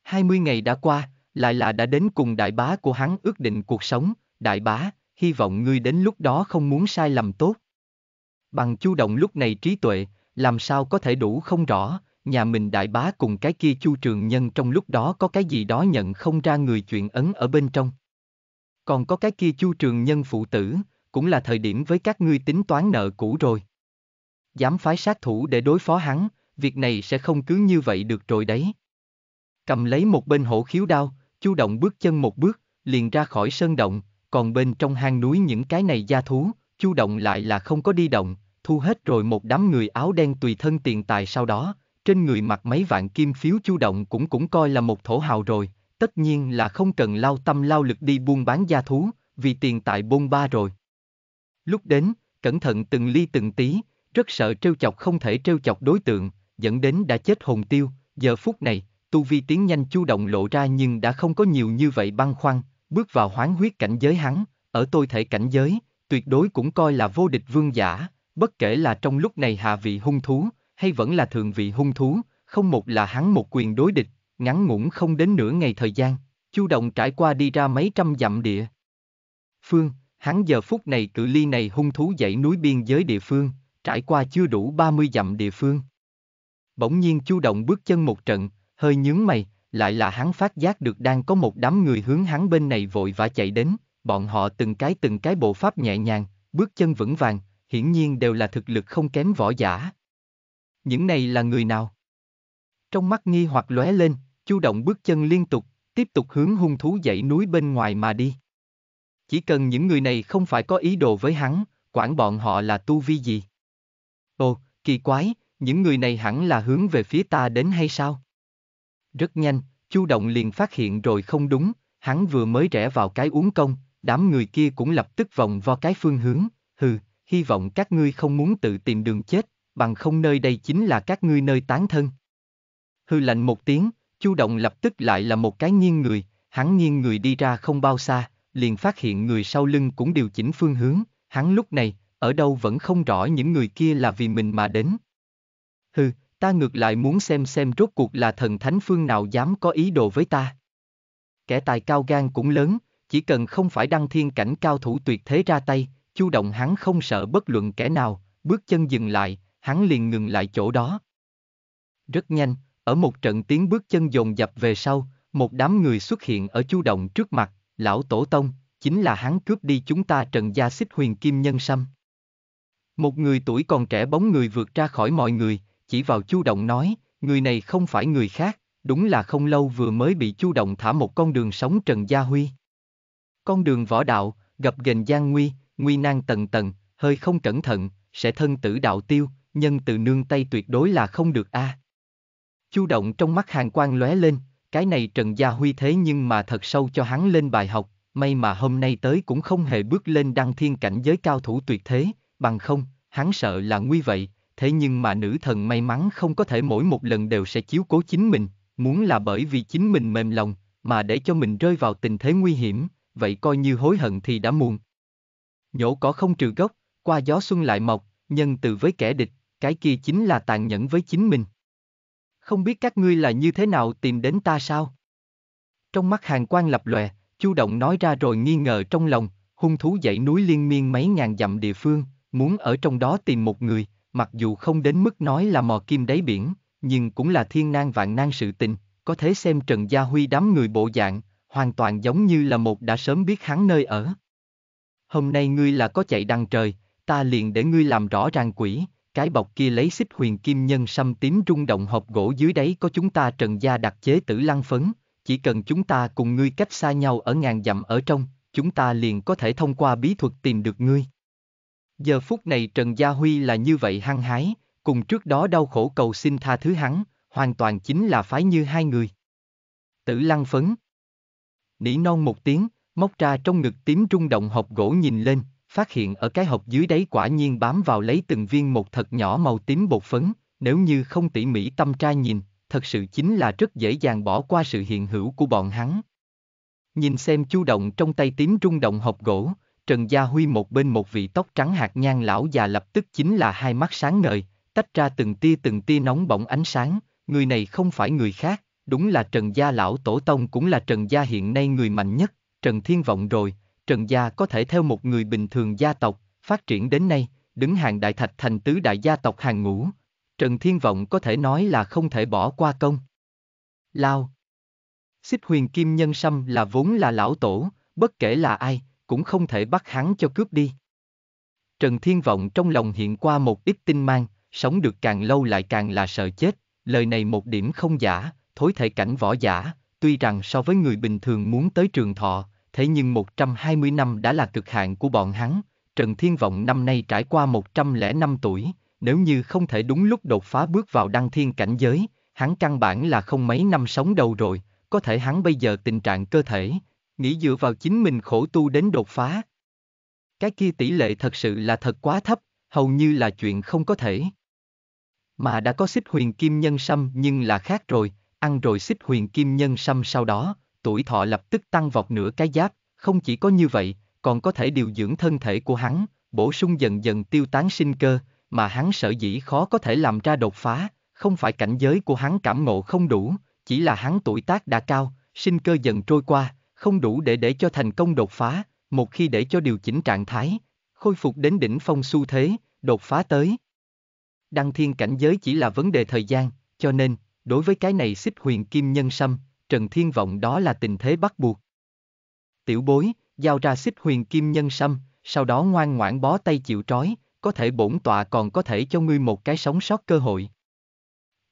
20 ngày đã qua, lại là đã đến cùng đại bá của hắn ước định cuộc sống, đại bá, hy vọng ngươi đến lúc đó không muốn sai lầm tốt. Bằng chu động lúc này trí tuệ, làm sao có thể đủ không rõ, nhà mình đại bá cùng cái kia chu trường nhân trong lúc đó có cái gì đó nhận không ra người chuyện ấn ở bên trong. Còn có cái kia chu trường nhân phụ tử, cũng là thời điểm với các ngươi tính toán nợ cũ rồi. Dám phái sát thủ để đối phó hắn, việc này sẽ không cứ như vậy được rồi đấy. Cầm lấy một bên hổ khiếu đao, Chu Động bước chân một bước, liền ra khỏi sơn động, còn bên trong hang núi những cái này gia thú, Chu Động lại là không có đi động, thu hết rồi một đám người áo đen tùy thân tiền tài sau đó, trên người mặc mấy vạn kim phiếu Chu Động cũng cũng coi là một thổ hào rồi, tất nhiên là không cần lao tâm lao lực đi buôn bán gia thú, vì tiền tài bôn ba rồi. Lúc đến, cẩn thận từng ly từng tí, rất sợ trêu chọc không thể trêu chọc đối tượng, dẫn đến đã chết hồn tiêu, giờ phút này, tu vi tiến nhanh chu động lộ ra nhưng đã không có nhiều như vậy băn khoăn, bước vào hoán huyết cảnh giới hắn, ở tôi thể cảnh giới, tuyệt đối cũng coi là vô địch vương giả, bất kể là trong lúc này hạ vị hung thú, hay vẫn là thượng vị hung thú, không một là hắn một quyền đối địch, ngắn ngủn không đến nửa ngày thời gian, chu động trải qua đi ra mấy trăm dặm địa. Phương, hắn giờ phút này cự ly này hung thú dãy núi biên giới địa phương, trải qua chưa đủ 30 dặm địa phương. Bỗng nhiên chu động bước chân một trận, hơi nhướng mày, lại là hắn phát giác được đang có một đám người hướng hắn bên này vội vã chạy đến, bọn họ từng cái từng cái bộ pháp nhẹ nhàng, bước chân vững vàng, hiển nhiên đều là thực lực không kém võ giả. Những này là người nào? Trong mắt nghi hoặc lóe lên, chu động bước chân liên tục, tiếp tục hướng hung thú dãy núi bên ngoài mà đi. Chỉ cần những người này không phải có ý đồ với hắn, quản bọn họ là tu vi gì. Ồ, kỳ quái, những người này hẳn là hướng về phía ta đến hay sao? Rất nhanh, Chu Động liền phát hiện rồi không đúng, hắn vừa mới rẽ vào cái uống công, đám người kia cũng lập tức vòng vo cái phương hướng, hừ, hy vọng các ngươi không muốn tự tìm đường chết, bằng không nơi đây chính là các ngươi nơi tán thân. Hư lạnh một tiếng, Chu Động lập tức lại là một cái nghiêng người, hắn nghiêng người đi ra không bao xa, liền phát hiện người sau lưng cũng điều chỉnh phương hướng, hắn lúc này, ở đâu vẫn không rõ những người kia là vì mình mà đến. Hừ, ta ngược lại muốn xem xem rốt cuộc là thần thánh phương nào dám có ý đồ với ta. Kẻ tài cao gan cũng lớn, chỉ cần không phải đăng thiên cảnh cao thủ tuyệt thế ra tay, chu động hắn không sợ bất luận kẻ nào, bước chân dừng lại, hắn liền ngừng lại chỗ đó. Rất nhanh, ở một trận tiếng bước chân dồn dập về sau, một đám người xuất hiện ở chu động trước mặt, lão tổ tông, chính là hắn cướp đi chúng ta trần gia xích huyền kim nhân sâm. Một người tuổi còn trẻ bóng người vượt ra khỏi mọi người, chỉ vào Chu Động nói, người này không phải người khác, đúng là không lâu vừa mới bị Chu Động thả một con đường sống Trần Gia Huy. Con đường võ đạo, gặp gềnh gian nguy, nguy nan tầng tầng, hơi không cẩn thận, sẽ thân tử đạo tiêu, nhân từ nương tay tuyệt đối là không được a. À. Chu Động trong mắt hàng quan lóe lên, cái này Trần Gia Huy thế nhưng mà thật sâu cho hắn lên bài học, may mà hôm nay tới cũng không hề bước lên đăng thiên cảnh giới cao thủ tuyệt thế, bằng không, hắn sợ là nguy vậy, thế nhưng mà nữ thần may mắn không có thể mỗi một lần đều sẽ chiếu cố chính mình, muốn là bởi vì chính mình mềm lòng, mà để cho mình rơi vào tình thế nguy hiểm, vậy coi như hối hận thì đã muộn. Nhổ cỏ không trừ gốc, qua gió xuân lại mọc, nhân từ với kẻ địch, cái kia chính là tàn nhẫn với chính mình. Không biết các ngươi là như thế nào tìm đến ta sao? Trong mắt hàng quan lập lòe, Chu Động nói ra rồi nghi ngờ trong lòng, hung thú dãy núi liên miên mấy ngàn dặm địa phương, muốn ở trong đó tìm một người, mặc dù không đến mức nói là mò kim đáy biển, nhưng cũng là thiên nan vạn nan sự tình, có thể xem Trần Gia Huy đám người bộ dạng, hoàn toàn giống như là một đã sớm biết hắn nơi ở. Hôm nay ngươi là có chạy đăng trời, ta liền để ngươi làm rõ ràng quỷ, cái bọc kia lấy xích huyền kim nhân xăm tím rung động hộp gỗ dưới đáy có chúng ta Trần Gia đặc chế tử lăng phấn, chỉ cần chúng ta cùng ngươi cách xa nhau ở ngàn dặm ở trong, chúng ta liền có thể thông qua bí thuật tìm được ngươi. Giờ phút này Trần Gia Huy là như vậy hăng hái, cùng trước đó đau khổ cầu xin tha thứ hắn, hoàn toàn chính là phái như hai người. Tử lăng phấn. Nỉ non một tiếng, móc ra trong ngực tím trung động hộp gỗ nhìn lên, phát hiện ở cái hộp dưới đáy quả nhiên bám vào lấy từng viên một thật nhỏ màu tím bột phấn, nếu như không tỉ mỉ tâm tra nhìn, thật sự chính là rất dễ dàng bỏ qua sự hiện hữu của bọn hắn. Nhìn xem chu động trong tay tím trung động hộp gỗ, Trần Gia Huy một bên một vị tóc trắng hạt nhang lão già lập tức chính là hai mắt sáng ngời, tách ra từng tia từng tia nóng bỏng ánh sáng, người này không phải người khác, đúng là Trần Gia lão tổ tông cũng là Trần Gia hiện nay người mạnh nhất, Trần Thiên Vọng rồi, Trần Gia có thể theo một người bình thường gia tộc, phát triển đến nay, đứng hàng đại thạch thành tứ đại gia tộc hàng ngũ, Trần Thiên Vọng có thể nói là không thể bỏ qua công. Lao Xích huyền kim nhân sâm là vốn là lão tổ, bất kể là ai, cũng không thể bắt hắn cho cướp đi. Trần Thiên Vọng trong lòng hiện qua một ít tinh mang, sống được càng lâu lại càng là sợ chết, lời này một điểm không giả, thối thể cảnh võ giả, tuy rằng so với người bình thường muốn tới trường thọ, thế nhưng 120 năm đã là cực hạn của bọn hắn, Trần Thiên Vọng năm nay trải qua 105 tuổi, nếu như không thể đúng lúc đột phá bước vào đăng thiên cảnh giới, hắn căn bản là không mấy năm sống đâu rồi, có thể hắn bây giờ tình trạng cơ thể, nghĩ dựa vào chính mình khổ tu đến đột phá. Cái kia tỷ lệ thật sự là thật quá thấp, hầu như là chuyện không có thể. Mà đã có xích huyền kim nhân sâm nhưng là khác rồi, ăn rồi xích huyền kim nhân sâm sau đó, tuổi thọ lập tức tăng vọt nửa cái giáp, không chỉ có như vậy, còn có thể điều dưỡng thân thể của hắn, bổ sung dần dần tiêu tán sinh cơ, mà hắn sở dĩ khó có thể làm ra đột phá, không phải cảnh giới của hắn cảm ngộ không đủ, chỉ là hắn tuổi tác đã cao, sinh cơ dần trôi qua, không đủ để để cho thành công đột phá, một khi để cho điều chỉnh trạng thái, khôi phục đến đỉnh phong xu thế, đột phá tới. Đăng thiên cảnh giới chỉ là vấn đề thời gian, cho nên, đối với cái này xích huyền kim nhân sâm, trần thiên vọng đó là tình thế bắt buộc. Tiểu bối, giao ra xích huyền kim nhân sâm, sau đó ngoan ngoãn bó tay chịu trói, có thể bổn tọa còn có thể cho ngươi một cái sống sót cơ hội.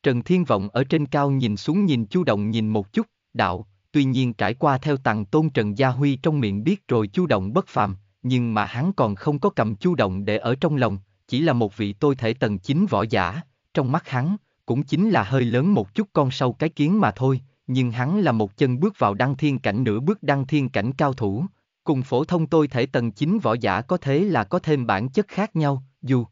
Trần Thiên Vọng ở trên cao nhìn xuống nhìn chu động nhìn một chút, đạo, tuy nhiên trải qua theo tàng tôn Trần Gia Huy trong miệng biết rồi chu động bất phàm, nhưng mà hắn còn không có cầm chu động để ở trong lòng, chỉ là một vị tôi thể tầng chính võ giả, trong mắt hắn, cũng chính là hơi lớn một chút con sâu cái kiến mà thôi, nhưng hắn là một chân bước vào đăng thiên cảnh nửa bước đăng thiên cảnh cao thủ, cùng phổ thông tôi thể tầng chính võ giả có thế là có thêm bản chất khác nhau, dù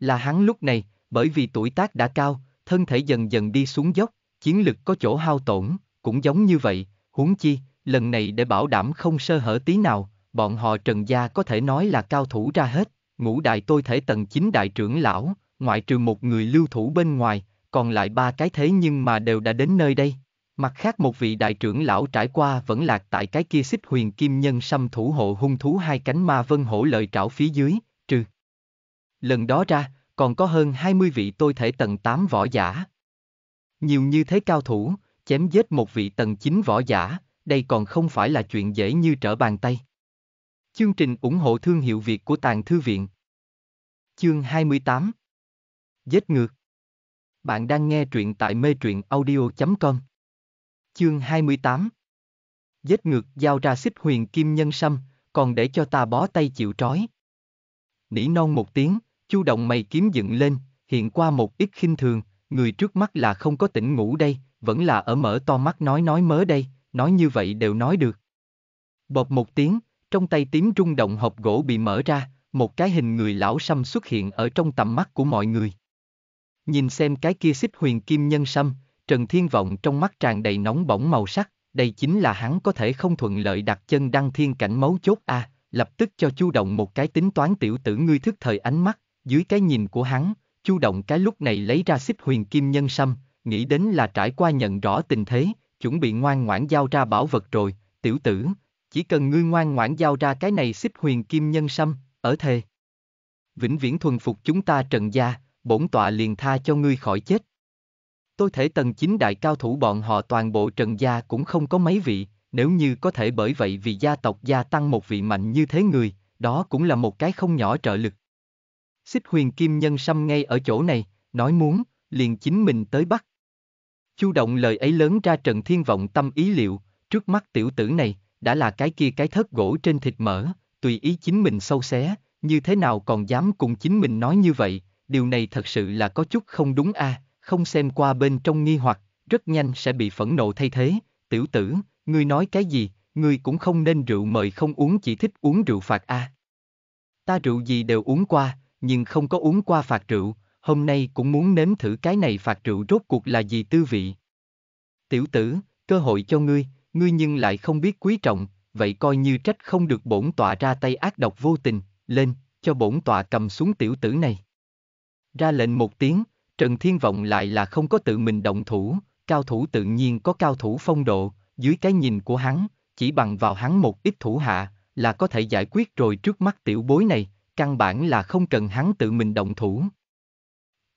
là hắn lúc này, bởi vì tuổi tác đã cao, thân thể dần dần đi xuống dốc, chiến lực có chỗ hao tổn, cũng giống như vậy, huống chi, lần này để bảo đảm không sơ hở tí nào, bọn họ Trần Gia có thể nói là cao thủ ra hết, ngũ đại tôi thể tầng chính đại trưởng lão, ngoại trừ một người lưu thủ bên ngoài, còn lại ba cái thế nhưng mà đều đã đến nơi đây. Mặt khác một vị đại trưởng lão trải qua vẫn lạc tại cái kia xích huyền kim nhân xăm thủ hộ hung thú hai cánh ma vân hổ lợi trảo phía dưới, trừ. Lần đó ra, còn có hơn 20 vị tôi thể tầng 8 võ giả. Nhiều như thế cao thủ, chém giết một vị tầng chính võ giả, đây còn không phải là chuyện dễ như trở bàn tay. Chương trình ủng hộ thương hiệu Việt của Tàng Thư Viện Chương 28 Giết ngược Bạn đang nghe truyện tại mê truyện audio.com Chương 28 Giết ngược giao ra xích huyền kim nhân sâm, còn để cho ta bó tay chịu trói. Nỉ non một tiếng, chu động mày kiếm dựng lên, hiện qua một ít khinh thường, người trước mắt là không có tỉnh ngủ đây, vẫn là ở mở to mắt nói nói mớ đây, nói như vậy đều nói được. Bột một tiếng, trong tay tím trung động hộp gỗ bị mở ra, một cái hình người lão sâm xuất hiện ở trong tầm mắt của mọi người. Nhìn xem cái kia xích huyền kim nhân sâm, Trần Thiên Vọng trong mắt tràn đầy nóng bỏng màu sắc, đây chính là hắn có thể không thuận lợi đặt chân đăng thiên cảnh mấu chốt a lập tức cho chu động một cái tính toán tiểu tử ngươi thức thời ánh mắt, dưới cái nhìn của hắn, chu động cái lúc này lấy ra xích huyền kim nhân sâm, nghĩ đến là trải qua nhận rõ tình thế, chuẩn bị ngoan ngoãn giao ra bảo vật rồi, tiểu tử, chỉ cần ngươi ngoan ngoãn giao ra cái này xích huyền kim nhân sâm, ở thề. Vĩnh viễn thuần phục chúng ta trần gia, bổn tọa liền tha cho ngươi khỏi chết. Tôi thể tầng 9 đại cao thủ bọn họ toàn bộ trần gia cũng không có mấy vị, nếu như có thể bởi vậy vì gia tộc gia tăng một vị mạnh như thế người, đó cũng là một cái không nhỏ trợ lực. Xích huyền kim nhân Sâm ngay ở chỗ này, nói muốn, liền chính mình tới bắt. Chu động lời ấy lớn ra Trần Thiên vọng tâm ý liệu, trước mắt tiểu tử này, đã là cái kia cái thớt gỗ trên thịt mỡ, tùy ý chính mình sâu xé, như thế nào còn dám cùng chính mình nói như vậy, điều này thật sự là có chút không đúng a, à, không xem qua bên trong nghi hoặc, rất nhanh sẽ bị phẫn nộ thay thế, tiểu tử, ngươi nói cái gì, ngươi cũng không nên rượu mời không uống chỉ thích uống rượu phạt a. À. Ta rượu gì đều uống qua, nhưng không có uống qua phạt rượu, hôm nay cũng muốn nếm thử cái này phạt rượu rốt cuộc là gì tư vị. Tiểu tử, cơ hội cho ngươi, ngươi nhưng lại không biết quý trọng, vậy coi như trách không được bổn tọa ra tay ác độc vô tình, lên, cho bổn tọa cầm xuống tiểu tử này. Ra lệnh một tiếng, Trần Thiên Vọng lại là không có tự mình động thủ, cao thủ tự nhiên có cao thủ phong độ, dưới cái nhìn của hắn, chỉ bằng vào hắn một ít thủ hạ, là có thể giải quyết rồi trước mắt tiểu bối này, căn bản là không cần hắn tự mình động thủ.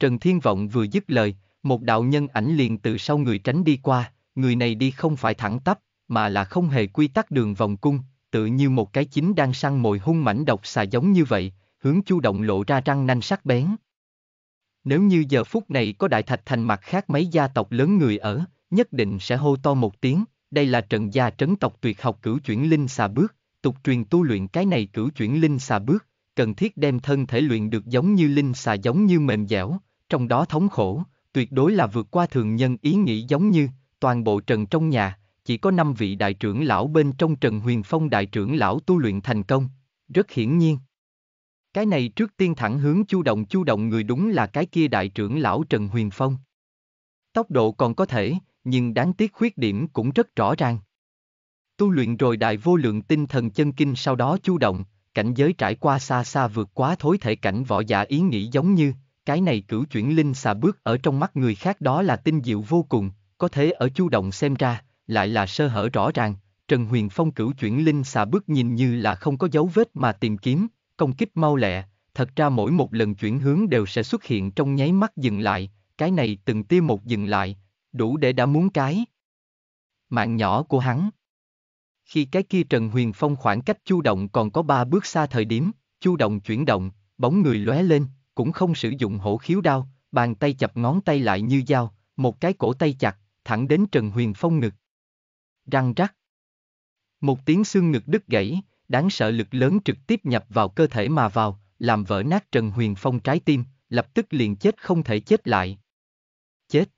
Trần Thiên Vọng vừa dứt lời, một đạo nhân ảnh liền từ sau người tránh đi qua, người này đi không phải thẳng tắp, mà là không hề quy tắc đường vòng cung, tự như một cái chính đang săn mồi hung mảnh độc xà giống như vậy, hướng chu động lộ ra răng nanh sắc bén. Nếu như giờ phút này có đại thạch thành mặt khác mấy gia tộc lớn người ở, nhất định sẽ hô to một tiếng, đây là trận gia trấn tộc tuyệt học cửu chuyển linh xà bước, tục truyền tu luyện cái này cửu chuyển linh xà bước, cần thiết đem thân thể luyện được giống như linh xà giống như mềm dẻo, trong đó thống khổ, tuyệt đối là vượt qua thường nhân ý nghĩ giống như, toàn bộ trần trong nhà, chỉ có 5 vị đại trưởng lão bên trong Trần Huyền Phong đại trưởng lão tu luyện thành công, rất hiển nhiên. Cái này trước tiên thẳng hướng chu động chu động người đúng là cái kia đại trưởng lão Trần Huyền Phong. Tốc độ còn có thể, nhưng đáng tiếc khuyết điểm cũng rất rõ ràng. Tu luyện rồi đại vô lượng tinh thần chân kinh sau đó chu động, cảnh giới trải qua xa xa vượt quá thối thể cảnh võ giả ý nghĩ giống như, cái này cửu chuyển linh xà bước ở trong mắt người khác đó là tinh diệu vô cùng, có thể ở chu động xem ra, lại là sơ hở rõ ràng, Trần Huyền Phong cửu chuyển linh xà bước nhìn như là không có dấu vết mà tìm kiếm, công kích mau lẹ, thật ra mỗi một lần chuyển hướng đều sẽ xuất hiện trong nháy mắt dừng lại, cái này từng tiêu một dừng lại, đủ để đã muốn cái. Mạng nhỏ của hắn Khi cái kia Trần Huyền Phong khoảng cách chu động còn có ba bước xa thời điểm, chu động chuyển động, bóng người lóe lên, cũng không sử dụng hổ khiếu đao, bàn tay chập ngón tay lại như dao, một cái cổ tay chặt, thẳng đến Trần Huyền Phong ngực. Răng rắc. Một tiếng xương ngực đứt gãy, đáng sợ lực lớn trực tiếp nhập vào cơ thể mà vào, làm vỡ nát Trần Huyền Phong trái tim, lập tức liền chết không thể chết lại. Chết.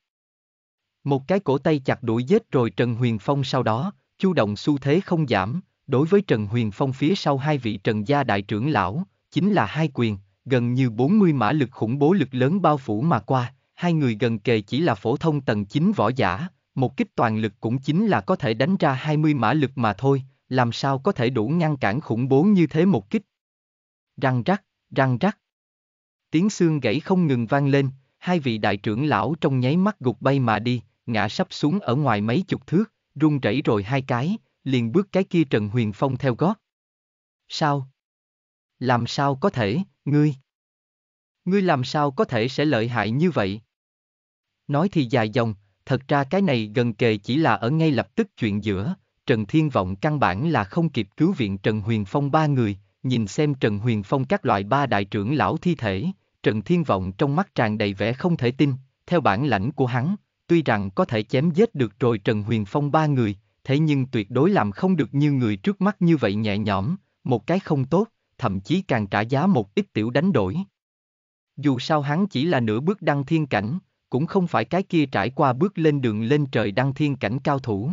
Một cái cổ tay chặt đuổi giết rồi Trần Huyền Phong sau đó, chu động xu thế không giảm, đối với Trần Huyền Phong phía sau hai vị Trần gia đại trưởng lão, chính là hai quyền, gần như 40 mã lực khủng bố lực lớn bao phủ mà qua, hai người gần kề chỉ là phổ thông tầng 9 võ giả, một kích toàn lực cũng chính là có thể đánh ra 20 mã lực mà thôi, làm sao có thể đủ ngăn cản khủng bố như thế một kích. Răng rắc, răng rắc. Tiếng xương gãy không ngừng vang lên, hai vị đại trưởng lão trong nháy mắt gục bay mà đi, ngã sắp xuống ở ngoài mấy chục thước, run rẩy rồi hai cái, liền bước cái kia Trần Huyền Phong theo gót. Sao? Làm sao có thể, Ngươi! Ngươi làm sao có thể sẽ lợi hại như vậy? Nói thì dài dòng, thật ra cái này gần kề chỉ là ở ngay lập tức chuyện giữa, Trần Thiên Vọng căn bản là không kịp cứu viện Trần Huyền Phong ba người, nhìn xem Trần Huyền Phong các loại ba đại trưởng lão thi thể, Trần Thiên Vọng trong mắt tràn đầy vẻ không thể tin, theo bản lãnh của hắn, tuy rằng có thể chém giết được rồi Trần Huyền Phong ba người, thế nhưng tuyệt đối làm không được như người trước mắt như vậy nhẹ nhõm, một cái không tốt, thậm chí càng trả giá một ít tiểu đánh đổi. Dù sao hắn chỉ là nửa bước đăng thiên cảnh, cũng không phải cái kia trải qua bước lên đường lên trời đăng thiên cảnh cao thủ.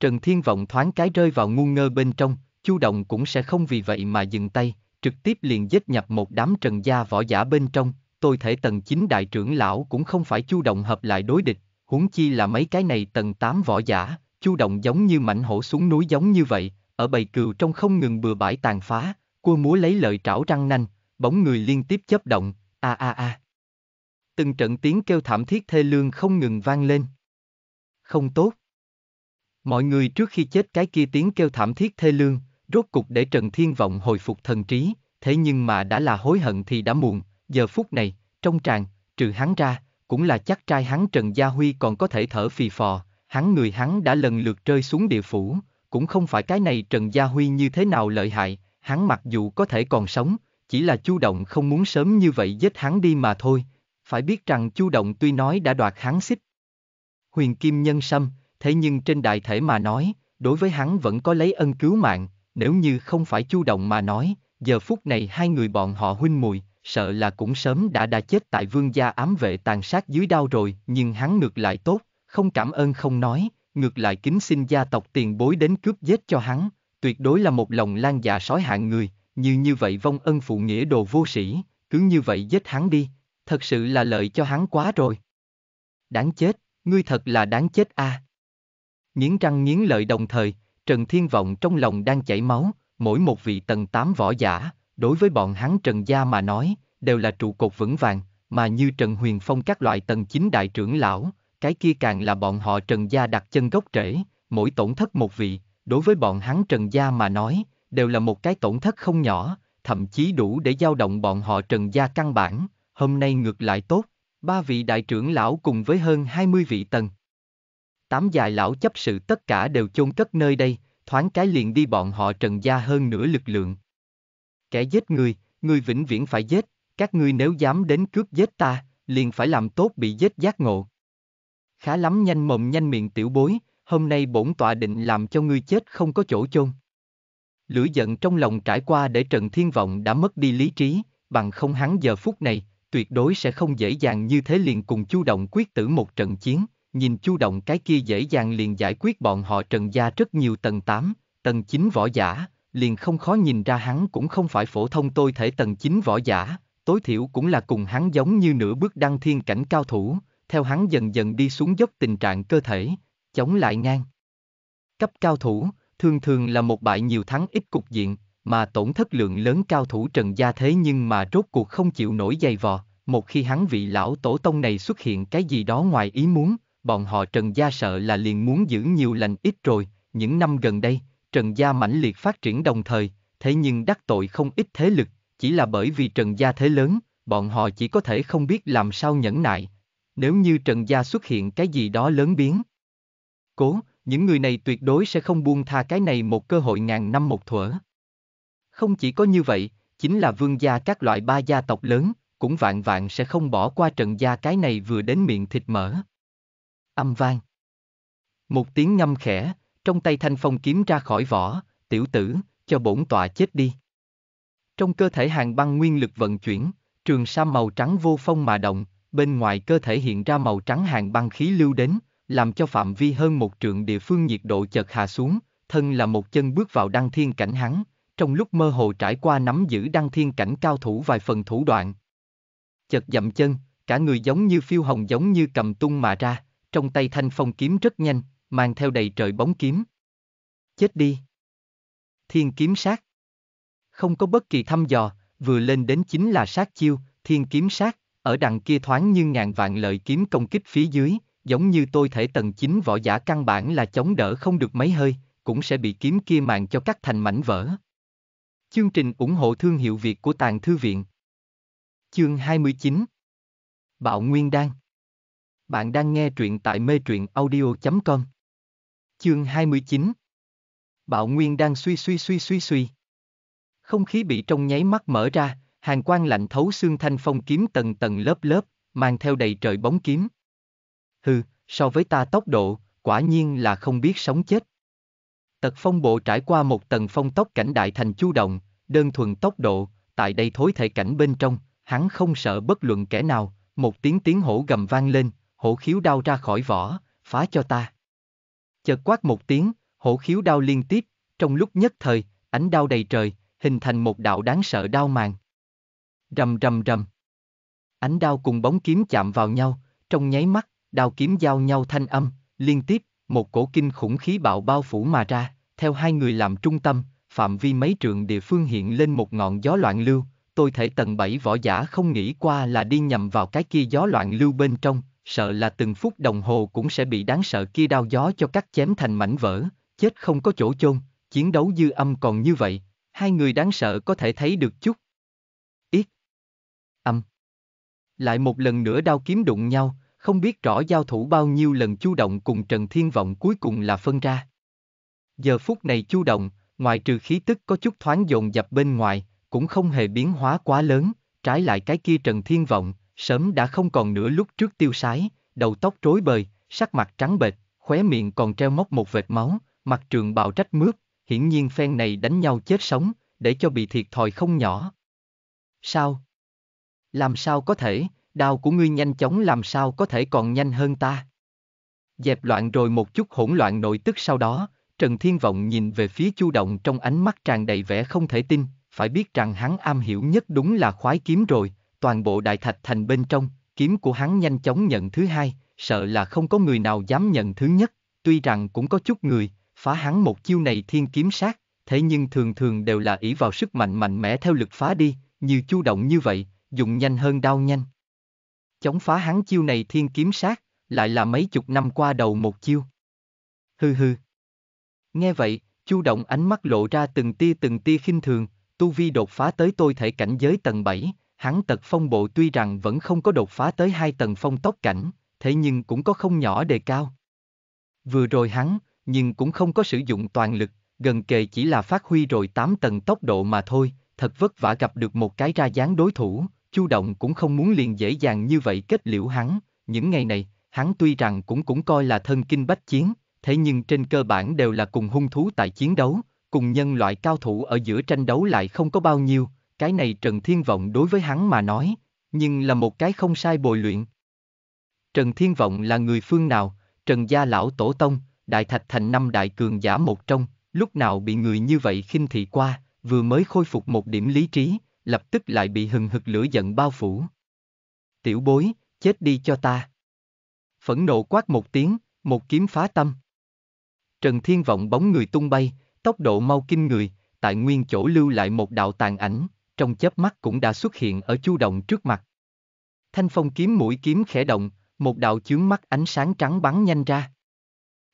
Trần Thiên Vọng thoáng cái rơi vào ngu ngơ bên trong, Chu Động cũng sẽ không vì vậy mà dừng tay, trực tiếp liền giết nhập một đám trần gia võ giả bên trong, tôi thể tầng 9 đại trưởng lão cũng không phải Chu Động hợp lại đối địch, huống chi là mấy cái này tầng 8 võ giả, Chu Động giống như mảnh hổ xuống núi giống như vậy, ở bầy cừu trong không ngừng bừa bãi tàn phá, cua múa lấy lợi trảo răng nanh, bóng người liên tiếp chớp động, a a a. Từng trận tiếng kêu thảm thiết thê lương không ngừng vang lên. Không tốt. Mọi người trước khi chết cái kia tiếng kêu thảm thiết thê lương, rốt cục để Trần Thiên Vọng hồi phục thần trí, thế nhưng mà đã là hối hận thì đã muộn, giờ phút này, trong tràng, trừ hắn ra, cũng là chắc trai hắn Trần Gia Huy còn có thể thở phì phò, hắn người hắn đã lần lượt rơi xuống địa phủ, cũng không phải cái này Trần Gia Huy như thế nào lợi hại, hắn mặc dù có thể còn sống, chỉ là Chu Động không muốn sớm như vậy giết hắn đi mà thôi, phải biết rằng Chu Động tuy nói đã đoạt hắn xích. Huyền Kim Nhân Sâm, thế nhưng trên đại thể mà nói, đối với hắn vẫn có lấy ân cứu mạng, nếu như không phải Chu Động mà nói, giờ phút này hai người bọn họ huynh mùi, sợ là cũng sớm đã đã chết tại vương gia ám vệ tàn sát dưới đao rồi, nhưng hắn ngược lại tốt, không cảm ơn không nói, ngược lại kính xin gia tộc tiền bối đến cướp giết cho hắn, tuyệt đối là một lòng lan dạ sói hạng người, như như vậy vong ân phụ nghĩa đồ vô sĩ, cứ như vậy giết hắn đi, thật sự là lợi cho hắn quá rồi. Đáng chết, ngươi thật là đáng chết a. À. Nghiến răng nghiến lợi đồng thời, Trần Thiên Vọng trong lòng đang chảy máu, mỗi một vị tầng tám võ giả, đối với bọn hắn Trần Gia mà nói, đều là trụ cột vững vàng, mà như Trần Huyền Phong các loại tầng chính đại trưởng lão, cái kia càng là bọn họ Trần Gia đặt chân gốc rễ, mỗi tổn thất một vị, đối với bọn hắn Trần Gia mà nói, đều là một cái tổn thất không nhỏ, thậm chí đủ để dao động bọn họ Trần Gia căn bản, hôm nay ngược lại tốt, ba vị đại trưởng lão cùng với hơn 20 vị tần. Tám dài lão chấp sự tất cả đều chôn cất nơi đây, thoáng cái liền đi bọn họ Trần Gia hơn nửa lực lượng. Kẻ giết người, người vĩnh viễn phải giết, các ngươi nếu dám đến cướp giết ta, liền phải làm tốt bị giết giác ngộ. Khá lắm nhanh mồm nhanh miệng tiểu bối, hôm nay bổn tọa định làm cho ngươi chết không có chỗ chôn. Lửa giận trong lòng trải qua để Trần Thiên Vọng đã mất đi lý trí, bằng không hắn giờ phút này, tuyệt đối sẽ không dễ dàng như thế liền cùng Chu Động quyết tử một trận chiến, nhìn Chu Động cái kia dễ dàng liền giải quyết bọn họ Trần gia rất nhiều tầng 8, tầng 9 võ giả, liền không khó nhìn ra hắn cũng không phải phổ thông tôi thể tầng 9 võ giả, tối thiểu cũng là cùng hắn giống như nửa bước đăng thiên cảnh cao thủ, theo hắn dần dần đi xuống dốc tình trạng cơ thể, chống lại ngang. Cấp cao thủ, thường thường là một bại nhiều thắng ít cục diện, mà tổn thất lượng lớn cao thủ trần gia thế nhưng mà rốt cuộc không chịu nổi dày vò, một khi hắn vị lão tổ tông này xuất hiện cái gì đó ngoài ý muốn, bọn họ trần gia sợ là liền muốn giữ nhiều lành ít rồi, những năm gần đây, trần gia mãnh liệt phát triển đồng thời, thế nhưng đắc tội không ít thế lực, chỉ là bởi vì trần gia thế lớn, bọn họ chỉ có thể không biết làm sao nhẫn nại. Nếu như trần gia xuất hiện cái gì đó lớn biến, cố, những người này tuyệt đối sẽ không buông tha cái này một cơ hội ngàn năm một thuở. Không chỉ có như vậy, chính là vương gia các loại ba gia tộc lớn, cũng vạn vạn sẽ không bỏ qua trận gia cái này vừa đến miệng thịt mỡ. Âm vang. Một tiếng ngâm khẽ, trong tay thanh phong kiếm ra khỏi vỏ, tiểu tử, cho bổn tọa chết đi. Trong cơ thể hàng băng nguyên lực vận chuyển, trường sa màu trắng vô phong mà động, bên ngoài cơ thể hiện ra màu trắng hàng băng khí lưu đến, làm cho phạm vi hơn một trượng địa phương nhiệt độ chợt hạ xuống, thân là một chân bước vào đăng thiên cảnh hắn, trong lúc mơ hồ trải qua nắm giữ đăng thiên cảnh cao thủ vài phần thủ đoạn. Chợt dậm chân, cả người giống như phiêu hồng giống như cầm tung mà ra, trong tay thanh phong kiếm rất nhanh, mang theo đầy trời bóng kiếm. Chết đi! Thiên kiếm sát! Không có bất kỳ thăm dò, vừa lên đến chính là sát chiêu, thiên kiếm sát, ở đằng kia thoáng như ngàn vạn lợi kiếm công kích phía dưới, giống như tôi thể tầng 9 võ giả căn bản là chống đỡ không được mấy hơi, cũng sẽ bị kiếm kia mạng cho cắt thành mảnh vỡ. Chương trình ủng hộ thương hiệu Việt của Tàng Thư Viện Chương 29 Bạo Nguyên Đan Bạn đang nghe truyện tại mê truyện audio.com Chương 29 Bạo Nguyên Đan suy suy suy suy suy Không khí bị trong nháy mắt mở ra, hàng quang lạnh thấu xương thanh phong kiếm tầng tầng lớp lớp, mang theo đầy trời bóng kiếm hừ, so với ta tốc độ, quả nhiên là không biết sống chết. Tật phong bộ trải qua một tầng phong tốc cảnh đại thành chu động, đơn thuần tốc độ, tại đây thối thể cảnh bên trong, hắn không sợ bất luận kẻ nào, một tiếng tiếng hổ gầm vang lên, hổ khiếu đau ra khỏi vỏ, phá cho ta. Chợt quát một tiếng, hổ khiếu đau liên tiếp, trong lúc nhất thời, ánh đau đầy trời, hình thành một đạo đáng sợ đau màng. Rầm rầm rầm. Ánh đau cùng bóng kiếm chạm vào nhau, trong nháy mắt, đao kiếm giao nhau thanh âm, liên tiếp, một cổ kinh khủng khí bạo bao phủ mà ra, theo hai người làm trung tâm, phạm vi mấy trượng địa phương hiện lên một ngọn gió loạn lưu, tôi thể tầng bảy võ giả không nghĩ qua là đi nhầm vào cái kia gió loạn lưu bên trong, sợ là từng phút đồng hồ cũng sẽ bị đáng sợ kia đao gió cho cắt chém thành mảnh vỡ, chết không có chỗ chôn, chiến đấu dư âm còn như vậy, hai người đáng sợ có thể thấy được chút. Ít. Âm. Lại một lần nữa đao kiếm đụng nhau, không biết rõ giao thủ bao nhiêu lần Chu Động cùng Trần Thiên Vọng cuối cùng là phân ra. Giờ phút này Chu Động, ngoài trừ khí tức có chút thoáng dồn dập bên ngoài, cũng không hề biến hóa quá lớn, trái lại cái kia Trần Thiên Vọng, sớm đã không còn nữa lúc trước tiêu sái, đầu tóc rối bời, sắc mặt trắng bệch, khóe miệng còn treo móc một vệt máu, mặt trường bào trách mướt, hiển nhiên phen này đánh nhau chết sống, để cho bị thiệt thòi không nhỏ. Sao? Làm sao có thể, đao của ngươi nhanh chóng làm sao có thể còn nhanh hơn ta. Dẹp loạn rồi một chút hỗn loạn nội tức sau đó, Trần Thiên Vọng nhìn về phía Chu Động trong ánh mắt tràn đầy vẻ không thể tin, phải biết rằng hắn am hiểu nhất đúng là khoái kiếm rồi, toàn bộ đại thạch thành bên trong, kiếm của hắn nhanh chóng nhận thứ hai, sợ là không có người nào dám nhận thứ nhất, tuy rằng cũng có chút người, phá hắn một chiêu này thiên kiếm sát, thế nhưng thường thường đều là ỷ vào sức mạnh mạnh mẽ theo lực phá đi, như chu động như vậy, dùng nhanh hơn đau nhanh chống phá hắn chiêu này thiên kiếm sát, lại là mấy chục năm qua đầu một chiêu. Hừ hừ. Nghe vậy, Chu Động ánh mắt lộ ra từng tia từng tia khinh thường, tu vi đột phá tới tôi thể cảnh giới tầng 7, hắn tật phong bộ tuy rằng vẫn không có đột phá tới hai tầng phong tốc cảnh, thế nhưng cũng có không nhỏ đề cao. Vừa rồi hắn, nhưng cũng không có sử dụng toàn lực, gần kề chỉ là phát huy rồi 8 tầng tốc độ mà thôi, thật vất vả gặp được một cái ra dáng đối thủ, Chu Động cũng không muốn liền dễ dàng như vậy kết liễu hắn, những ngày này, hắn tuy rằng cũng cũng coi là thân kinh bách chiến, thế nhưng trên cơ bản đều là cùng hung thú tại chiến đấu, cùng nhân loại cao thủ ở giữa tranh đấu lại không có bao nhiêu, cái này Trần Thiên Vọng đối với hắn mà nói, nhưng là một cái không sai bồi luyện. Trần Thiên Vọng là người phương nào, Trần Gia Lão Tổ Tông, Đại Thạch Thành năm đại cường giả một trong, lúc nào bị người như vậy khinh thị qua, vừa mới khôi phục một điểm lý trí, lập tức lại bị hừng hực lửa giận bao phủ. Tiểu bối, chết đi cho ta. Phẫn nộ quát một tiếng, một kiếm phá tâm. Trần Thiên Vọng bóng người tung bay, tốc độ mau kinh người, tại nguyên chỗ lưu lại một đạo tàn ảnh, trong chớp mắt cũng đã xuất hiện ở chu động trước mặt. Thanh phong kiếm mũi kiếm khẽ động, một đạo chướng mắt ánh sáng trắng bắn nhanh ra.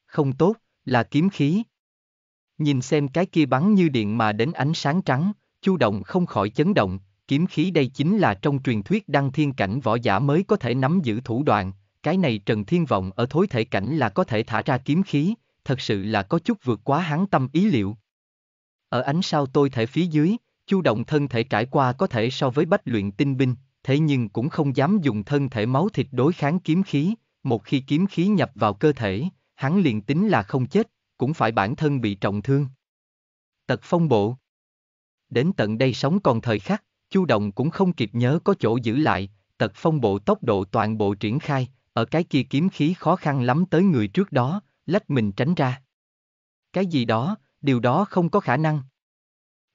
Không tốt, là kiếm khí. Nhìn xem cái kia bắn như điện mà đến ánh sáng trắng, Chu Động không khỏi chấn động, kiếm khí đây chính là trong truyền thuyết đăng thiên cảnh võ giả mới có thể nắm giữ thủ đoạn, cái này Trần Thiên Vọng ở thối thể cảnh là có thể thả ra kiếm khí, thật sự là có chút vượt quá hắn tâm ý liệu. Ở ánh sao tôi thể phía dưới, Chu Động thân thể trải qua có thể so với bách luyện tinh binh, thế nhưng cũng không dám dùng thân thể máu thịt đối kháng kiếm khí, một khi kiếm khí nhập vào cơ thể, hắn liền tính là không chết, cũng phải bản thân bị trọng thương. Tật phong bộ Đến tận đây sống còn thời khắc, Chu Động cũng không kịp nhớ có chỗ giữ lại, tật phong bộ tốc độ toàn bộ triển khai, ở cái kia kiếm khí khó khăn lắm tới người trước đó, lách mình tránh ra. Cái gì đó, điều đó không có khả năng.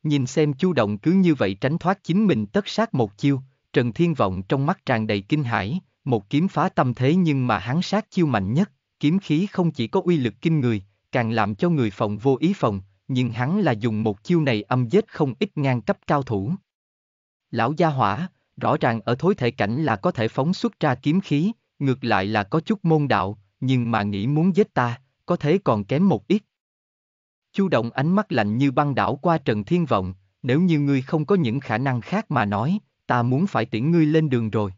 Nhìn xem Chu Động cứ như vậy tránh thoát chính mình tất sát một chiêu, Trần Thiên Vọng trong mắt tràn đầy kinh hãi, một kiếm phá tâm thế nhưng mà hắn sát chiêu mạnh nhất, kiếm khí không chỉ có uy lực kinh người, càng làm cho người phòng vô ý phòng, nhưng hắn là dùng một chiêu này âm giết không ít ngang cấp cao thủ. Lão gia hỏa, rõ ràng ở thối thể cảnh là có thể phóng xuất ra kiếm khí, ngược lại là có chút môn đạo, nhưng mà nghĩ muốn giết ta, có thể còn kém một ít. Chu động ánh mắt lạnh như băng đảo qua Trần Thiên Vọng, nếu như ngươi không có những khả năng khác mà nói, ta muốn phải tiễn ngươi lên đường rồi.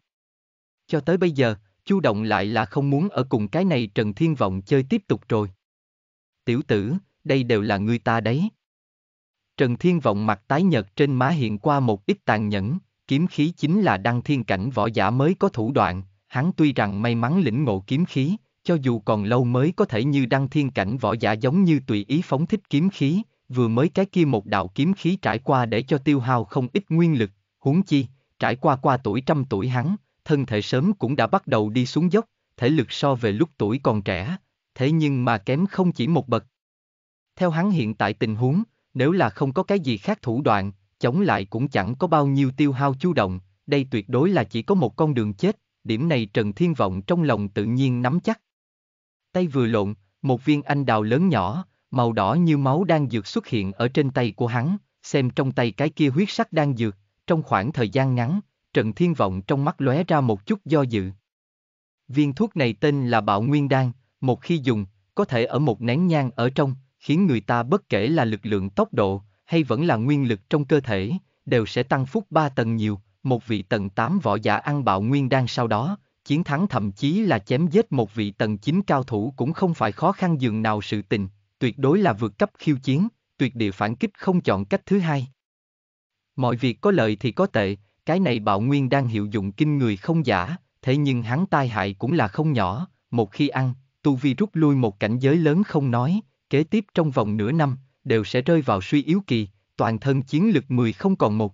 Cho tới bây giờ, Chu động lại là không muốn ở cùng cái này Trần Thiên Vọng chơi tiếp tục rồi. Tiểu tử, đây đều là người ta đấy. Trần Thiên Vọng mặt tái nhợt trên má hiện qua một ít tàn nhẫn, kiếm khí chính là đăng thiên cảnh võ giả mới có thủ đoạn, hắn tuy rằng may mắn lĩnh ngộ kiếm khí, cho dù còn lâu mới có thể như đăng thiên cảnh võ giả giống như tùy ý phóng thích kiếm khí, vừa mới cái kia một đạo kiếm khí trải qua để cho tiêu hao không ít nguyên lực, huống chi, trải qua qua tuổi trăm tuổi hắn, thân thể sớm cũng đã bắt đầu đi xuống dốc, thể lực so về lúc tuổi còn trẻ, thế nhưng mà kém không chỉ một bậc, theo hắn hiện tại tình huống, nếu là không có cái gì khác thủ đoạn, chống lại cũng chẳng có bao nhiêu tiêu hao chu động, đây tuyệt đối là chỉ có một con đường chết, điểm này Trần Thiên Vọng trong lòng tự nhiên nắm chắc. Tay vừa lộn, một viên anh đào lớn nhỏ, màu đỏ như máu đang dược xuất hiện ở trên tay của hắn, xem trong tay cái kia huyết sắc đang dược, trong khoảng thời gian ngắn, Trần Thiên Vọng trong mắt lóe ra một chút do dự. Viên thuốc này tên là Bạo Nguyên Đan, một khi dùng, có thể ở một nén nhang ở trong, khiến người ta bất kể là lực lượng tốc độ hay vẫn là nguyên lực trong cơ thể, đều sẽ tăng phúc 3 tầng nhiều, một vị tầng 8 võ giả ăn bạo nguyên đan sau đó, chiến thắng thậm chí là chém giết một vị tầng 9 cao thủ cũng không phải khó khăn dường nào sự tình, tuyệt đối là vượt cấp khiêu chiến, tuyệt địa phản kích không chọn cách thứ hai. Mọi việc có lợi thì có tệ, cái này bạo nguyên đang hiệu dụng kinh người không giả, thế nhưng hắn tai hại cũng là không nhỏ, một khi ăn, tu vi rút lui một cảnh giới lớn không nói, kế tiếp trong vòng nửa năm, đều sẽ rơi vào suy yếu kỳ, toàn thân chiến lực 10 không còn một.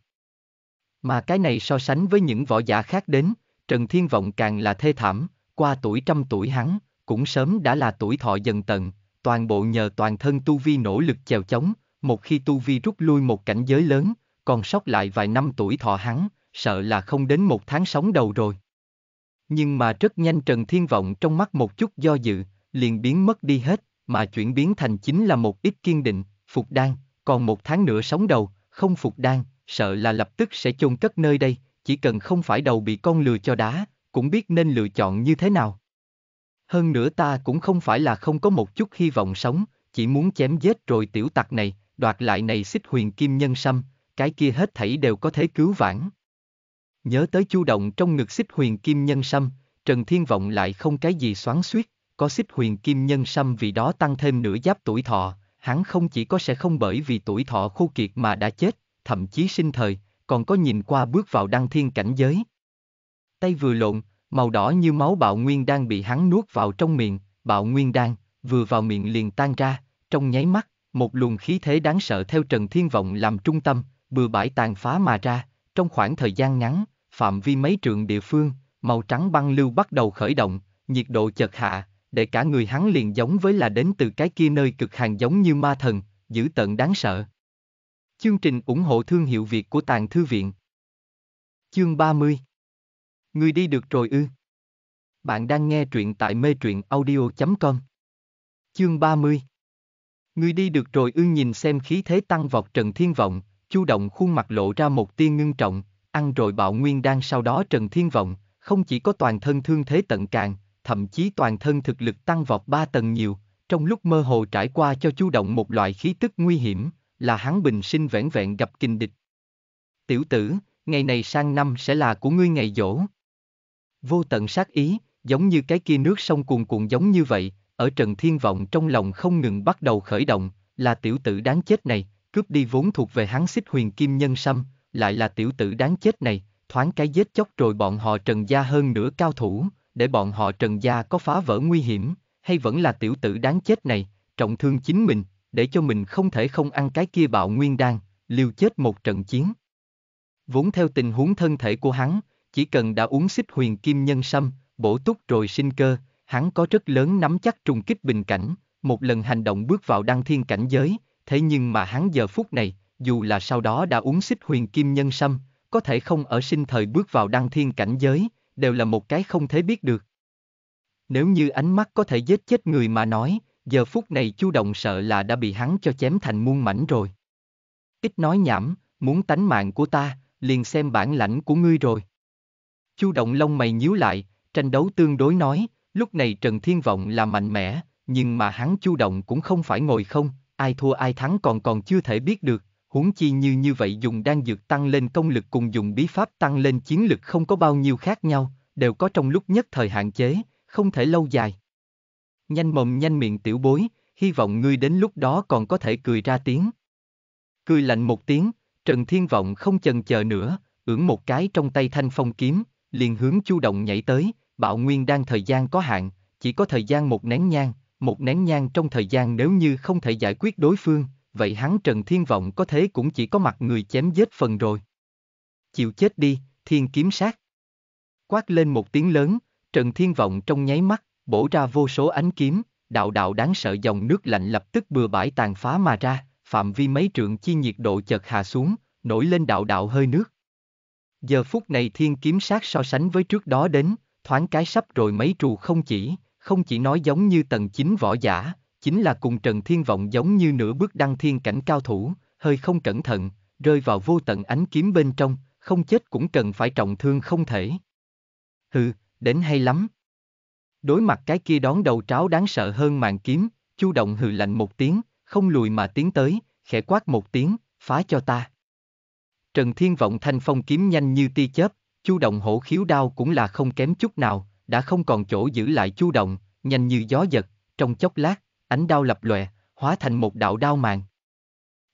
Mà cái này so sánh với những võ giả khác đến, Trần Thiên Vọng càng là thê thảm, qua tuổi trăm tuổi hắn, cũng sớm đã là tuổi thọ dần tận, toàn bộ nhờ toàn thân tu vi nỗ lực chèo chống, một khi tu vi rút lui một cảnh giới lớn, còn sót lại vài năm tuổi thọ hắn, sợ là không đến một tháng sống đầu rồi. Nhưng mà rất nhanh Trần Thiên Vọng trong mắt một chút do dự, liền biến mất đi hết, mà chuyển biến thành chính là một ít kiên định, phục đan, còn một tháng nữa sống đầu, không phục đan, sợ là lập tức sẽ chôn cất nơi đây, chỉ cần không phải đầu bị con lừa cho đá, cũng biết nên lựa chọn như thế nào. Hơn nữa ta cũng không phải là không có một chút hy vọng sống, chỉ muốn chém giết rồi tiểu tặc này, đoạt lại này xích huyền kim nhân sâm, cái kia hết thảy đều có thể cứu vãn. Nhớ tới chu động trong ngực xích huyền kim nhân sâm, Trần Thiên Vọng lại không cái gì xoắn suýt, có xích huyền kim nhân sâm vì đó tăng thêm nửa giáp tuổi thọ, hắn không chỉ có sẽ không bởi vì tuổi thọ khô kiệt mà đã chết, thậm chí sinh thời, còn có nhìn qua bước vào đăng thiên cảnh giới. Tay vừa lộn, màu đỏ như máu bạo nguyên đang bị hắn nuốt vào trong miệng, bạo nguyên đang, vừa vào miệng liền tan ra, trong nháy mắt, một luồng khí thế đáng sợ theo Trần Thiên Vọng làm trung tâm, bừa bãi tàn phá mà ra, trong khoảng thời gian ngắn, phạm vi mấy trường địa phương, màu trắng băng lưu bắt đầu khởi động, nhiệt độ chợt hạ, để cả người hắn liền giống với là đến từ cái kia nơi cực hàng giống như ma thần, dữ tận đáng sợ. Chương trình ủng hộ thương hiệu Việt của Tàng Thư Viện Chương 30 Người đi được rồi ư? Bạn đang nghe truyện tại mê truyện audio.com Chương 30 Người đi được rồi ư nhìn xem khí thế tăng vọt Trần Thiên Vọng, chu động khuôn mặt lộ ra một tiên ngưng trọng, ăn rồi bạo nguyên đang sau đó Trần Thiên Vọng, không chỉ có toàn thân thương thế tận càng thậm chí toàn thân thực lực tăng vọt ba tầng nhiều, trong lúc mơ hồ trải qua cho chu động một loại khí tức nguy hiểm, là hắn bình sinh vẻn vẹn gặp kinh địch. Tiểu tử, ngày này sang năm sẽ là của ngươi ngày dỗ. Vô tận sát ý, giống như cái kia nước sông cuồn cuộn giống như vậy, ở Trần Thiên Vọng trong lòng không ngừng bắt đầu khởi động, là tiểu tử đáng chết này, cướp đi vốn thuộc về hắn xích huyền kim nhân sâm, lại là tiểu tử đáng chết này, thoáng cái giết chóc rồi bọn họ trần gia hơn nửa cao thủ, để bọn họ trần gia có phá vỡ nguy hiểm, hay vẫn là tiểu tử đáng chết này, trọng thương chính mình, để cho mình không thể không ăn cái kia bạo nguyên đan, liều chết một trận chiến. Vốn theo tình huống thân thể của hắn, chỉ cần đã uống xích huyền kim nhân sâm, bổ túc rồi sinh cơ, hắn có rất lớn nắm chắc trùng kích bình cảnh, một lần hành động bước vào đăng thiên cảnh giới, thế nhưng mà hắn giờ phút này, dù là sau đó đã uống xích huyền kim nhân sâm, có thể không ở sinh thời bước vào đăng thiên cảnh giới, đều là một cái không thể biết được. Nếu như ánh mắt có thể giết chết người mà nói, giờ phút này chu động sợ là đã bị hắn cho chém thành muôn mảnh rồi. Ít nói nhảm, muốn tánh mạng của ta, liền xem bản lãnh của ngươi rồi. Chu động lông mày nhíu lại, tranh đấu tương đối nói, lúc này Trần Thiên Vọng là mạnh mẽ, nhưng mà hắn chu động cũng không phải ngồi không, ai thua ai thắng còn còn chưa thể biết được, huống chi như như vậy dùng đan dược tăng lên công lực cùng dùng bí pháp tăng lên chiến lực không có bao nhiêu khác nhau, đều có trong lúc nhất thời hạn chế, không thể lâu dài. Nhanh mồm nhanh miệng tiểu bối, hy vọng ngươi đến lúc đó còn có thể cười ra tiếng. Cười lạnh một tiếng, Trần Thiên Vọng không chần chờ nữa, ưỡn một cái trong tay thanh phong kiếm, liền hướng chu động nhảy tới, bạo nguyên đang thời gian có hạn, chỉ có thời gian một nén nhang, một nén nhang trong thời gian nếu như không thể giải quyết đối phương, vậy hắn Trần Thiên Vọng có thế cũng chỉ có mặt người chém giết phần rồi. Chịu chết đi, thiên kiếm sát. Quát lên một tiếng lớn, Trần Thiên Vọng trong nháy mắt, bổ ra vô số ánh kiếm, đạo đạo đáng sợ dòng nước lạnh lập tức bừa bãi tàn phá mà ra, phạm vi mấy trượng chi nhiệt độ chợt hạ xuống, nổi lên đạo đạo hơi nước. Giờ phút này thiên kiếm sát so sánh với trước đó đến, thoáng cái sắp rồi mấy trù không chỉ, không chỉ nói giống như tầng Chính võ giả, chính là cùng Trần Thiên Vọng giống như nửa bước đăng thiên cảnh cao thủ, hơi không cẩn thận, rơi vào vô tận ánh kiếm bên trong, không chết cũng cần phải trọng thương không thể. Hừ, đến hay lắm. Đối mặt cái kia đón đầu tráo đáng sợ hơn màn kiếm, Chu Động hừ lạnh một tiếng, không lùi mà tiến tới, khẽ quát một tiếng, phá cho ta. Trần Thiên Vọng thanh phong kiếm nhanh như tia chớp, Chu Động hổ khiếu đao cũng là không kém chút nào, đã không còn chỗ giữ lại Chu Động, nhanh như gió giật, trong chốc lát, ánh đao lập lòe, hóa thành một đạo đao màng.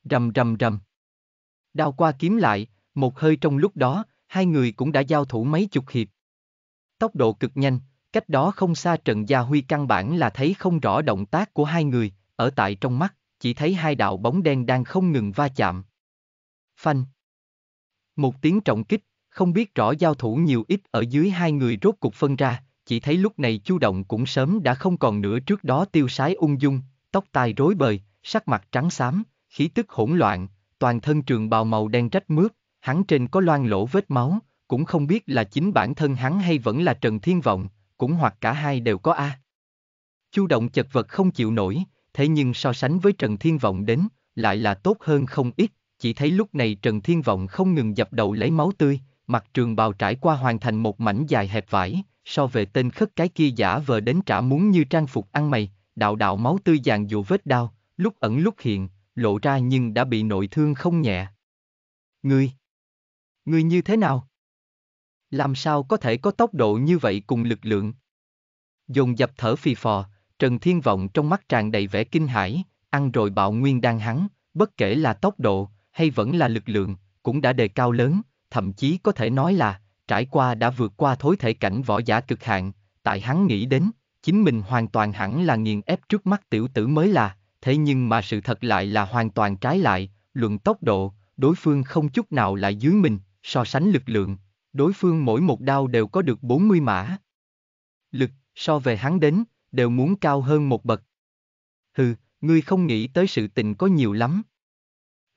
Rầm rầm rầm. Đao qua kiếm lại, một hơi trong lúc đó, hai người cũng đã giao thủ mấy chục hiệp. Tốc độ cực nhanh, cách đó không xa trận gia huy căn bản là thấy không rõ động tác của hai người, ở tại trong mắt, chỉ thấy hai đạo bóng đen đang không ngừng va chạm. Phanh. Một tiếng trọng kích, không biết rõ giao thủ nhiều ít ở dưới hai người rốt cục phân ra, chỉ thấy lúc này Chu Động cũng sớm đã không còn nữa trước đó tiêu sái ung dung, tóc tai rối bời, sắc mặt trắng xám, khí tức hỗn loạn, toàn thân trường bào màu đen rách mướt, hắn trên có loang lỗ vết máu, cũng không biết là chính bản thân hắn hay vẫn là Trần Thiên Vọng, cũng hoặc cả hai đều có A. Chu Động chật vật không chịu nổi, thế nhưng so sánh với Trần Thiên Vọng đến, lại là tốt hơn không ít, chỉ thấy lúc này Trần Thiên Vọng không ngừng dập đầu lấy máu tươi, mặt trường bào trải qua hoàn thành một mảnh dài hẹp vải, so về tên khất cái kia giả vờ đến trả muốn như trang phục ăn mày, đạo đạo máu tươi dàn dù vết đau, lúc ẩn lúc hiện, lộ ra nhưng đã bị nội thương không nhẹ. Ngươi! Ngươi như thế nào? Làm sao có thể có tốc độ như vậy cùng lực lượng? Dồn dập thở phì phò, Trần Thiên Vọng trong mắt tràn đầy vẻ kinh hãi, ăn rồi bạo nguyên đang hắn, bất kể là tốc độ, hay vẫn là lực lượng, cũng đã đề cao lớn, thậm chí có thể nói là trải qua đã vượt qua thối thể cảnh võ giả cực hạn, tại hắn nghĩ đến, chính mình hoàn toàn hẳn là nghiền ép trước mắt tiểu tử mới là, thế nhưng mà sự thật lại là hoàn toàn trái lại, luận tốc độ, đối phương không chút nào lại dưới mình, so sánh lực lượng, đối phương mỗi một đao đều có được 40 mã. Lực, so về hắn đến, đều muốn cao hơn một bậc. Hừ, ngươi không nghĩ tới sự tình có nhiều lắm.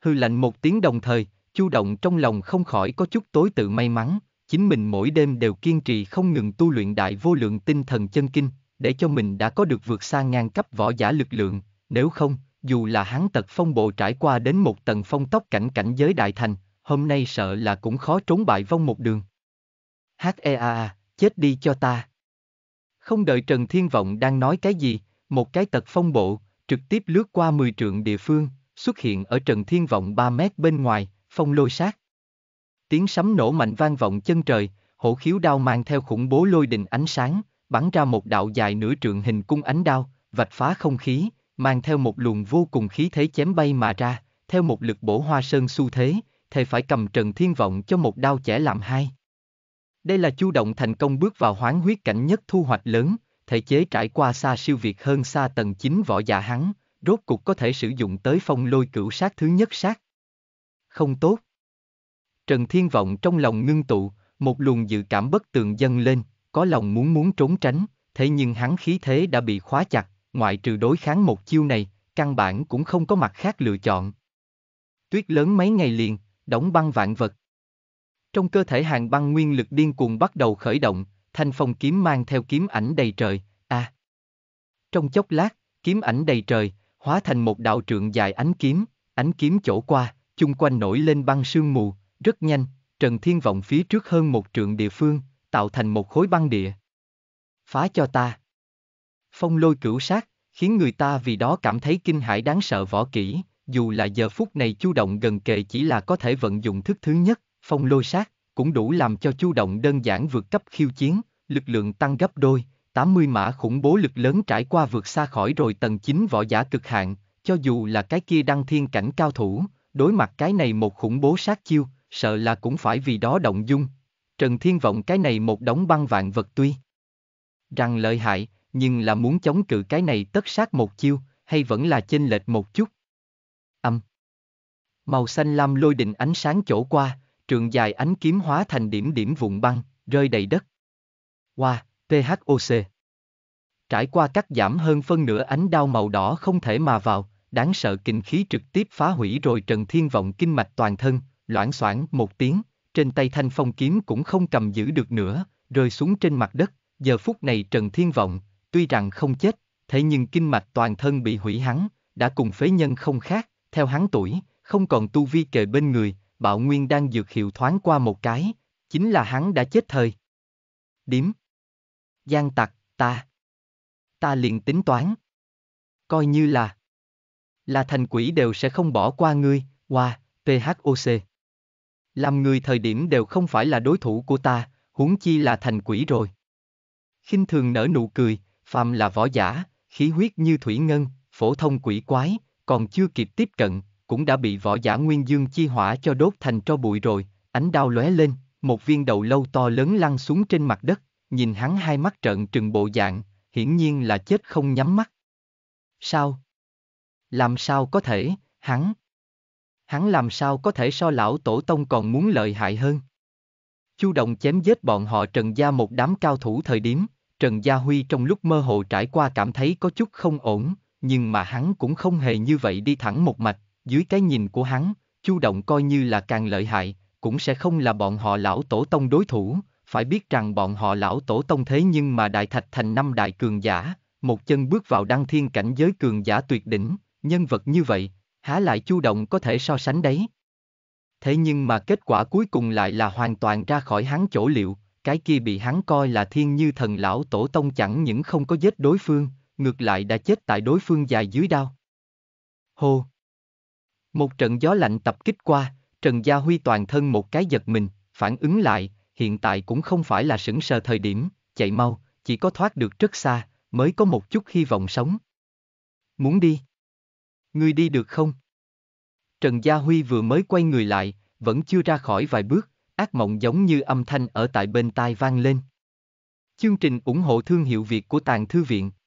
Hư lạnh một tiếng đồng thời, chu động trong lòng không khỏi có chút tối tự may mắn, chính mình mỗi đêm đều kiên trì không ngừng tu luyện đại vô lượng tinh thần chân kinh, để cho mình đã có được vượt xa ngang cấp võ giả lực lượng, nếu không, dù là hắn tật phong bộ trải qua đến một tầng phong tóc cảnh cảnh giới đại thành, hôm nay sợ là cũng khó trốn bại vong một đường. H.E.A. chết đi cho ta. Không đợi Trần Thiên Vọng đang nói cái gì, một cái tật phong bộ, trực tiếp lướt qua mười trượng địa phương, xuất hiện ở Trần Thiên Vọng 3 mét bên ngoài, phong lôi sát. Tiếng sấm nổ mạnh vang vọng chân trời, hổ khiếu đao mang theo khủng bố lôi đình ánh sáng, bắn ra một đạo dài nửa trượng hình cung ánh đao, vạch phá không khí, mang theo một luồng vô cùng khí thế chém bay mà ra, theo một lực bổ hoa sơn xu thế, thề phải cầm trần thiên vọng cho một đao chẻ làm hai. Đây là chu động thành công bước vào hoán huyết cảnh nhất thu hoạch lớn, thể chế trải qua xa siêu việt hơn xa tầng 9 võ giả hắn, rốt cục có thể sử dụng tới phong lôi cửu sát thứ nhất sát. Không tốt. Trần Thiên Vọng trong lòng ngưng tụ, một luồng dự cảm bất tường dâng lên, có lòng muốn muốn trốn tránh, thế nhưng hắn khí thế đã bị khóa chặt, ngoại trừ đối kháng một chiêu này, căn bản cũng không có mặt khác lựa chọn. Tuyết lớn mấy ngày liền, đóng băng vạn vật. Trong cơ thể hàng băng nguyên lực điên cuồng bắt đầu khởi động, thanh phong kiếm mang theo kiếm ảnh đầy trời, a. À. Trong chốc lát, kiếm ảnh đầy trời, hóa thành một đạo trượng dài ánh kiếm, ánh kiếm chỗ qua, chung quanh nổi lên băng sương mù, rất nhanh, Trần Thiên Vọng phía trước hơn một trượng địa phương, tạo thành một khối băng địa. Phá cho ta. Phong lôi cửu sát, khiến người ta vì đó cảm thấy kinh hãi đáng sợ võ kỹ, dù là giờ phút này chu động gần kề chỉ là có thể vận dụng thức thứ nhất, phong lôi sát, cũng đủ làm cho chu động đơn giản vượt cấp khiêu chiến, lực lượng tăng gấp đôi, 80 mã khủng bố lực lớn trải qua vượt xa khỏi rồi tầng 9 võ giả cực hạn, cho dù là cái kia đăng thiên cảnh cao thủ, đối mặt cái này một khủng bố sát chiêu, sợ là cũng phải vì đó động dung. Trần Thiên Vọng cái này một đống băng vạn vật tuy. Rằng lợi hại, nhưng là muốn chống cự cái này tất sát một chiêu, hay vẫn là chênh lệch một chút. Âm. Màu xanh lam lôi định ánh sáng chỗ qua, trường dài ánh kiếm hóa thành điểm điểm vụn băng, rơi đầy đất. Qua, thoc. Trải qua cắt giảm hơn phân nửa ánh đao màu đỏ không thể mà vào, đáng sợ kinh khí trực tiếp phá hủy rồi Trần Thiên Vọng kinh mạch toàn thân, loãng xoảng một tiếng, trên tay thanh phong kiếm cũng không cầm giữ được nữa, rơi xuống trên mặt đất, giờ phút này Trần Thiên Vọng, tuy rằng không chết, thế nhưng kinh mạch toàn thân bị hủy hắn, đã cùng phế nhân không khác, theo hắn tuổi, không còn tu vi kề bên người, bạo nguyên đang dược hiệu thoáng qua một cái, chính là hắn đã chết thời. Điểm Giang tặc, ta Ta liền tính toán Coi như là Là thành quỷ đều sẽ không bỏ qua ngươi, qua, PHOC làm người thời điểm đều không phải là đối thủ của ta, huống chi là thành quỷ rồi. khinh thường nở nụ cười, phàm là võ giả, khí huyết như thủy ngân, phổ thông quỷ quái, còn chưa kịp tiếp cận, cũng đã bị võ giả nguyên dương chi hỏa cho đốt thành tro bụi rồi, ánh đau lóe lên, một viên đầu lâu to lớn lăn xuống trên mặt đất, nhìn hắn hai mắt trợn trừng bộ dạng, hiển nhiên là chết không nhắm mắt. Sao? Làm sao có thể, hắn? hắn làm sao có thể so lão tổ tông còn muốn lợi hại hơn. Chu Đồng chém giết bọn họ Trần Gia một đám cao thủ thời điểm, Trần Gia Huy trong lúc mơ hồ trải qua cảm thấy có chút không ổn, nhưng mà hắn cũng không hề như vậy đi thẳng một mạch, dưới cái nhìn của hắn, Chu Động coi như là càng lợi hại, cũng sẽ không là bọn họ lão tổ tông đối thủ, phải biết rằng bọn họ lão tổ tông thế nhưng mà đại thạch thành năm đại cường giả, một chân bước vào đăng thiên cảnh giới cường giả tuyệt đỉnh, nhân vật như vậy, há lại chu động có thể so sánh đấy. Thế nhưng mà kết quả cuối cùng lại là hoàn toàn ra khỏi hắn chỗ liệu, cái kia bị hắn coi là thiên như thần lão tổ tông chẳng những không có giết đối phương, ngược lại đã chết tại đối phương dài dưới đao. Hô! Một trận gió lạnh tập kích qua, Trần Gia Huy toàn thân một cái giật mình, phản ứng lại, hiện tại cũng không phải là sững sờ thời điểm, chạy mau, chỉ có thoát được rất xa, mới có một chút hy vọng sống. Muốn đi? ngươi đi được không? Trần Gia Huy vừa mới quay người lại, vẫn chưa ra khỏi vài bước, ác mộng giống như âm thanh ở tại bên tai vang lên. Chương trình ủng hộ thương hiệu Việt của Tàng Thư Viện